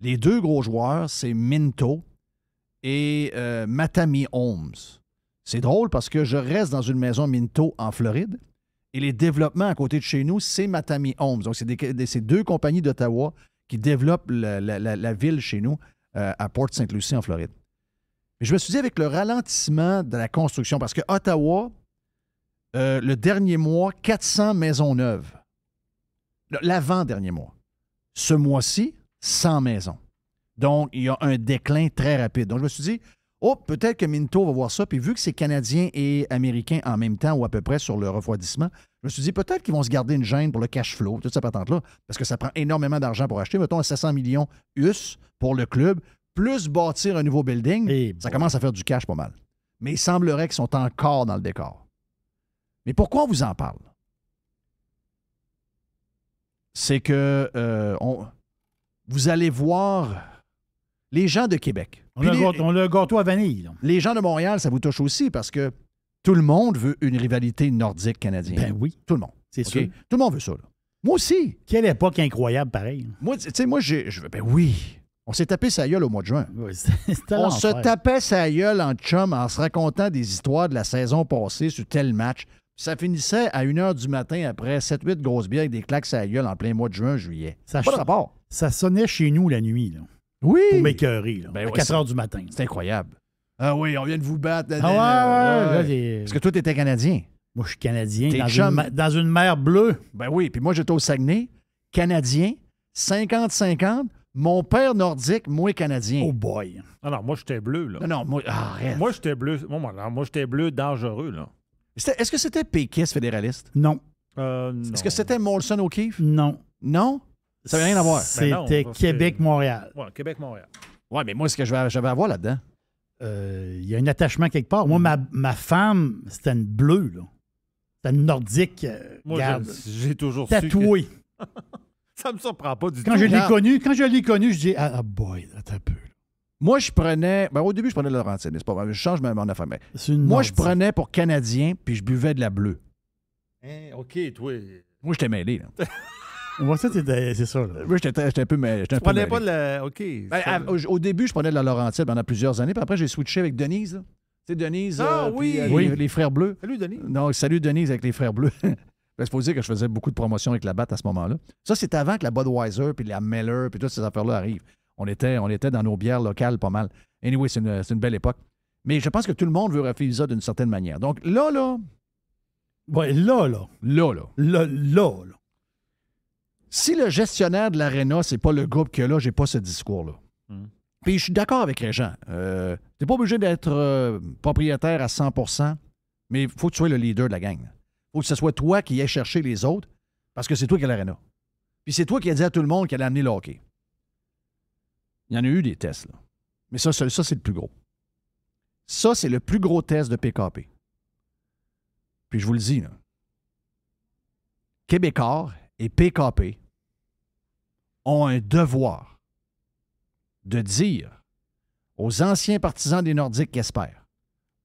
les deux gros joueurs, c'est Minto et euh, Matami Holmes. C'est drôle parce que je reste dans une maison Minto en Floride et les développements à côté de chez nous, c'est Matami Homes. Donc, c'est ces deux compagnies d'Ottawa qui développent la, ville chez nous euh, à Port saint lucie en Floride. Mais je me suis dit, avec le ralentissement de la construction, parce que Ottawa, euh, le dernier mois, 400 maisons neuves. L'avant-dernier mois. Ce mois-ci, 100 maisons. Donc, il y a un déclin très rapide. Donc, je me suis dit, Oh, peut-être que Minto va voir ça. Puis vu que c'est Canadien et Américain en même temps ou à peu près sur le refroidissement, je me suis dit peut-être qu'ils vont se garder une gêne pour le cash flow, toute cette patente-là, parce que ça prend énormément d'argent pour acheter. Mettons à 700 millions US pour le club, plus bâtir un nouveau building. Eh ça commence à faire du cash pas mal. Mais il semblerait qu'ils sont encore dans le décor. Mais pourquoi on vous en parle? C'est que euh, vous allez voir les gens de Québec. On a, le gâteau à vanille. Les gens de Montréal, ça vous touche aussi parce que tout le monde veut une rivalité nordique canadienne. Ben oui. Tout le monde. C'est sûr. Tout le monde veut ça. Moi aussi. Quelle époque incroyable, pareil. Moi, tu sais, moi, je ben oui. On s'est tapé sa gueule au mois de juin. *laughs* on se tapait sa gueule en chum en se racontant des histoires de la saison passée sur tel match. Ça finissait à 1 h du matin après 7-8 grosses bières et des claques sa gueule en plein mois de juin, juillet. Ça, Pas Ça sonnait chez nous la nuit. Là. Oui. Pour ben à 4 heures du matin. C'est incroyable. Ah oui, on vient de vous battre. Ah ouais, Parce que toi, t'étais Canadien. Moi, je suis Canadien. Dans une, dans une, mer bleue. Ben oui, puis moi, j'étais au Saguenay, Canadien, 50-50. Mon père nordique, moi canadien. Oh boy. Alors ah moi j'étais bleu là. Non, moi Moi j'étais bleu. Moi, j'étais bleu dangereux là. Est-ce que c'était péquiste fédéraliste? Non. Euh, est-ce que c'était Molson O'Keefe? Non. Non? Ça n'avait rien à voir. Ben c'était Québec-Montréal. Ouais, Québec-Montréal. Ouais, mais moi, ce que j'avais à voir là-dedans? Euh, il y a un attachement quelque part. Moi, ma, ma femme, c'était une bleue, là. C'était une nordique. Euh, moi, j'ai toujours Su que... *laughs* Ça me surprend pas du quand tout. Je l'ai connu, quand je l'ai connu, je dis Ah, ah boy, là, t'as peu. Moi, je prenais. Ben, au début, je prenais Laurentine, c'est pas Je change même mon affaire. Moi, je prenais pour Canadien, puis je buvais de la bleue. Hein, OK, toi. Moi, je t'ai mêlé, là. *laughs* Moi, ça, c'est ça. Moi, j'étais un peu. Mais, tu prenais pas de la. OK. Ben, au, début, je prenais de la Laurentide pendant plusieurs années. Puis après, j'ai switché avec Denise. c'est Tu sais, Denise. Ah euh, oui. Euh, les, frères bleus. Salut, Denise. Non, salut, Denise, avec les frères bleus. Il faut *laughs* ben, dire que je faisais beaucoup de promotions avec la batte à ce moment-là. Ça, c'est avant que la Budweiser, puis la Meller, puis toutes ces affaires-là arrivent. On était, on était dans nos bières locales pas mal. Anyway, c'est une, belle époque. Mais je pense que tout le monde veut refaire ça d'une certaine manière. Donc là, là. Ouais, là, là. Là, là. Là, là, là. Si le gestionnaire de l'aréna, c'est pas le groupe que là, j'ai pas ce discours-là. Hmm. Puis je suis d'accord avec Réjean. Euh, t'es pas obligé d'être euh, propriétaire à 100 mais il faut que tu sois le leader de la gang. faut que ce soit toi qui aies chercher les autres parce que c'est toi qui as l'aréna. Puis c'est toi qui as dit à tout le monde qu'elle a amené le hockey. Il y en a eu des tests, là. Mais ça, ça, ça c'est le plus gros. Ça, c'est le plus gros test de PKP. Puis je vous le dis, là. Québécois et PKP ont un devoir de dire aux anciens partisans des Nordiques qui espèrent,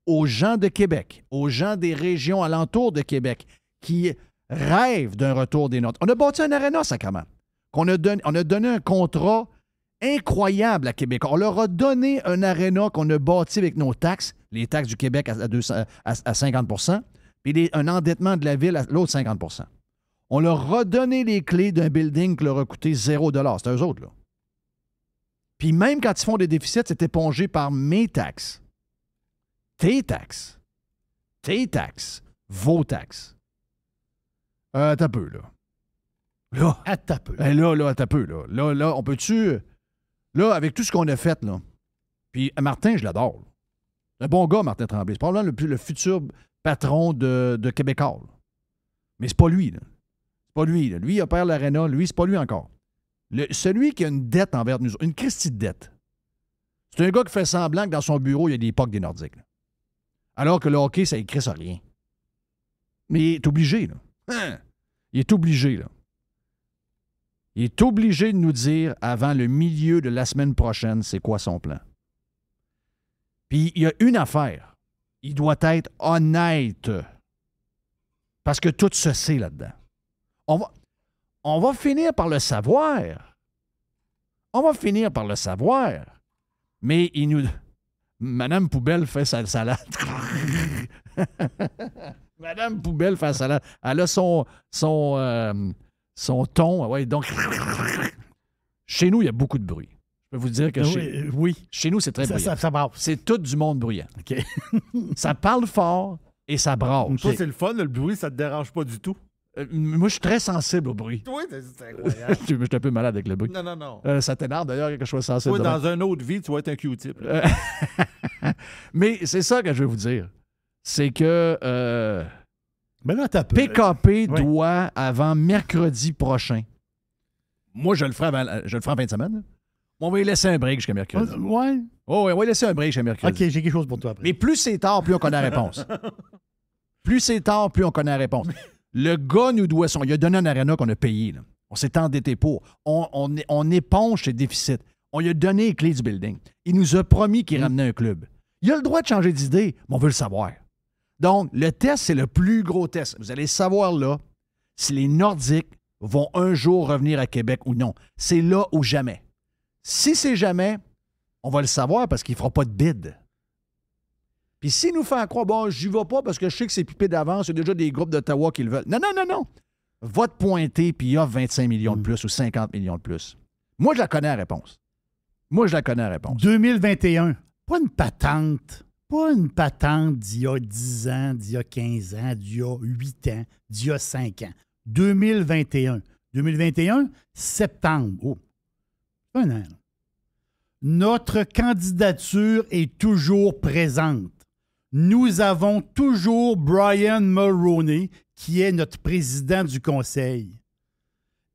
aux gens de Québec, aux gens des régions alentour de Québec qui rêvent d'un retour des Nordiques. On a bâti un aréna, sacrément. On a, donné, on a donné un contrat incroyable à Québec. On leur a donné un aréna qu'on a bâti avec nos taxes, les taxes du Québec à, 50 puis un endettement de la ville à l'autre 50 on leur redonnait les clés d'un building qui leur a coûté 0 C'est eux autres, là. Puis même quand ils font des déficits, c'est épongé par mes taxes, tes taxes, tes taxes, vos taxes. À euh, t'as peu, là. Là. À ta peu. Ben là, là, là peu, là. Là, là, on peut-tu. Là, avec tout ce qu'on a fait, là. Puis euh, Martin, je l'adore. Un bon gars, Martin Tremblay. C'est probablement le, futur patron de, de Québécois. Mais c'est pas lui, là pas lui. Lui, il opère l'Arena. Lui, c'est pas lui encore. celui qui a une dette envers nous, une Christie de dette. C'est un gars qui fait semblant que dans son bureau, il y a des pocs des Nordiques. Alors que le hockey, ça écrit ça rien. Mais il est obligé, là. Hein? Il est obligé, là. Il est obligé de nous dire avant le milieu de la semaine prochaine, c'est quoi son plan. Puis il y a une affaire. Il doit être honnête. Parce que tout se sait là-dedans on va, on va finir par le savoir. On va finir par le savoir. Mais il nous. Madame Poubelle fait sa salade. *laughs* Madame Poubelle fait sa salade. Elle a son. son. ton. Euh, ah ouais, donc. chez nous, il y a beaucoup de bruit. Je peux vous dire que oui, chez, euh, oui. chez nous, c'est très Ça, c'est tout du monde bruyant. ok *laughs* ça parle fort et ça brasse. Okay. c'est le fun, le bruit, ça te dérange pas du tout. Euh, moi, je suis très sensible au bruit. Oui, c'est *laughs* incroyable. je suis un peu malade avec le bruit. Non, non, non. Euh, ça t'énerve d'ailleurs que je sois sensible. dans une autre vie, tu vas être un Q-tip. *laughs* Mais c'est ça que je veux vous dire. C'est que. Euh, mais là, t'as PKP doit avant mercredi prochain. Moi, je le ferai, je le ferai en fin de semaine. On va y laisser un break jusqu'à mercredi. Ah, ouais. Oh, on va y laisser un break jusqu'à mercredi. OK, j'ai quelque chose pour toi après. Mais plus c'est tard, plus on connaît la réponse. *laughs* plus c'est tard, plus on connaît la réponse. Le gars nous doit son. Il a donné un arena qu'on a payé. On s'est endetté pour. On, on, on, éponge ses déficits. On lui a donné les clés du building. Il nous a promis qu'il mm. ramenait un club. Il a le droit de changer d'idée, mais on veut le savoir. Donc, le test, c'est le plus gros test. Vous allez savoir là si les Nordiques vont un jour revenir à Québec ou non. C'est là ou jamais. Si c'est jamais, on va le savoir parce qu'il ne fera pas de bid. Puis s'il nous fait croire, bon, j'y vais pas parce que je sais que c'est pipé d'avance, il y a déjà des groupes d'Ottawa qui le veulent. Non, non, non, non. Va te pointer, puis il y a 25 millions de mm. plus ou 50 millions de plus. Moi, je la connais la réponse. Moi, je la connais la réponse. 2021. Pas une patente. Pas une patente d'il y a 10 ans, d'il y a 15 ans, d'il y a 8 ans, d'il y a 5 ans. 2021. 2021, septembre. Oh, un an. Notre candidature est toujours présente nous avons toujours Brian Mulroney, qui est notre président du conseil.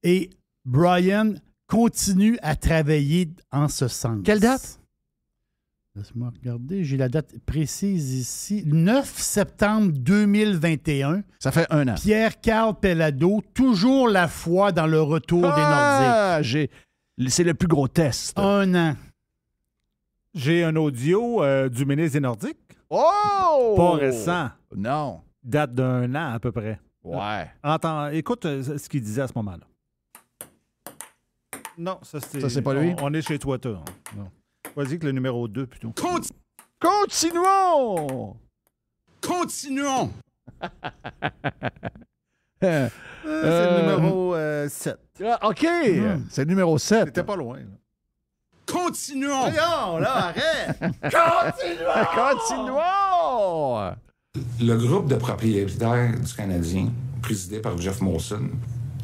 Et Brian continue à travailler en ce sens. Quelle date? Laisse-moi regarder, j'ai la date précise ici. 9 septembre 2021. Ça fait un an. Pierre-Carl Pellado, toujours la foi dans le retour des ah, Nordiques. C'est le plus gros test. Un an. J'ai un audio euh, du ministre des Nordiques. Oh! Pas récent. Non. Date d'un an à peu près. Ouais. écoute euh, ce qu'il disait à ce moment-là. Non, ça c'est. pas lui. On, est chez toi, Non. Vas-y que le numéro 2 plutôt. Continuons! Continuons! *laughs* Euh, euh, c'est le numéro 7. Ah, OK! Hmm. C'est le numéro 7. C'était pas loin. Continuons! Voyons, là, arrête! *laughs* Continuons! Continuons! Le groupe de propriétaires du Canadien, présidé par Jeff Molson,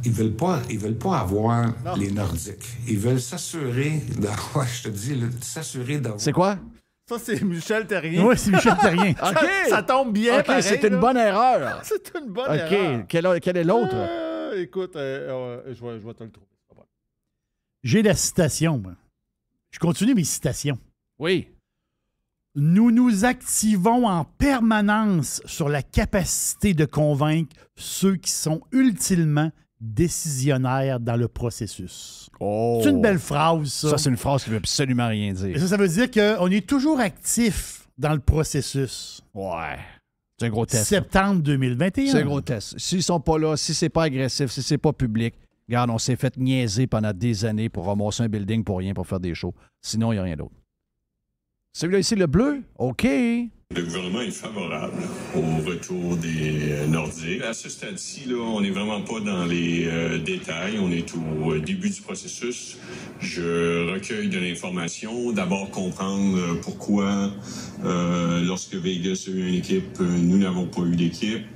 ils veulent pas, ils veulent pas avoir les Nordiques. Ils veulent s'assurer *laughs* je te dis, s'assurer C'est quoi? Ça, c'est Michel Terrien. Oui, c'est Michel Terrien. *laughs* OK. Ça, tombe bien. OK, c'est une bonne erreur. c'est une bonne erreur. OK. Quel, est l'autre? Euh, écoute, euh, euh, je, vois, je vais te le trouver. J'ai la citation, moi. Je continue mes citations. Oui. Nous nous activons en permanence sur la capacité de convaincre ceux qui sont ultimement décisionnaires dans le processus. Oh. C'est une belle phrase, ça. Ça, c'est une phrase qui ne veut absolument rien dire. ça, ça veut dire qu'on est toujours actif dans le processus. Ouais. C'est un gros test. Septembre 2021. C'est un gros test. S'ils sont pas là, si c'est pas agressif, si c'est pas public, Regarde, on s'est fait niaiser pendant des années pour ramasser un building pour rien, pour faire des shows. Sinon, il n'y a rien d'autre. Celui-là ici, le bleu, OK. Le gouvernement est favorable au retour des euh, Nordiques. À ce stade-ci, on n'est vraiment pas dans les euh, détails. On est au euh, début du processus. Je recueille de l'information. D'abord, comprendre pourquoi, lorsque Vegas a eu une équipe, nous n'avons pas eu d'équipe.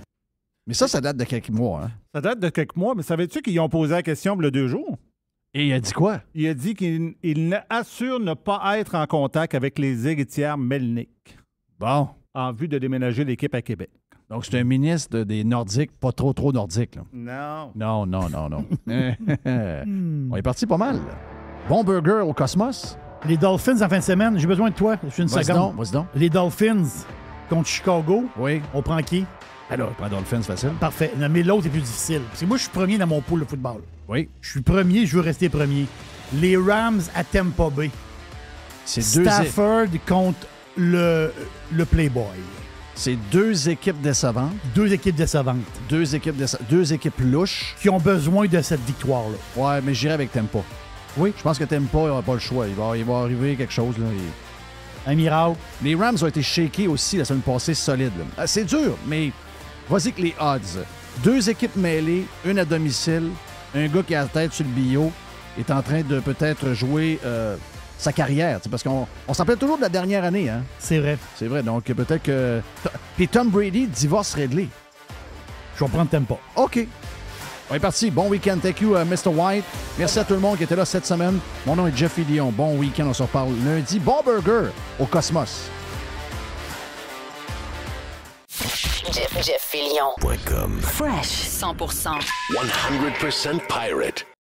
Mais ça, ça date de quelques mois. Hein. Ça date de quelques mois, mais savais-tu qu'ils ont posé la question le deux jours? Et il a dit quoi? Il a dit qu'il assure ne pas être en contact avec les héritières Melnick. Bon. En vue de déménager l'équipe à Québec. Donc, c'est un ministre des Nordiques, pas trop, trop nordique. Non. Non, non, non, non. *laughs* On est parti pas mal. Bon burger au Cosmos. Les Dolphins en fin de semaine. J'ai besoin de toi. Je suis une seconde. donc. Les Dolphins contre Chicago. Oui. On prend qui? Alors, ah, dans le c'est facile. Parfait. Non, mais l'autre est plus difficile. Parce que moi, je suis premier dans mon pool de football. Oui. Je suis premier, je veux rester premier. Les Rams à Tampa Bay. C'est deux Stafford contre le, le Playboy. C'est deux équipes décevantes. Deux équipes décevantes. Deux équipes Deux équipes louches. Qui ont besoin de cette victoire-là. Ouais, mais j'irai avec Tempa. Oui. Je pense que Tempa aura pas le choix. Il va, va arriver quelque chose. Là. Un miracle. Les Rams ont été shakés aussi la semaine passée solide. Euh, c'est dur, mais Voici que les odds. Deux équipes mêlées, une à domicile, un gars qui a la tête sur le bio est en train de peut-être jouer euh, sa carrière. Parce qu'on on, s'appelle toujours de la dernière année. Hein? C'est vrai. C'est vrai. Donc peut-être que. Puis Tom Brady, divorce réglé. Je vais prendre Tempo. OK. On est parti. Bon week-end. Thank you, euh, Mr. White. Merci à tout le monde qui était là cette semaine. Mon nom est Jeffy Dion. Bon week-end. On se reparle lundi. Bon burger au Cosmos. Jeff, Jeff Fresh. 100%. 100% pirate.